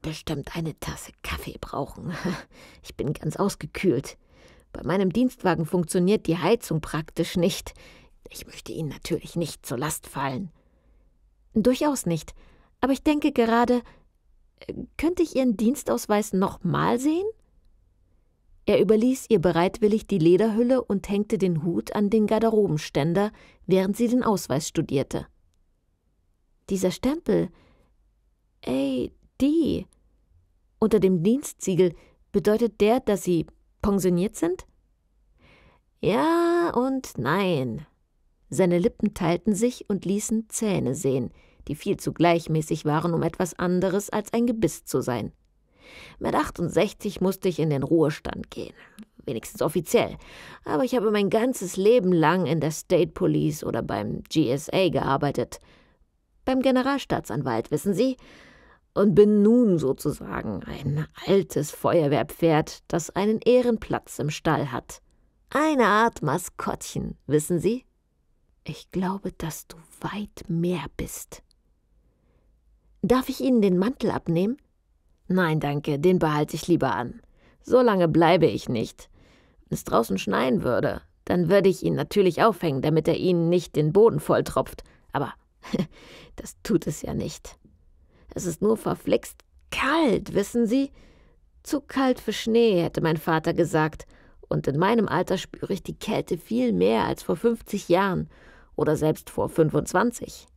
bestimmt eine Tasse Kaffee brauchen. Ich bin ganz ausgekühlt. Bei meinem Dienstwagen funktioniert die Heizung praktisch nicht. Ich möchte Ihnen natürlich nicht zur Last fallen. Durchaus nicht. Aber ich denke gerade, äh, könnte ich Ihren Dienstausweis nochmal sehen? Er überließ ihr bereitwillig die Lederhülle und hängte den Hut an den Garderobenständer, während sie den Ausweis studierte. Dieser Stempel AD unter dem Dienstsiegel bedeutet der, dass sie pensioniert sind? Ja und nein. Seine Lippen teilten sich und ließen Zähne sehen, die viel zu gleichmäßig waren, um etwas anderes als ein Gebiss zu sein. Mit 68 musste ich in den Ruhestand gehen, wenigstens offiziell, aber ich habe mein ganzes Leben lang in der State Police oder beim GSA gearbeitet. Beim Generalstaatsanwalt, wissen Sie, und bin nun sozusagen ein altes Feuerwehrpferd, das einen Ehrenplatz im Stall hat. Eine Art Maskottchen, wissen Sie? Ich glaube, dass du weit mehr bist. Darf ich Ihnen den Mantel abnehmen? Nein, danke, den behalte ich lieber an. So lange bleibe ich nicht. Wenn es draußen schneien würde, dann würde ich ihn natürlich aufhängen, damit er Ihnen nicht den Boden volltropft. Aber das tut es ja nicht. Es ist nur verflixt kalt, wissen Sie? Zu kalt für Schnee, hätte mein Vater gesagt. Und in meinem Alter spüre ich die Kälte viel mehr als vor 50 Jahren oder selbst vor 25.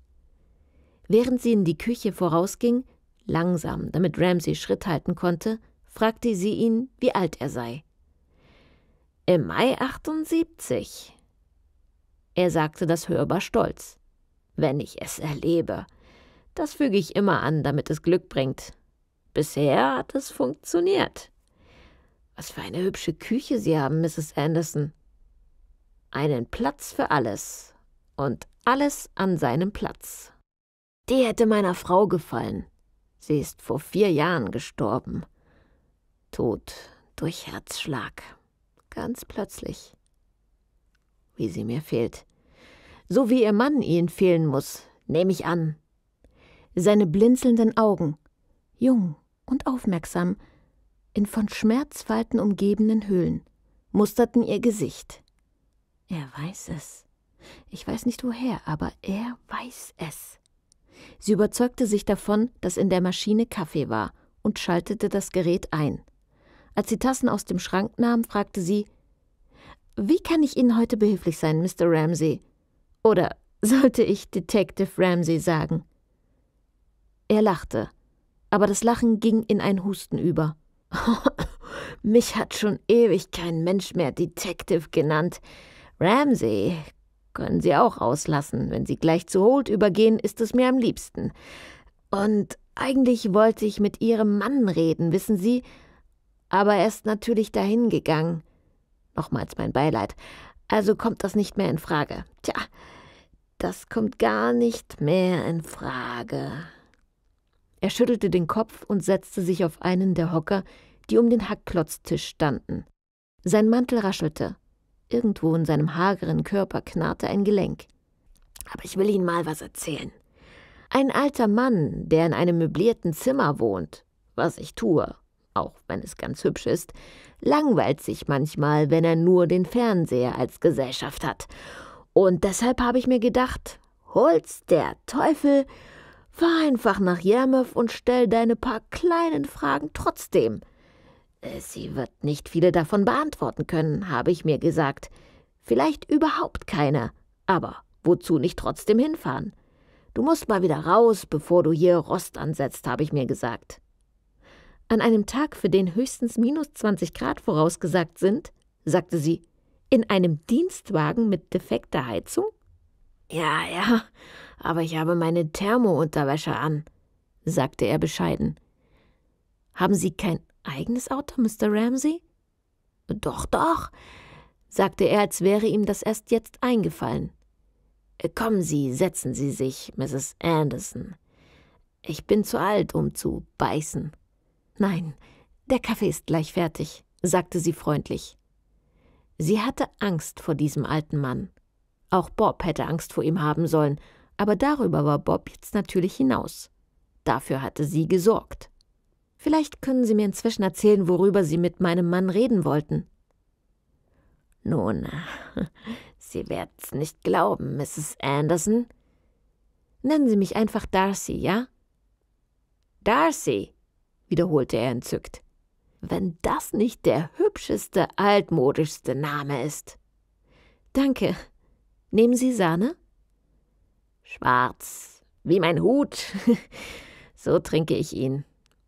Während sie in die Küche vorausging, langsam, damit Ramsay Schritt halten konnte, fragte sie ihn, wie alt er sei. Im Mai 78. Er sagte das hörbar stolz. Wenn ich es erlebe, das füge ich immer an, damit es Glück bringt. Bisher hat es funktioniert. Was für eine hübsche Küche Sie haben, Mrs. Anderson. Einen Platz für alles und alles an seinem Platz. Die hätte meiner Frau gefallen. Sie ist vor vier Jahren gestorben. Tod durch Herzschlag. Ganz plötzlich. Wie sie mir fehlt. So wie ihr Mann ihnen fehlen muss, nehme ich an seine blinzelnden Augen, jung und aufmerksam, in von Schmerzfalten umgebenen Höhlen, musterten ihr Gesicht. Er weiß es. Ich weiß nicht woher, aber er weiß es. Sie überzeugte sich davon, dass in der Maschine Kaffee war und schaltete das Gerät ein. Als sie Tassen aus dem Schrank nahm, fragte sie: Wie kann ich Ihnen heute behilflich sein, Mr. Ramsey? Oder sollte ich Detective Ramsey sagen? Er lachte, aber das Lachen ging in ein Husten über. Mich hat schon ewig kein Mensch mehr Detective genannt. Ramsey können Sie auch auslassen. Wenn Sie gleich zu Holt übergehen, ist es mir am liebsten. Und eigentlich wollte ich mit Ihrem Mann reden, wissen Sie? Aber er ist natürlich dahingegangen. Nochmals mein Beileid. Also kommt das nicht mehr in Frage. Tja, das kommt gar nicht mehr in Frage. Er schüttelte den Kopf und setzte sich auf einen der Hocker, die um den Hackklotztisch standen. Sein Mantel raschelte. Irgendwo in seinem hageren Körper knarrte ein Gelenk. Aber ich will Ihnen mal was erzählen. Ein alter Mann, der in einem möblierten Zimmer wohnt, was ich tue, auch wenn es ganz hübsch ist, langweilt sich manchmal, wenn er nur den Fernseher als Gesellschaft hat. Und deshalb habe ich mir gedacht, hol's der Teufel Fahr einfach nach Yermouth und stell deine paar kleinen Fragen trotzdem. Äh, sie wird nicht viele davon beantworten können, habe ich mir gesagt. Vielleicht überhaupt keine. Aber wozu nicht trotzdem hinfahren? Du musst mal wieder raus, bevor du hier Rost ansetzt, habe ich mir gesagt. An einem Tag, für den höchstens minus 20 Grad vorausgesagt sind, sagte sie, in einem Dienstwagen mit defekter Heizung? Ja, ja, aber ich habe meine Thermounterwäsche an, sagte er bescheiden. Haben Sie kein eigenes Auto, Mr. Ramsey? Doch, doch, sagte er, als wäre ihm das erst jetzt eingefallen. Äh, kommen Sie, setzen Sie sich, Mrs. Anderson. Ich bin zu alt, um zu beißen. Nein, der Kaffee ist gleich fertig, sagte sie freundlich. Sie hatte Angst vor diesem alten Mann. Auch Bob hätte Angst vor ihm haben sollen, aber darüber war Bob jetzt natürlich hinaus. Dafür hatte sie gesorgt. Vielleicht können Sie mir inzwischen erzählen, worüber Sie mit meinem Mann reden wollten. Nun, Sie werden's nicht glauben, Mrs. Anderson. Nennen Sie mich einfach Darcy, ja? Darcy, wiederholte er entzückt. Wenn das nicht der hübscheste, altmodischste Name ist. Danke. Nehmen Sie Sahne? Schwarz, wie mein Hut. so trinke ich ihn.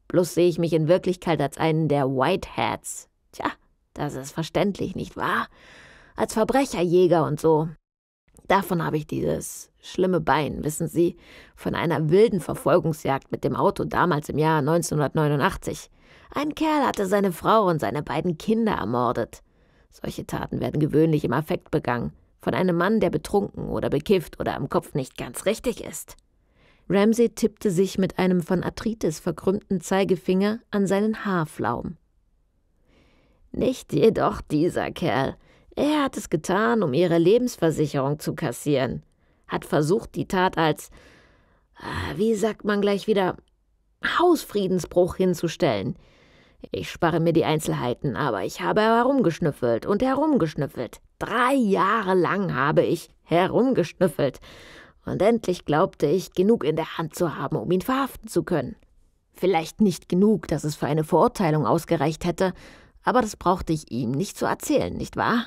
Bloß sehe ich mich in Wirklichkeit als einen der White Hats. Tja, das ist verständlich, nicht wahr? Als Verbrecherjäger und so. Davon habe ich dieses schlimme Bein, wissen Sie, von einer wilden Verfolgungsjagd mit dem Auto damals im Jahr 1989. Ein Kerl hatte seine Frau und seine beiden Kinder ermordet. Solche Taten werden gewöhnlich im Affekt begangen von einem Mann, der betrunken oder bekifft oder am Kopf nicht ganz richtig ist. Ramsey tippte sich mit einem von Arthritis verkrümmten Zeigefinger an seinen Haarflaum. Nicht jedoch dieser Kerl. Er hat es getan, um ihre Lebensversicherung zu kassieren. Hat versucht, die Tat als, ah, wie sagt man gleich wieder, Hausfriedensbruch hinzustellen. Ich spare mir die Einzelheiten, aber ich habe herumgeschnüffelt und herumgeschnüffelt. Drei Jahre lang habe ich herumgeschnüffelt. Und endlich glaubte ich, genug in der Hand zu haben, um ihn verhaften zu können. Vielleicht nicht genug, dass es für eine Verurteilung ausgereicht hätte, aber das brauchte ich ihm nicht zu erzählen, nicht wahr?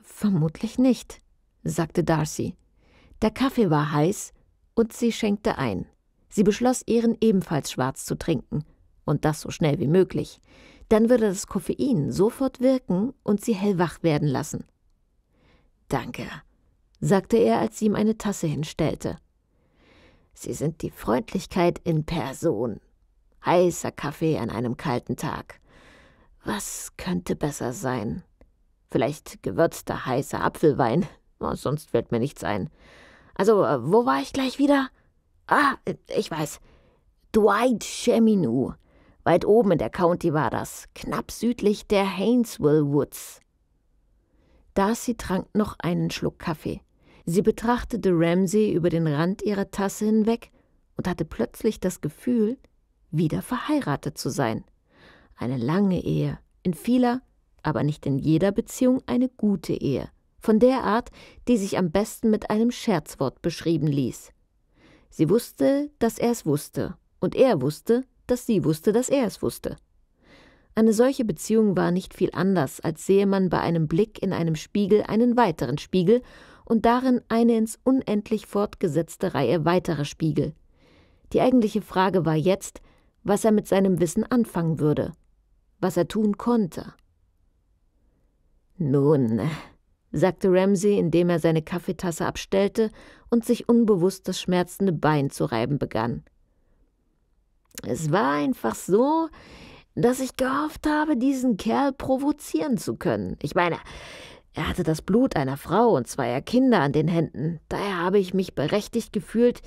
Vermutlich nicht, sagte Darcy. Der Kaffee war heiß und sie schenkte ein. Sie beschloss, ihren ebenfalls schwarz zu trinken und das so schnell wie möglich, dann würde das Koffein sofort wirken und sie hellwach werden lassen. Danke, sagte er, als sie ihm eine Tasse hinstellte. Sie sind die Freundlichkeit in Person. Heißer Kaffee an einem kalten Tag. Was könnte besser sein? Vielleicht gewürzter heißer Apfelwein, oh, sonst fällt mir nichts ein. Also, wo war ich gleich wieder? Ah, ich weiß. Dwight Cheminou. Weit oben in der County war das, knapp südlich der Hainesville Woods. Darcy trank noch einen Schluck Kaffee. Sie betrachtete Ramsey über den Rand ihrer Tasse hinweg und hatte plötzlich das Gefühl, wieder verheiratet zu sein. Eine lange Ehe, in vieler, aber nicht in jeder Beziehung eine gute Ehe, von der Art, die sich am besten mit einem Scherzwort beschrieben ließ. Sie wusste, dass er es wusste, und er wusste, dass sie wusste, dass er es wusste. Eine solche Beziehung war nicht viel anders, als sehe man bei einem Blick in einem Spiegel einen weiteren Spiegel und darin eine ins unendlich fortgesetzte Reihe weiterer Spiegel. Die eigentliche Frage war jetzt, was er mit seinem Wissen anfangen würde, was er tun konnte. Nun, sagte Ramsay, indem er seine Kaffeetasse abstellte und sich unbewusst das schmerzende Bein zu reiben begann. Es war einfach so, dass ich gehofft habe, diesen Kerl provozieren zu können. Ich meine, er hatte das Blut einer Frau und zweier Kinder an den Händen. Daher habe ich mich berechtigt gefühlt,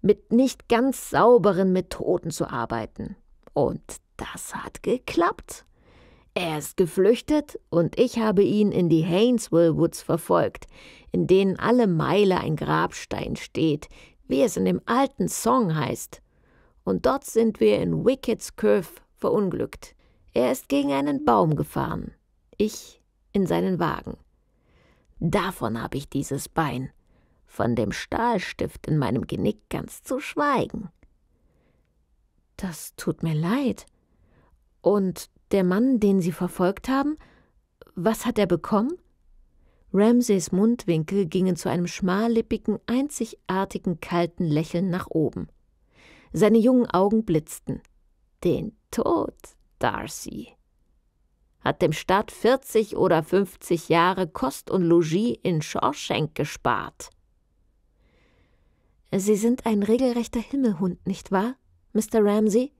mit nicht ganz sauberen Methoden zu arbeiten. Und das hat geklappt. Er ist geflüchtet und ich habe ihn in die Hainesville Woods verfolgt, in denen alle Meile ein Grabstein steht, wie es in dem alten Song heißt und dort sind wir in Wickets Curve verunglückt. Er ist gegen einen Baum gefahren, ich in seinen Wagen. Davon habe ich dieses Bein, von dem Stahlstift in meinem Genick ganz zu schweigen. Das tut mir leid. Und der Mann, den Sie verfolgt haben, was hat er bekommen? Ramsays Mundwinkel gingen zu einem schmallippigen, einzigartigen kalten Lächeln nach oben. Seine jungen Augen blitzten. Den Tod, Darcy. Hat dem Staat 40 oder 50 Jahre Kost und Logis in Schorschenk gespart. Sie sind ein regelrechter Himmelhund, nicht wahr, Mr. Ramsey?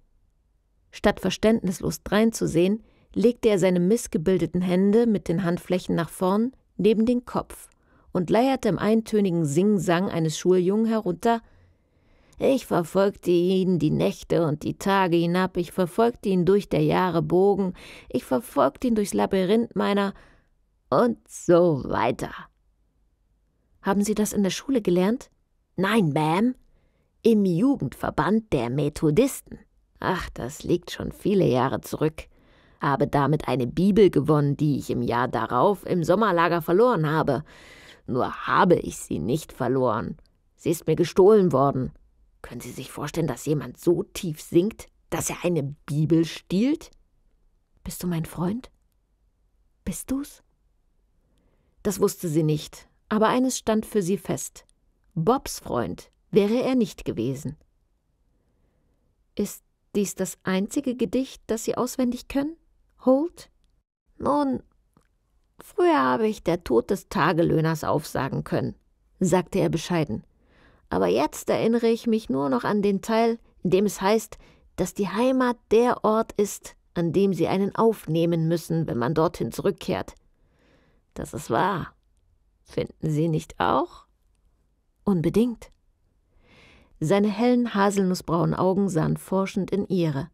Statt verständnislos dreinzusehen, legte er seine missgebildeten Hände mit den Handflächen nach vorn neben den Kopf und leierte im eintönigen Singsang eines Schuljungen herunter, ich verfolgte ihn die Nächte und die Tage hinab, ich verfolgte ihn durch der Jahre Bogen, ich verfolgte ihn durchs Labyrinth meiner und so weiter. Haben Sie das in der Schule gelernt? Nein, Ma'am. Im Jugendverband der Methodisten. Ach, das liegt schon viele Jahre zurück. Habe damit eine Bibel gewonnen, die ich im Jahr darauf im Sommerlager verloren habe. Nur habe ich sie nicht verloren. Sie ist mir gestohlen worden. Können Sie sich vorstellen, dass jemand so tief sinkt, dass er eine Bibel stiehlt? Bist du mein Freund? Bist du's? Das wusste sie nicht, aber eines stand für sie fest. Bobs Freund wäre er nicht gewesen. Ist dies das einzige Gedicht, das Sie auswendig können? Holt? Nun, früher habe ich der Tod des Tagelöhners aufsagen können, sagte er bescheiden. Aber jetzt erinnere ich mich nur noch an den Teil, in dem es heißt, dass die Heimat der Ort ist, an dem sie einen aufnehmen müssen, wenn man dorthin zurückkehrt. Das ist wahr. Finden Sie nicht auch? Unbedingt. Seine hellen haselnussbraunen Augen sahen forschend in ihre.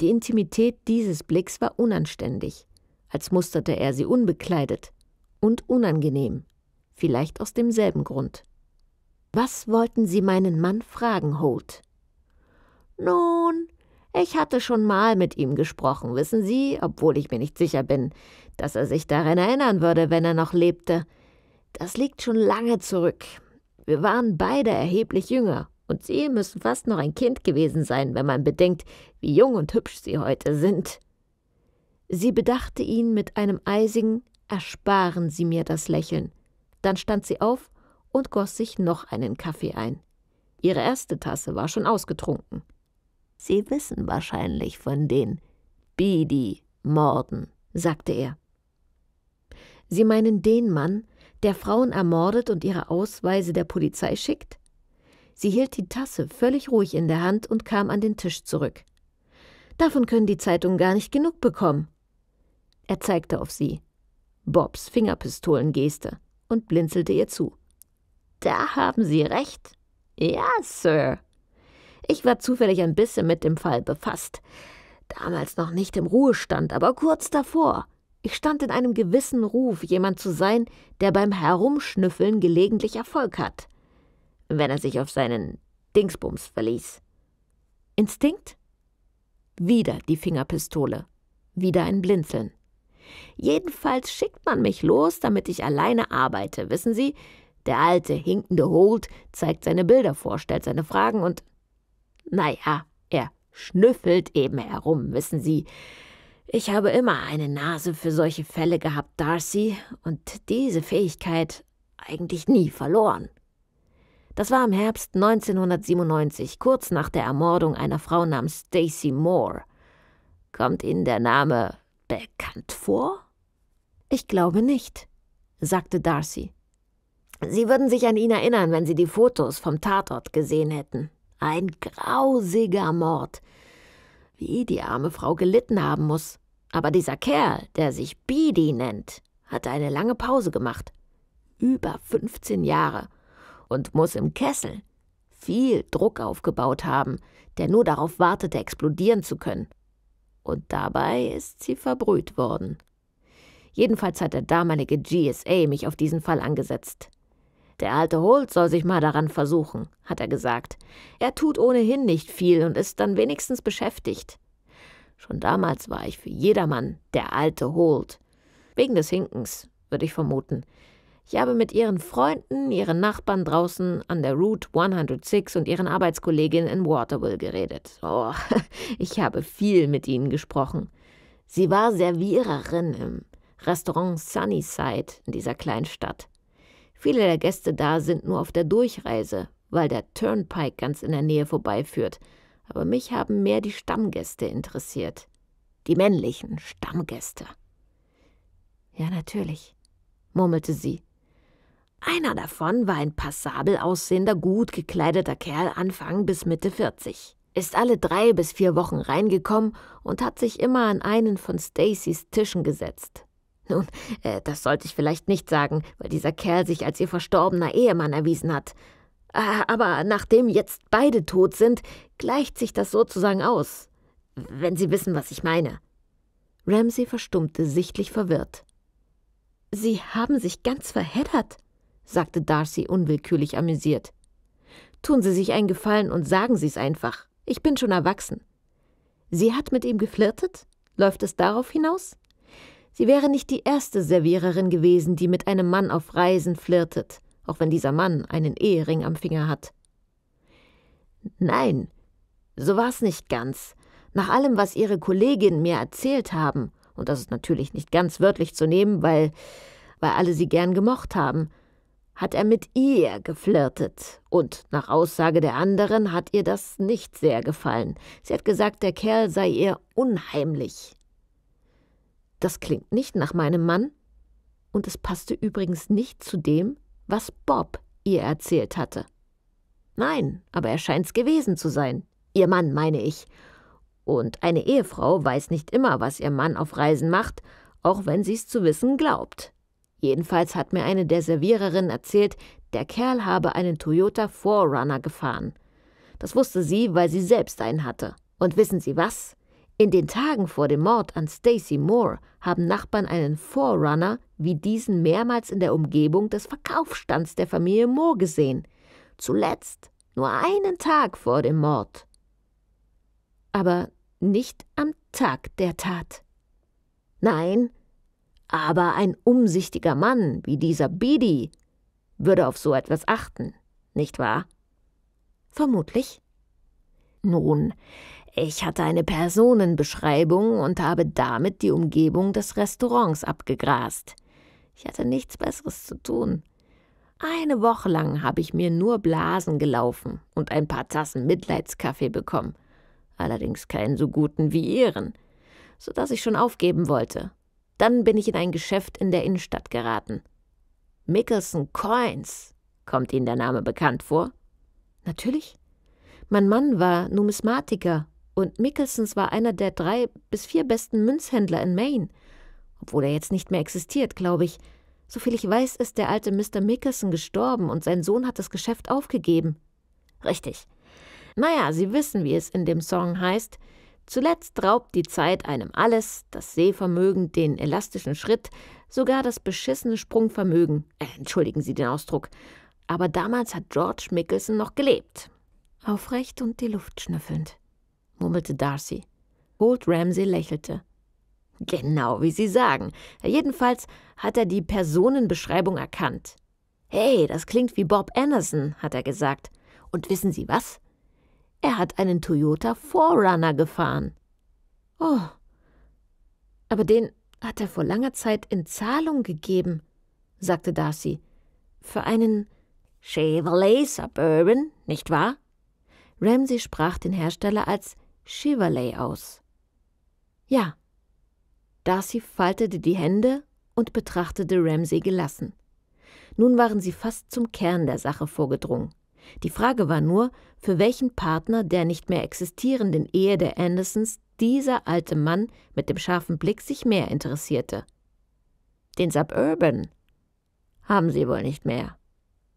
Die Intimität dieses Blicks war unanständig, als musterte er sie unbekleidet und unangenehm, vielleicht aus demselben Grund. Was wollten Sie meinen Mann fragen, Holt? Nun, ich hatte schon mal mit ihm gesprochen, wissen Sie, obwohl ich mir nicht sicher bin, dass er sich daran erinnern würde, wenn er noch lebte. Das liegt schon lange zurück. Wir waren beide erheblich jünger, und Sie müssen fast noch ein Kind gewesen sein, wenn man bedenkt, wie jung und hübsch Sie heute sind. Sie bedachte ihn mit einem eisigen Ersparen Sie mir das Lächeln. Dann stand sie auf und goss sich noch einen Kaffee ein. Ihre erste Tasse war schon ausgetrunken. Sie wissen wahrscheinlich von den Bidi-Morden, sagte er. Sie meinen den Mann, der Frauen ermordet und ihre Ausweise der Polizei schickt? Sie hielt die Tasse völlig ruhig in der Hand und kam an den Tisch zurück. Davon können die Zeitungen gar nicht genug bekommen. Er zeigte auf sie. Bobs Fingerpistolengeste und blinzelte ihr zu. Da haben Sie recht. Ja, Sir. Ich war zufällig ein bisschen mit dem Fall befasst. Damals noch nicht im Ruhestand, aber kurz davor. Ich stand in einem gewissen Ruf, jemand zu sein, der beim Herumschnüffeln gelegentlich Erfolg hat. Wenn er sich auf seinen Dingsbums verließ. Instinkt? Wieder die Fingerpistole. Wieder ein Blinzeln. Jedenfalls schickt man mich los, damit ich alleine arbeite, wissen Sie, der alte, hinkende Holt zeigt seine Bilder vor, stellt seine Fragen und. Naja, er schnüffelt eben herum, wissen Sie. Ich habe immer eine Nase für solche Fälle gehabt, Darcy, und diese Fähigkeit eigentlich nie verloren. Das war im Herbst 1997, kurz nach der Ermordung einer Frau namens Stacy Moore. Kommt Ihnen der Name bekannt vor? Ich glaube nicht, sagte Darcy. Sie würden sich an ihn erinnern, wenn Sie die Fotos vom Tatort gesehen hätten. Ein grausiger Mord. Wie die arme Frau gelitten haben muss. Aber dieser Kerl, der sich Bidi nennt, hat eine lange Pause gemacht. Über 15 Jahre. Und muss im Kessel viel Druck aufgebaut haben, der nur darauf wartete, explodieren zu können. Und dabei ist sie verbrüht worden. Jedenfalls hat der damalige GSA mich auf diesen Fall angesetzt. Der alte Holt soll sich mal daran versuchen, hat er gesagt. Er tut ohnehin nicht viel und ist dann wenigstens beschäftigt. Schon damals war ich für jedermann der alte Holt. Wegen des Hinkens, würde ich vermuten. Ich habe mit ihren Freunden, ihren Nachbarn draußen an der Route 106 und ihren Arbeitskolleginnen in Waterville geredet. Oh, ich habe viel mit ihnen gesprochen. Sie war Serviererin im Restaurant Sunnyside in dieser Kleinstadt. Viele der Gäste da sind nur auf der Durchreise, weil der Turnpike ganz in der Nähe vorbeiführt, aber mich haben mehr die Stammgäste interessiert. Die männlichen Stammgäste. Ja, natürlich, murmelte sie. Einer davon war ein passabel aussehender, gut gekleideter Kerl Anfang bis Mitte 40. Ist alle drei bis vier Wochen reingekommen und hat sich immer an einen von Stacys Tischen gesetzt. Nun, äh, das sollte ich vielleicht nicht sagen, weil dieser Kerl sich als ihr verstorbener Ehemann erwiesen hat. Ah, aber nachdem jetzt beide tot sind, gleicht sich das sozusagen aus. Wenn Sie wissen, was ich meine. Ramsay verstummte sichtlich verwirrt. Sie haben sich ganz verheddert, sagte Darcy unwillkürlich amüsiert. Tun Sie sich einen Gefallen und sagen Sie es einfach. Ich bin schon erwachsen. Sie hat mit ihm geflirtet? Läuft es darauf hinaus? Sie wäre nicht die erste Serviererin gewesen, die mit einem Mann auf Reisen flirtet, auch wenn dieser Mann einen Ehering am Finger hat. Nein, so war's nicht ganz. Nach allem, was ihre Kolleginnen mir erzählt haben, und das ist natürlich nicht ganz wörtlich zu nehmen, weil, weil alle sie gern gemocht haben, hat er mit ihr geflirtet. Und nach Aussage der anderen hat ihr das nicht sehr gefallen. Sie hat gesagt, der Kerl sei ihr unheimlich. Das klingt nicht nach meinem Mann. Und es passte übrigens nicht zu dem, was Bob ihr erzählt hatte. Nein, aber er scheint's gewesen zu sein. Ihr Mann, meine ich. Und eine Ehefrau weiß nicht immer, was ihr Mann auf Reisen macht, auch wenn sie's zu wissen glaubt. Jedenfalls hat mir eine der Serviererinnen erzählt, der Kerl habe einen Toyota Forerunner gefahren. Das wusste sie, weil sie selbst einen hatte. Und wissen Sie was? In den Tagen vor dem Mord an Stacy Moore haben Nachbarn einen Forerunner wie diesen mehrmals in der Umgebung des Verkaufsstands der Familie Moore gesehen. Zuletzt nur einen Tag vor dem Mord. Aber nicht am Tag der Tat. Nein, aber ein umsichtiger Mann wie dieser Bidi würde auf so etwas achten, nicht wahr? Vermutlich. Nun, ich hatte eine Personenbeschreibung und habe damit die Umgebung des Restaurants abgegrast. Ich hatte nichts Besseres zu tun. Eine Woche lang habe ich mir nur Blasen gelaufen und ein paar Tassen Mitleidskaffee bekommen, allerdings keinen so guten wie ihren, so dass ich schon aufgeben wollte. Dann bin ich in ein Geschäft in der Innenstadt geraten. Mickelson Coins. Kommt Ihnen der Name bekannt vor? Natürlich. Mein Mann war Numismatiker und Mickelsons war einer der drei bis vier besten Münzhändler in Maine. Obwohl er jetzt nicht mehr existiert, glaube ich. Soviel ich weiß, ist der alte Mr. Mickelson gestorben und sein Sohn hat das Geschäft aufgegeben. Richtig. Naja, Sie wissen, wie es in dem Song heißt. Zuletzt raubt die Zeit einem alles, das Sehvermögen, den elastischen Schritt, sogar das beschissene Sprungvermögen. Äh, entschuldigen Sie den Ausdruck. Aber damals hat George Mickelson noch gelebt. Aufrecht und die Luft schnüffelnd murmelte Darcy. Holt Ramsay lächelte. Genau, wie Sie sagen. Jedenfalls hat er die Personenbeschreibung erkannt. Hey, das klingt wie Bob Anderson, hat er gesagt. Und wissen Sie was? Er hat einen Toyota Forerunner gefahren. Oh. Aber den hat er vor langer Zeit in Zahlung gegeben, sagte Darcy. Für einen Chevrolet Suburban, nicht wahr? Ramsey sprach den Hersteller als Chevrolet aus. Ja. Darcy faltete die Hände und betrachtete Ramsay gelassen. Nun waren sie fast zum Kern der Sache vorgedrungen. Die Frage war nur, für welchen Partner der nicht mehr existierenden Ehe der Andersons dieser alte Mann mit dem scharfen Blick sich mehr interessierte. Den Suburban? Haben Sie wohl nicht mehr.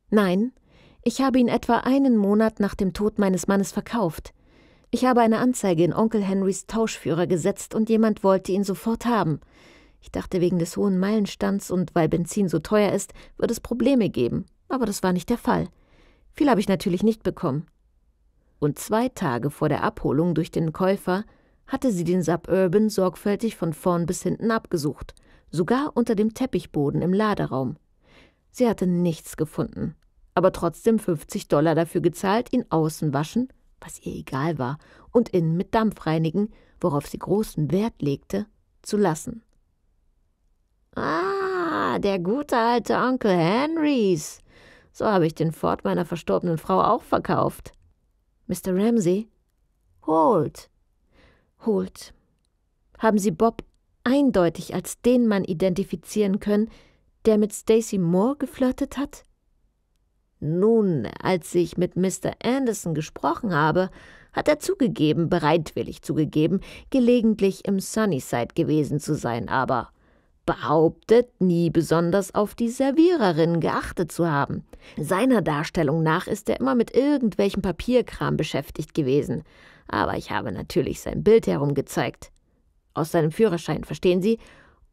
Nein, ich habe ihn etwa einen Monat nach dem Tod meines Mannes verkauft. Ich habe eine Anzeige in Onkel Henrys Tauschführer gesetzt und jemand wollte ihn sofort haben. Ich dachte, wegen des hohen Meilenstands und weil Benzin so teuer ist, wird es Probleme geben, aber das war nicht der Fall. Viel habe ich natürlich nicht bekommen. Und zwei Tage vor der Abholung durch den Käufer hatte sie den Suburban sorgfältig von vorn bis hinten abgesucht, sogar unter dem Teppichboden im Laderaum. Sie hatte nichts gefunden, aber trotzdem 50 Dollar dafür gezahlt, ihn außen waschen was ihr egal war, und innen mit Dampf reinigen, worauf sie großen Wert legte, zu lassen. Ah, der gute alte Onkel Henrys. So habe ich den Fort meiner verstorbenen Frau auch verkauft. Mr. Ramsey, holt. Holt. Haben Sie Bob eindeutig als den Mann identifizieren können, der mit Stacy Moore geflirtet hat? Nun, als ich mit Mr. Anderson gesprochen habe, hat er zugegeben, bereitwillig zugegeben, gelegentlich im Sunnyside gewesen zu sein, aber behauptet, nie besonders auf die Serviererin geachtet zu haben. Seiner Darstellung nach ist er immer mit irgendwelchem Papierkram beschäftigt gewesen, aber ich habe natürlich sein Bild herumgezeigt. Aus seinem Führerschein, verstehen Sie?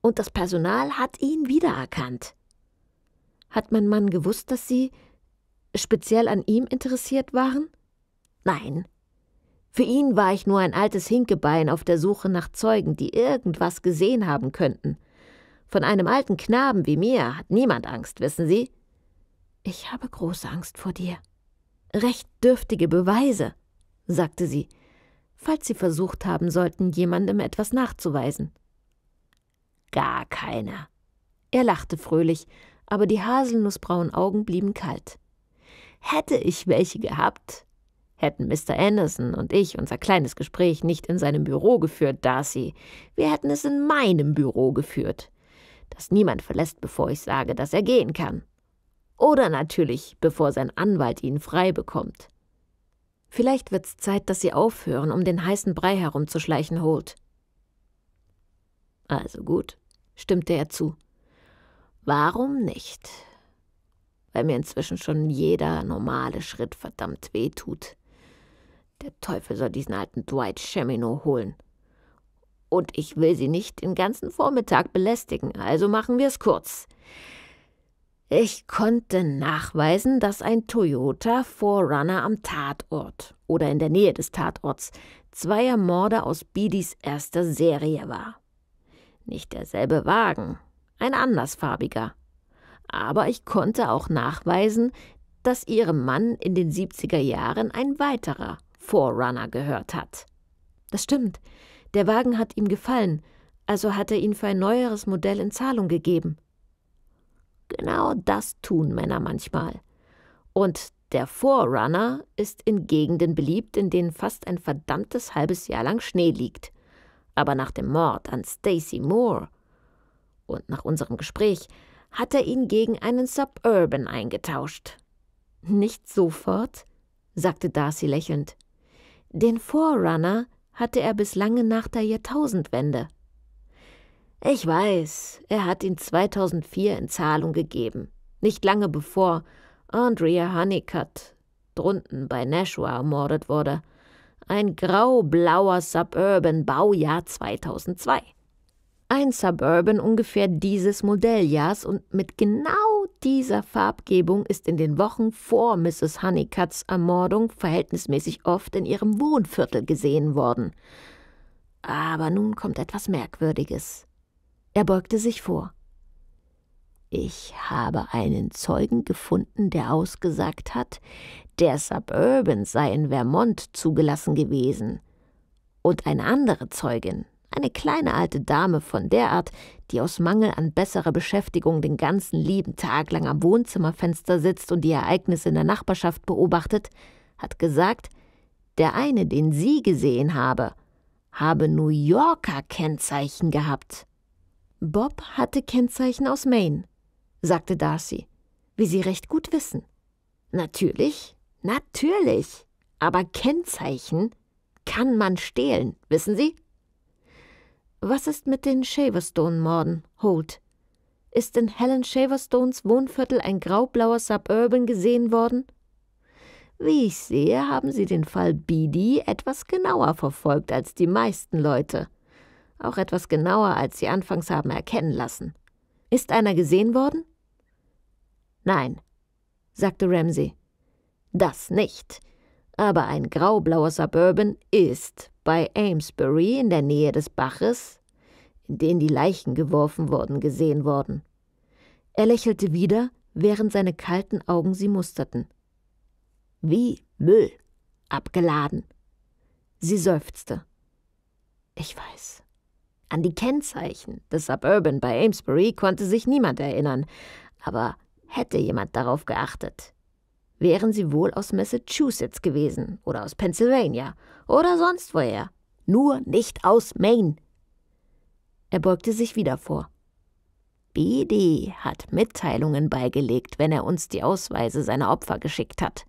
Und das Personal hat ihn wiedererkannt. Hat mein Mann gewusst, dass Sie speziell an ihm interessiert waren? Nein. Für ihn war ich nur ein altes Hinkebein auf der Suche nach Zeugen, die irgendwas gesehen haben könnten. Von einem alten Knaben wie mir hat niemand Angst, wissen Sie? Ich habe große Angst vor dir. Recht dürftige Beweise, sagte sie, falls Sie versucht haben sollten, jemandem etwas nachzuweisen. Gar keiner. Er lachte fröhlich, aber die haselnussbraunen Augen blieben kalt. Hätte ich welche gehabt, hätten Mr. Anderson und ich unser kleines Gespräch nicht in seinem Büro geführt, Darcy. Wir hätten es in meinem Büro geführt, das niemand verlässt, bevor ich sage, dass er gehen kann. Oder natürlich, bevor sein Anwalt ihn frei bekommt. Vielleicht wird's Zeit, dass Sie aufhören, um den heißen Brei herumzuschleichen, Holt. Also gut, stimmte er zu. Warum nicht? weil mir inzwischen schon jeder normale Schritt verdammt weh tut. Der Teufel soll diesen alten Dwight Chemino holen. Und ich will sie nicht den ganzen Vormittag belästigen, also machen wir es kurz. Ich konnte nachweisen, dass ein Toyota Forerunner am Tatort oder in der Nähe des Tatorts zweier Morde aus Bidis erster Serie war. Nicht derselbe Wagen, ein andersfarbiger. Aber ich konnte auch nachweisen, dass ihrem Mann in den 70er Jahren ein weiterer Forerunner gehört hat. Das stimmt. Der Wagen hat ihm gefallen, also hat er ihn für ein neueres Modell in Zahlung gegeben. Genau das tun Männer manchmal. Und der Forerunner ist in Gegenden beliebt, in denen fast ein verdammtes halbes Jahr lang Schnee liegt. Aber nach dem Mord an Stacy Moore und nach unserem Gespräch hat er ihn gegen einen Suburban eingetauscht. Nicht sofort, sagte Darcy lächelnd. Den Forerunner hatte er bislang nach der Jahrtausendwende. Ich weiß, er hat ihn 2004 in Zahlung gegeben, nicht lange bevor Andrea Honeycutt drunten bei Nashua ermordet wurde. Ein graublauer Suburban Baujahr 2002 ein Suburban ungefähr dieses Modelljahrs und mit genau dieser Farbgebung ist in den Wochen vor Mrs. Honeycutts Ermordung verhältnismäßig oft in ihrem Wohnviertel gesehen worden. Aber nun kommt etwas Merkwürdiges. Er beugte sich vor. Ich habe einen Zeugen gefunden, der ausgesagt hat, der Suburban sei in Vermont zugelassen gewesen. Und eine andere Zeugin, eine kleine alte Dame von der Art, die aus Mangel an besserer Beschäftigung den ganzen lieben Tag lang am Wohnzimmerfenster sitzt und die Ereignisse in der Nachbarschaft beobachtet, hat gesagt, der eine, den sie gesehen habe, habe New Yorker Kennzeichen gehabt. Bob hatte Kennzeichen aus Maine, sagte Darcy, wie Sie recht gut wissen. Natürlich, natürlich, aber Kennzeichen kann man stehlen, wissen Sie? Was ist mit den Shaverstone-Morden, Holt? Ist in Helen Shaverstones Wohnviertel ein graublauer Suburban gesehen worden? Wie ich sehe, haben Sie den Fall Beedy etwas genauer verfolgt als die meisten Leute. Auch etwas genauer, als Sie anfangs haben erkennen lassen. Ist einer gesehen worden? Nein, sagte Ramsey. Das nicht. Aber ein graublauer Suburban ist bei Amesbury in der Nähe des Baches, in den die Leichen geworfen wurden, gesehen worden. Er lächelte wieder, während seine kalten Augen sie musterten. Wie Müll. Abgeladen. Sie seufzte. Ich weiß. An die Kennzeichen des Suburban bei Amesbury konnte sich niemand erinnern, aber hätte jemand darauf geachtet, wären sie wohl aus Massachusetts gewesen oder aus Pennsylvania oder sonst woher. Nur nicht aus Maine. Er beugte sich wieder vor. Bedi hat Mitteilungen beigelegt, wenn er uns die Ausweise seiner Opfer geschickt hat.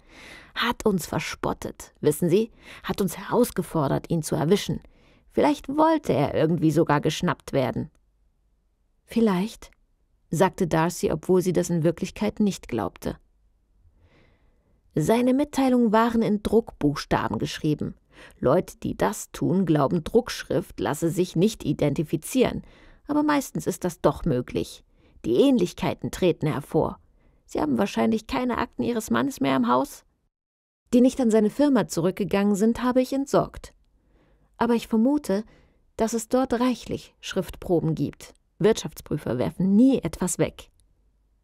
Hat uns verspottet, wissen Sie? Hat uns herausgefordert, ihn zu erwischen. Vielleicht wollte er irgendwie sogar geschnappt werden. Vielleicht, sagte Darcy, obwohl sie das in Wirklichkeit nicht glaubte. Seine Mitteilungen waren in Druckbuchstaben geschrieben. Leute, die das tun, glauben, Druckschrift lasse sich nicht identifizieren, aber meistens ist das doch möglich. Die Ähnlichkeiten treten hervor. Sie haben wahrscheinlich keine Akten Ihres Mannes mehr im Haus? Die nicht an seine Firma zurückgegangen sind, habe ich entsorgt. Aber ich vermute, dass es dort reichlich Schriftproben gibt. Wirtschaftsprüfer werfen nie etwas weg.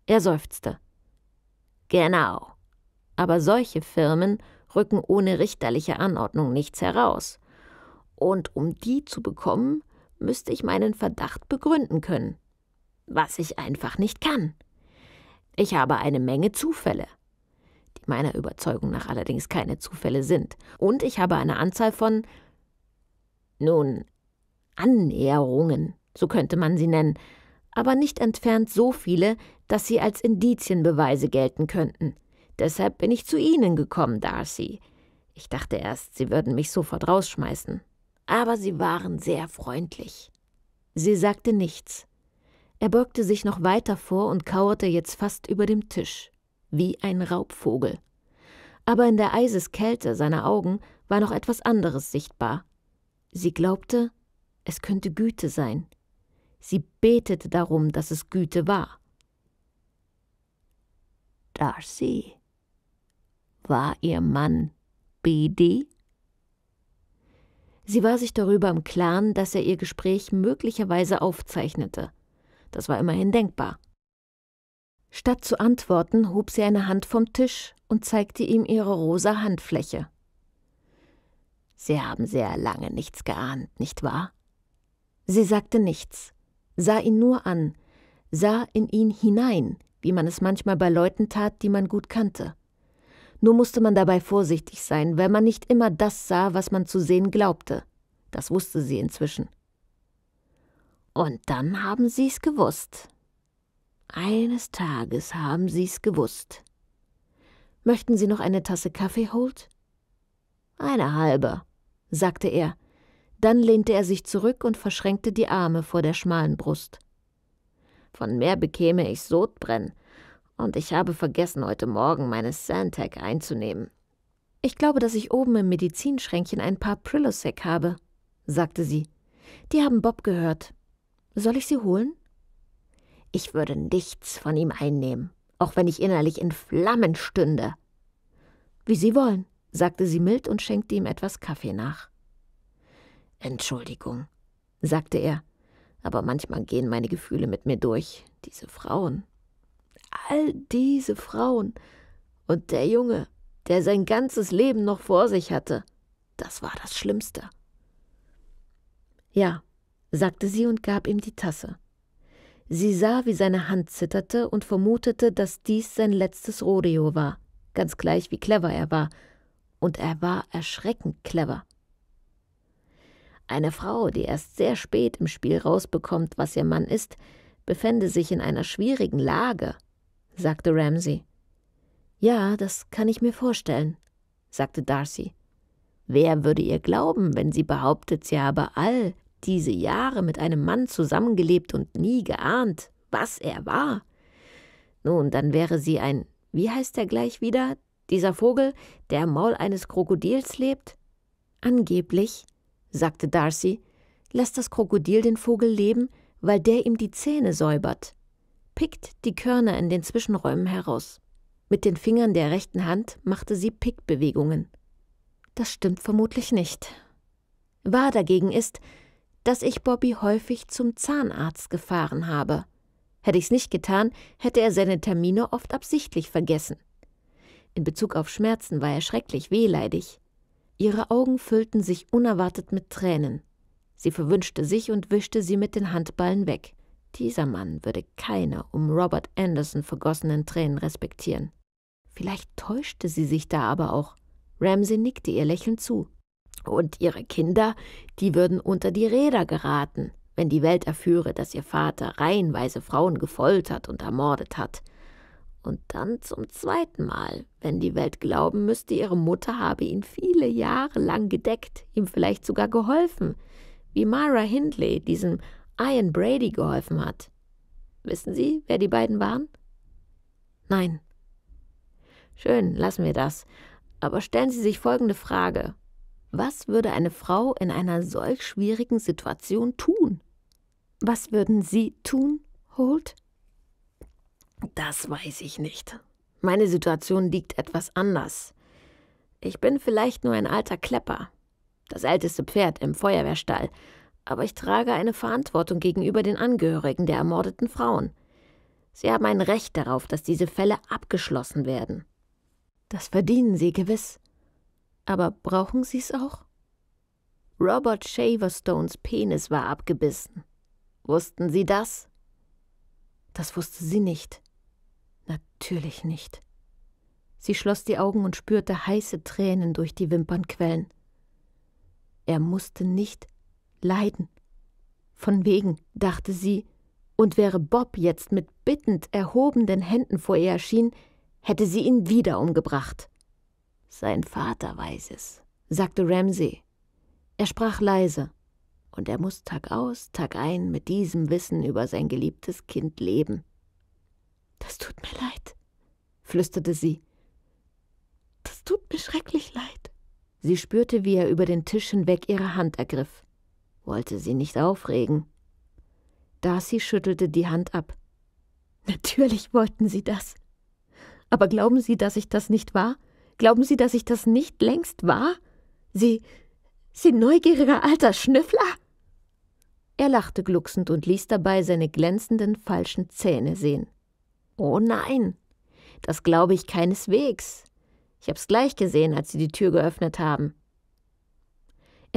Er seufzte. Genau aber solche Firmen rücken ohne richterliche Anordnung nichts heraus. Und um die zu bekommen, müsste ich meinen Verdacht begründen können, was ich einfach nicht kann. Ich habe eine Menge Zufälle, die meiner Überzeugung nach allerdings keine Zufälle sind, und ich habe eine Anzahl von nun Annäherungen, so könnte man sie nennen, aber nicht entfernt so viele, dass sie als Indizienbeweise gelten könnten. Deshalb bin ich zu Ihnen gekommen, Darcy. Ich dachte erst, Sie würden mich sofort rausschmeißen. Aber Sie waren sehr freundlich. Sie sagte nichts. Er beugte sich noch weiter vor und kauerte jetzt fast über dem Tisch, wie ein Raubvogel. Aber in der Eiseskälte seiner Augen war noch etwas anderes sichtbar. Sie glaubte, es könnte Güte sein. Sie betete darum, dass es Güte war. Darcy, war ihr Mann BD? Sie war sich darüber im Klaren, dass er ihr Gespräch möglicherweise aufzeichnete. Das war immerhin denkbar. Statt zu antworten, hob sie eine Hand vom Tisch und zeigte ihm ihre rosa Handfläche. Sie haben sehr lange nichts geahnt, nicht wahr? Sie sagte nichts, sah ihn nur an, sah in ihn hinein, wie man es manchmal bei Leuten tat, die man gut kannte. Nur musste man dabei vorsichtig sein, weil man nicht immer das sah, was man zu sehen glaubte. Das wusste sie inzwischen. Und dann haben sie's gewusst. Eines Tages haben sie's gewusst. Möchten Sie noch eine Tasse Kaffee, Holt? Eine halbe, sagte er. Dann lehnte er sich zurück und verschränkte die Arme vor der schmalen Brust. Von mehr bekäme ich Sodbrennen und ich habe vergessen, heute Morgen meine Santec einzunehmen. Ich glaube, dass ich oben im Medizinschränkchen ein paar Prilosec habe, sagte sie. Die haben Bob gehört. Soll ich sie holen? Ich würde nichts von ihm einnehmen, auch wenn ich innerlich in Flammen stünde. Wie Sie wollen, sagte sie mild und schenkte ihm etwas Kaffee nach. Entschuldigung, sagte er, aber manchmal gehen meine Gefühle mit mir durch, diese Frauen all diese Frauen. Und der Junge, der sein ganzes Leben noch vor sich hatte, das war das Schlimmste. Ja, sagte sie und gab ihm die Tasse. Sie sah, wie seine Hand zitterte und vermutete, dass dies sein letztes Rodeo war, ganz gleich wie clever er war. Und er war erschreckend clever. Eine Frau, die erst sehr spät im Spiel rausbekommt, was ihr Mann ist, befände sich in einer schwierigen Lage sagte Ramsay. Ja, das kann ich mir vorstellen, sagte Darcy. Wer würde ihr glauben, wenn sie behauptet, sie habe all diese Jahre mit einem Mann zusammengelebt und nie geahnt, was er war? Nun, dann wäre sie ein, wie heißt er gleich wieder, dieser Vogel, der im Maul eines Krokodils lebt? Angeblich, sagte Darcy, lässt das Krokodil den Vogel leben, weil der ihm die Zähne säubert pickt die Körner in den Zwischenräumen heraus. Mit den Fingern der rechten Hand machte sie Pickbewegungen. Das stimmt vermutlich nicht. Wahr dagegen ist, dass ich Bobby häufig zum Zahnarzt gefahren habe. Hätte ich's nicht getan, hätte er seine Termine oft absichtlich vergessen. In Bezug auf Schmerzen war er schrecklich wehleidig. Ihre Augen füllten sich unerwartet mit Tränen. Sie verwünschte sich und wischte sie mit den Handballen weg. Dieser Mann würde keine um Robert Anderson vergossenen Tränen respektieren. Vielleicht täuschte sie sich da aber auch. Ramsay nickte ihr lächelnd zu. Und ihre Kinder, die würden unter die Räder geraten, wenn die Welt erführe, dass ihr Vater reihenweise Frauen gefoltert und ermordet hat. Und dann zum zweiten Mal, wenn die Welt glauben müsste, ihre Mutter habe ihn viele Jahre lang gedeckt, ihm vielleicht sogar geholfen, wie Mara Hindley, diesem Ian Brady geholfen hat. Wissen Sie, wer die beiden waren? Nein. Schön, lassen wir das. Aber stellen Sie sich folgende Frage. Was würde eine Frau in einer solch schwierigen Situation tun? Was würden Sie tun, Holt? Das weiß ich nicht. Meine Situation liegt etwas anders. Ich bin vielleicht nur ein alter Klepper, das älteste Pferd im Feuerwehrstall, aber ich trage eine Verantwortung gegenüber den Angehörigen der ermordeten Frauen. Sie haben ein Recht darauf, dass diese Fälle abgeschlossen werden. Das verdienen Sie gewiss. Aber brauchen Sie es auch? Robert Shaverstones Penis war abgebissen. Wussten Sie das? Das wusste sie nicht. Natürlich nicht. Sie schloss die Augen und spürte heiße Tränen durch die Wimpern quellen. Er musste nicht Leiden. Von wegen, dachte sie, und wäre Bob jetzt mit bittend erhobenen Händen vor ihr erschienen, hätte sie ihn wieder umgebracht. Sein Vater weiß es, sagte Ramsey. Er sprach leise, und er muss Tag aus, Tag ein mit diesem Wissen über sein geliebtes Kind leben. Das tut mir leid, flüsterte sie. Das tut mir schrecklich leid. Sie spürte, wie er über den Tisch hinweg ihre Hand ergriff wollte sie nicht aufregen. Darcy schüttelte die Hand ab. Natürlich wollten Sie das. Aber glauben Sie, dass ich das nicht war? Glauben Sie, dass ich das nicht längst war? Sie. Sie neugieriger alter Schnüffler? Er lachte glucksend und ließ dabei seine glänzenden falschen Zähne sehen. Oh nein, das glaube ich keineswegs. Ich hab's gleich gesehen, als Sie die Tür geöffnet haben.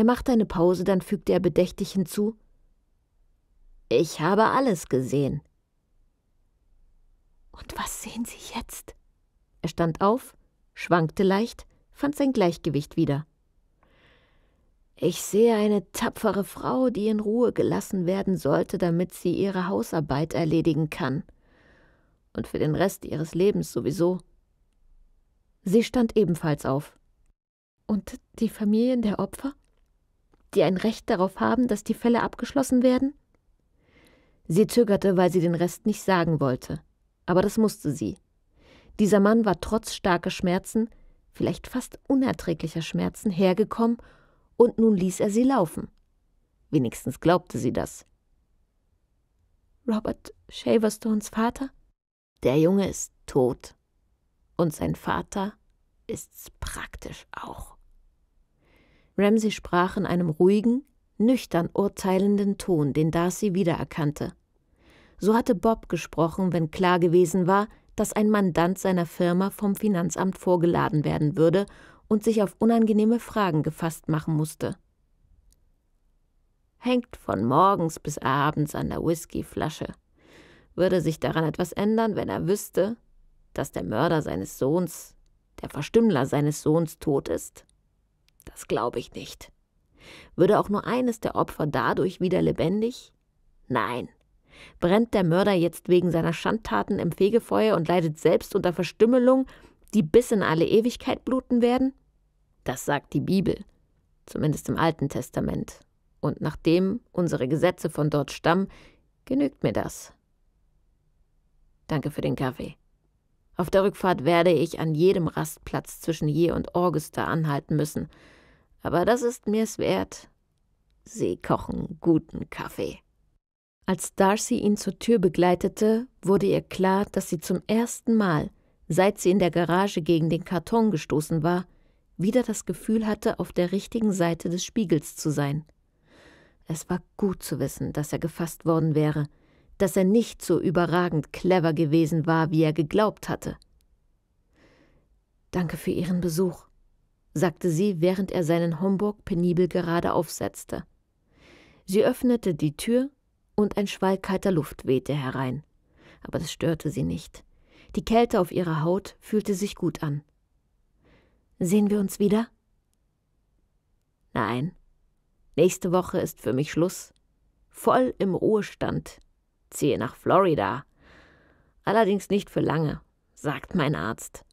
Er machte eine Pause, dann fügte er bedächtig hinzu Ich habe alles gesehen. Und was sehen Sie jetzt? Er stand auf, schwankte leicht, fand sein Gleichgewicht wieder. Ich sehe eine tapfere Frau, die in Ruhe gelassen werden sollte, damit sie ihre Hausarbeit erledigen kann. Und für den Rest ihres Lebens sowieso. Sie stand ebenfalls auf. Und die Familien der Opfer? die ein Recht darauf haben, dass die Fälle abgeschlossen werden? Sie zögerte, weil sie den Rest nicht sagen wollte. Aber das musste sie. Dieser Mann war trotz starker Schmerzen, vielleicht fast unerträglicher Schmerzen, hergekommen und nun ließ er sie laufen. Wenigstens glaubte sie das. Robert Shaverstones Vater? Der Junge ist tot. Und sein Vater ist's praktisch auch. Ramsay sprach in einem ruhigen, nüchtern urteilenden Ton, den Darcy wiedererkannte. So hatte Bob gesprochen, wenn klar gewesen war, dass ein Mandant seiner Firma vom Finanzamt vorgeladen werden würde und sich auf unangenehme Fragen gefasst machen musste. Hängt von morgens bis abends an der Whiskyflasche. Würde sich daran etwas ändern, wenn er wüsste, dass der Mörder seines Sohns, der Verstümmler seines Sohns tot ist? Das glaube ich nicht. Würde auch nur eines der Opfer dadurch wieder lebendig? Nein. Brennt der Mörder jetzt wegen seiner Schandtaten im Fegefeuer und leidet selbst unter Verstümmelung, die bis in alle Ewigkeit bluten werden? Das sagt die Bibel, zumindest im Alten Testament. Und nachdem unsere Gesetze von dort stammen, genügt mir das. Danke für den Kaffee. Auf der Rückfahrt werde ich an jedem Rastplatz zwischen Je und Orgesta anhalten müssen. Aber das ist mir's wert. Sie kochen guten Kaffee. Als Darcy ihn zur Tür begleitete, wurde ihr klar, dass sie zum ersten Mal, seit sie in der Garage gegen den Karton gestoßen war, wieder das Gefühl hatte, auf der richtigen Seite des Spiegels zu sein. Es war gut zu wissen, dass er gefasst worden wäre – dass er nicht so überragend clever gewesen war, wie er geglaubt hatte. Danke für Ihren Besuch, sagte sie, während er seinen Homburg penibel gerade aufsetzte. Sie öffnete die Tür und ein Schwall kalter Luft wehte herein. Aber das störte sie nicht. Die Kälte auf ihrer Haut fühlte sich gut an. Sehen wir uns wieder? Nein. Nächste Woche ist für mich Schluss. Voll im Ruhestand ziehe nach Florida. Allerdings nicht für lange, sagt mein Arzt.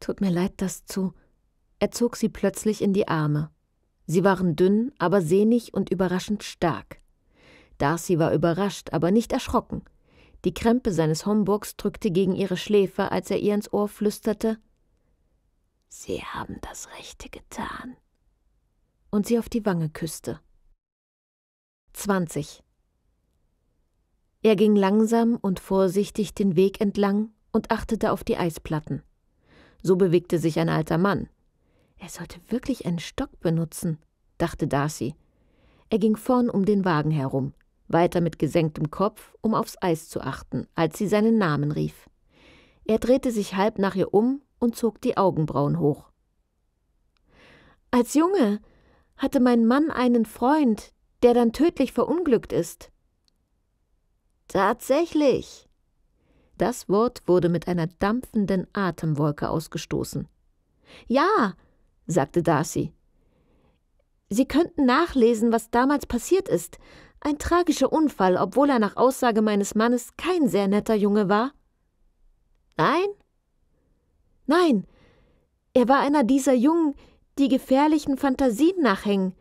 Tut mir leid, das zu. Er zog sie plötzlich in die Arme. Sie waren dünn, aber sehnig und überraschend stark. Darcy war überrascht, aber nicht erschrocken. Die Krempe seines Homburgs drückte gegen ihre Schläfe, als er ihr ins Ohr flüsterte Sie haben das Rechte getan. Und sie auf die Wange küsste. 20. Er ging langsam und vorsichtig den Weg entlang und achtete auf die Eisplatten. So bewegte sich ein alter Mann. Er sollte wirklich einen Stock benutzen, dachte Darcy. Er ging vorn um den Wagen herum, weiter mit gesenktem Kopf, um aufs Eis zu achten, als sie seinen Namen rief. Er drehte sich halb nach ihr um und zog die Augenbrauen hoch. Als Junge hatte mein Mann einen Freund, der dann tödlich verunglückt ist. Tatsächlich. Das Wort wurde mit einer dampfenden Atemwolke ausgestoßen. Ja, sagte Darcy. Sie könnten nachlesen, was damals passiert ist. Ein tragischer Unfall, obwohl er nach Aussage meines Mannes kein sehr netter Junge war. Nein? Nein. Er war einer dieser Jungen, die gefährlichen Fantasien nachhängen.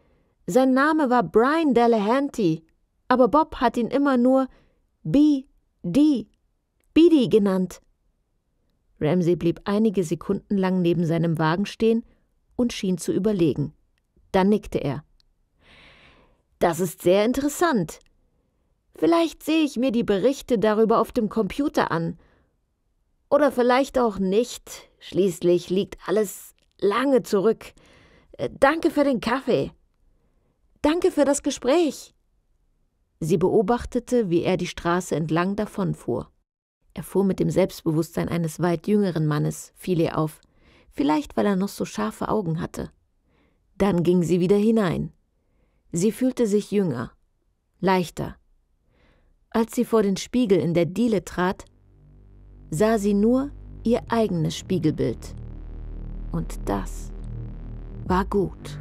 Sein Name war Brian Delahanty, aber Bob hat ihn immer nur B, D, Bidi genannt. Ramsey blieb einige Sekunden lang neben seinem Wagen stehen und schien zu überlegen. Dann nickte er. Das ist sehr interessant. Vielleicht sehe ich mir die Berichte darüber auf dem Computer an. Oder vielleicht auch nicht. Schließlich liegt alles lange zurück. Äh, danke für den Kaffee. Danke für das Gespräch. Sie beobachtete, wie er die Straße entlang davonfuhr. Er fuhr mit dem Selbstbewusstsein eines weit jüngeren Mannes, fiel ihr auf, vielleicht weil er noch so scharfe Augen hatte. Dann ging sie wieder hinein. Sie fühlte sich jünger, leichter. Als sie vor den Spiegel in der Diele trat, sah sie nur ihr eigenes Spiegelbild. Und das war gut.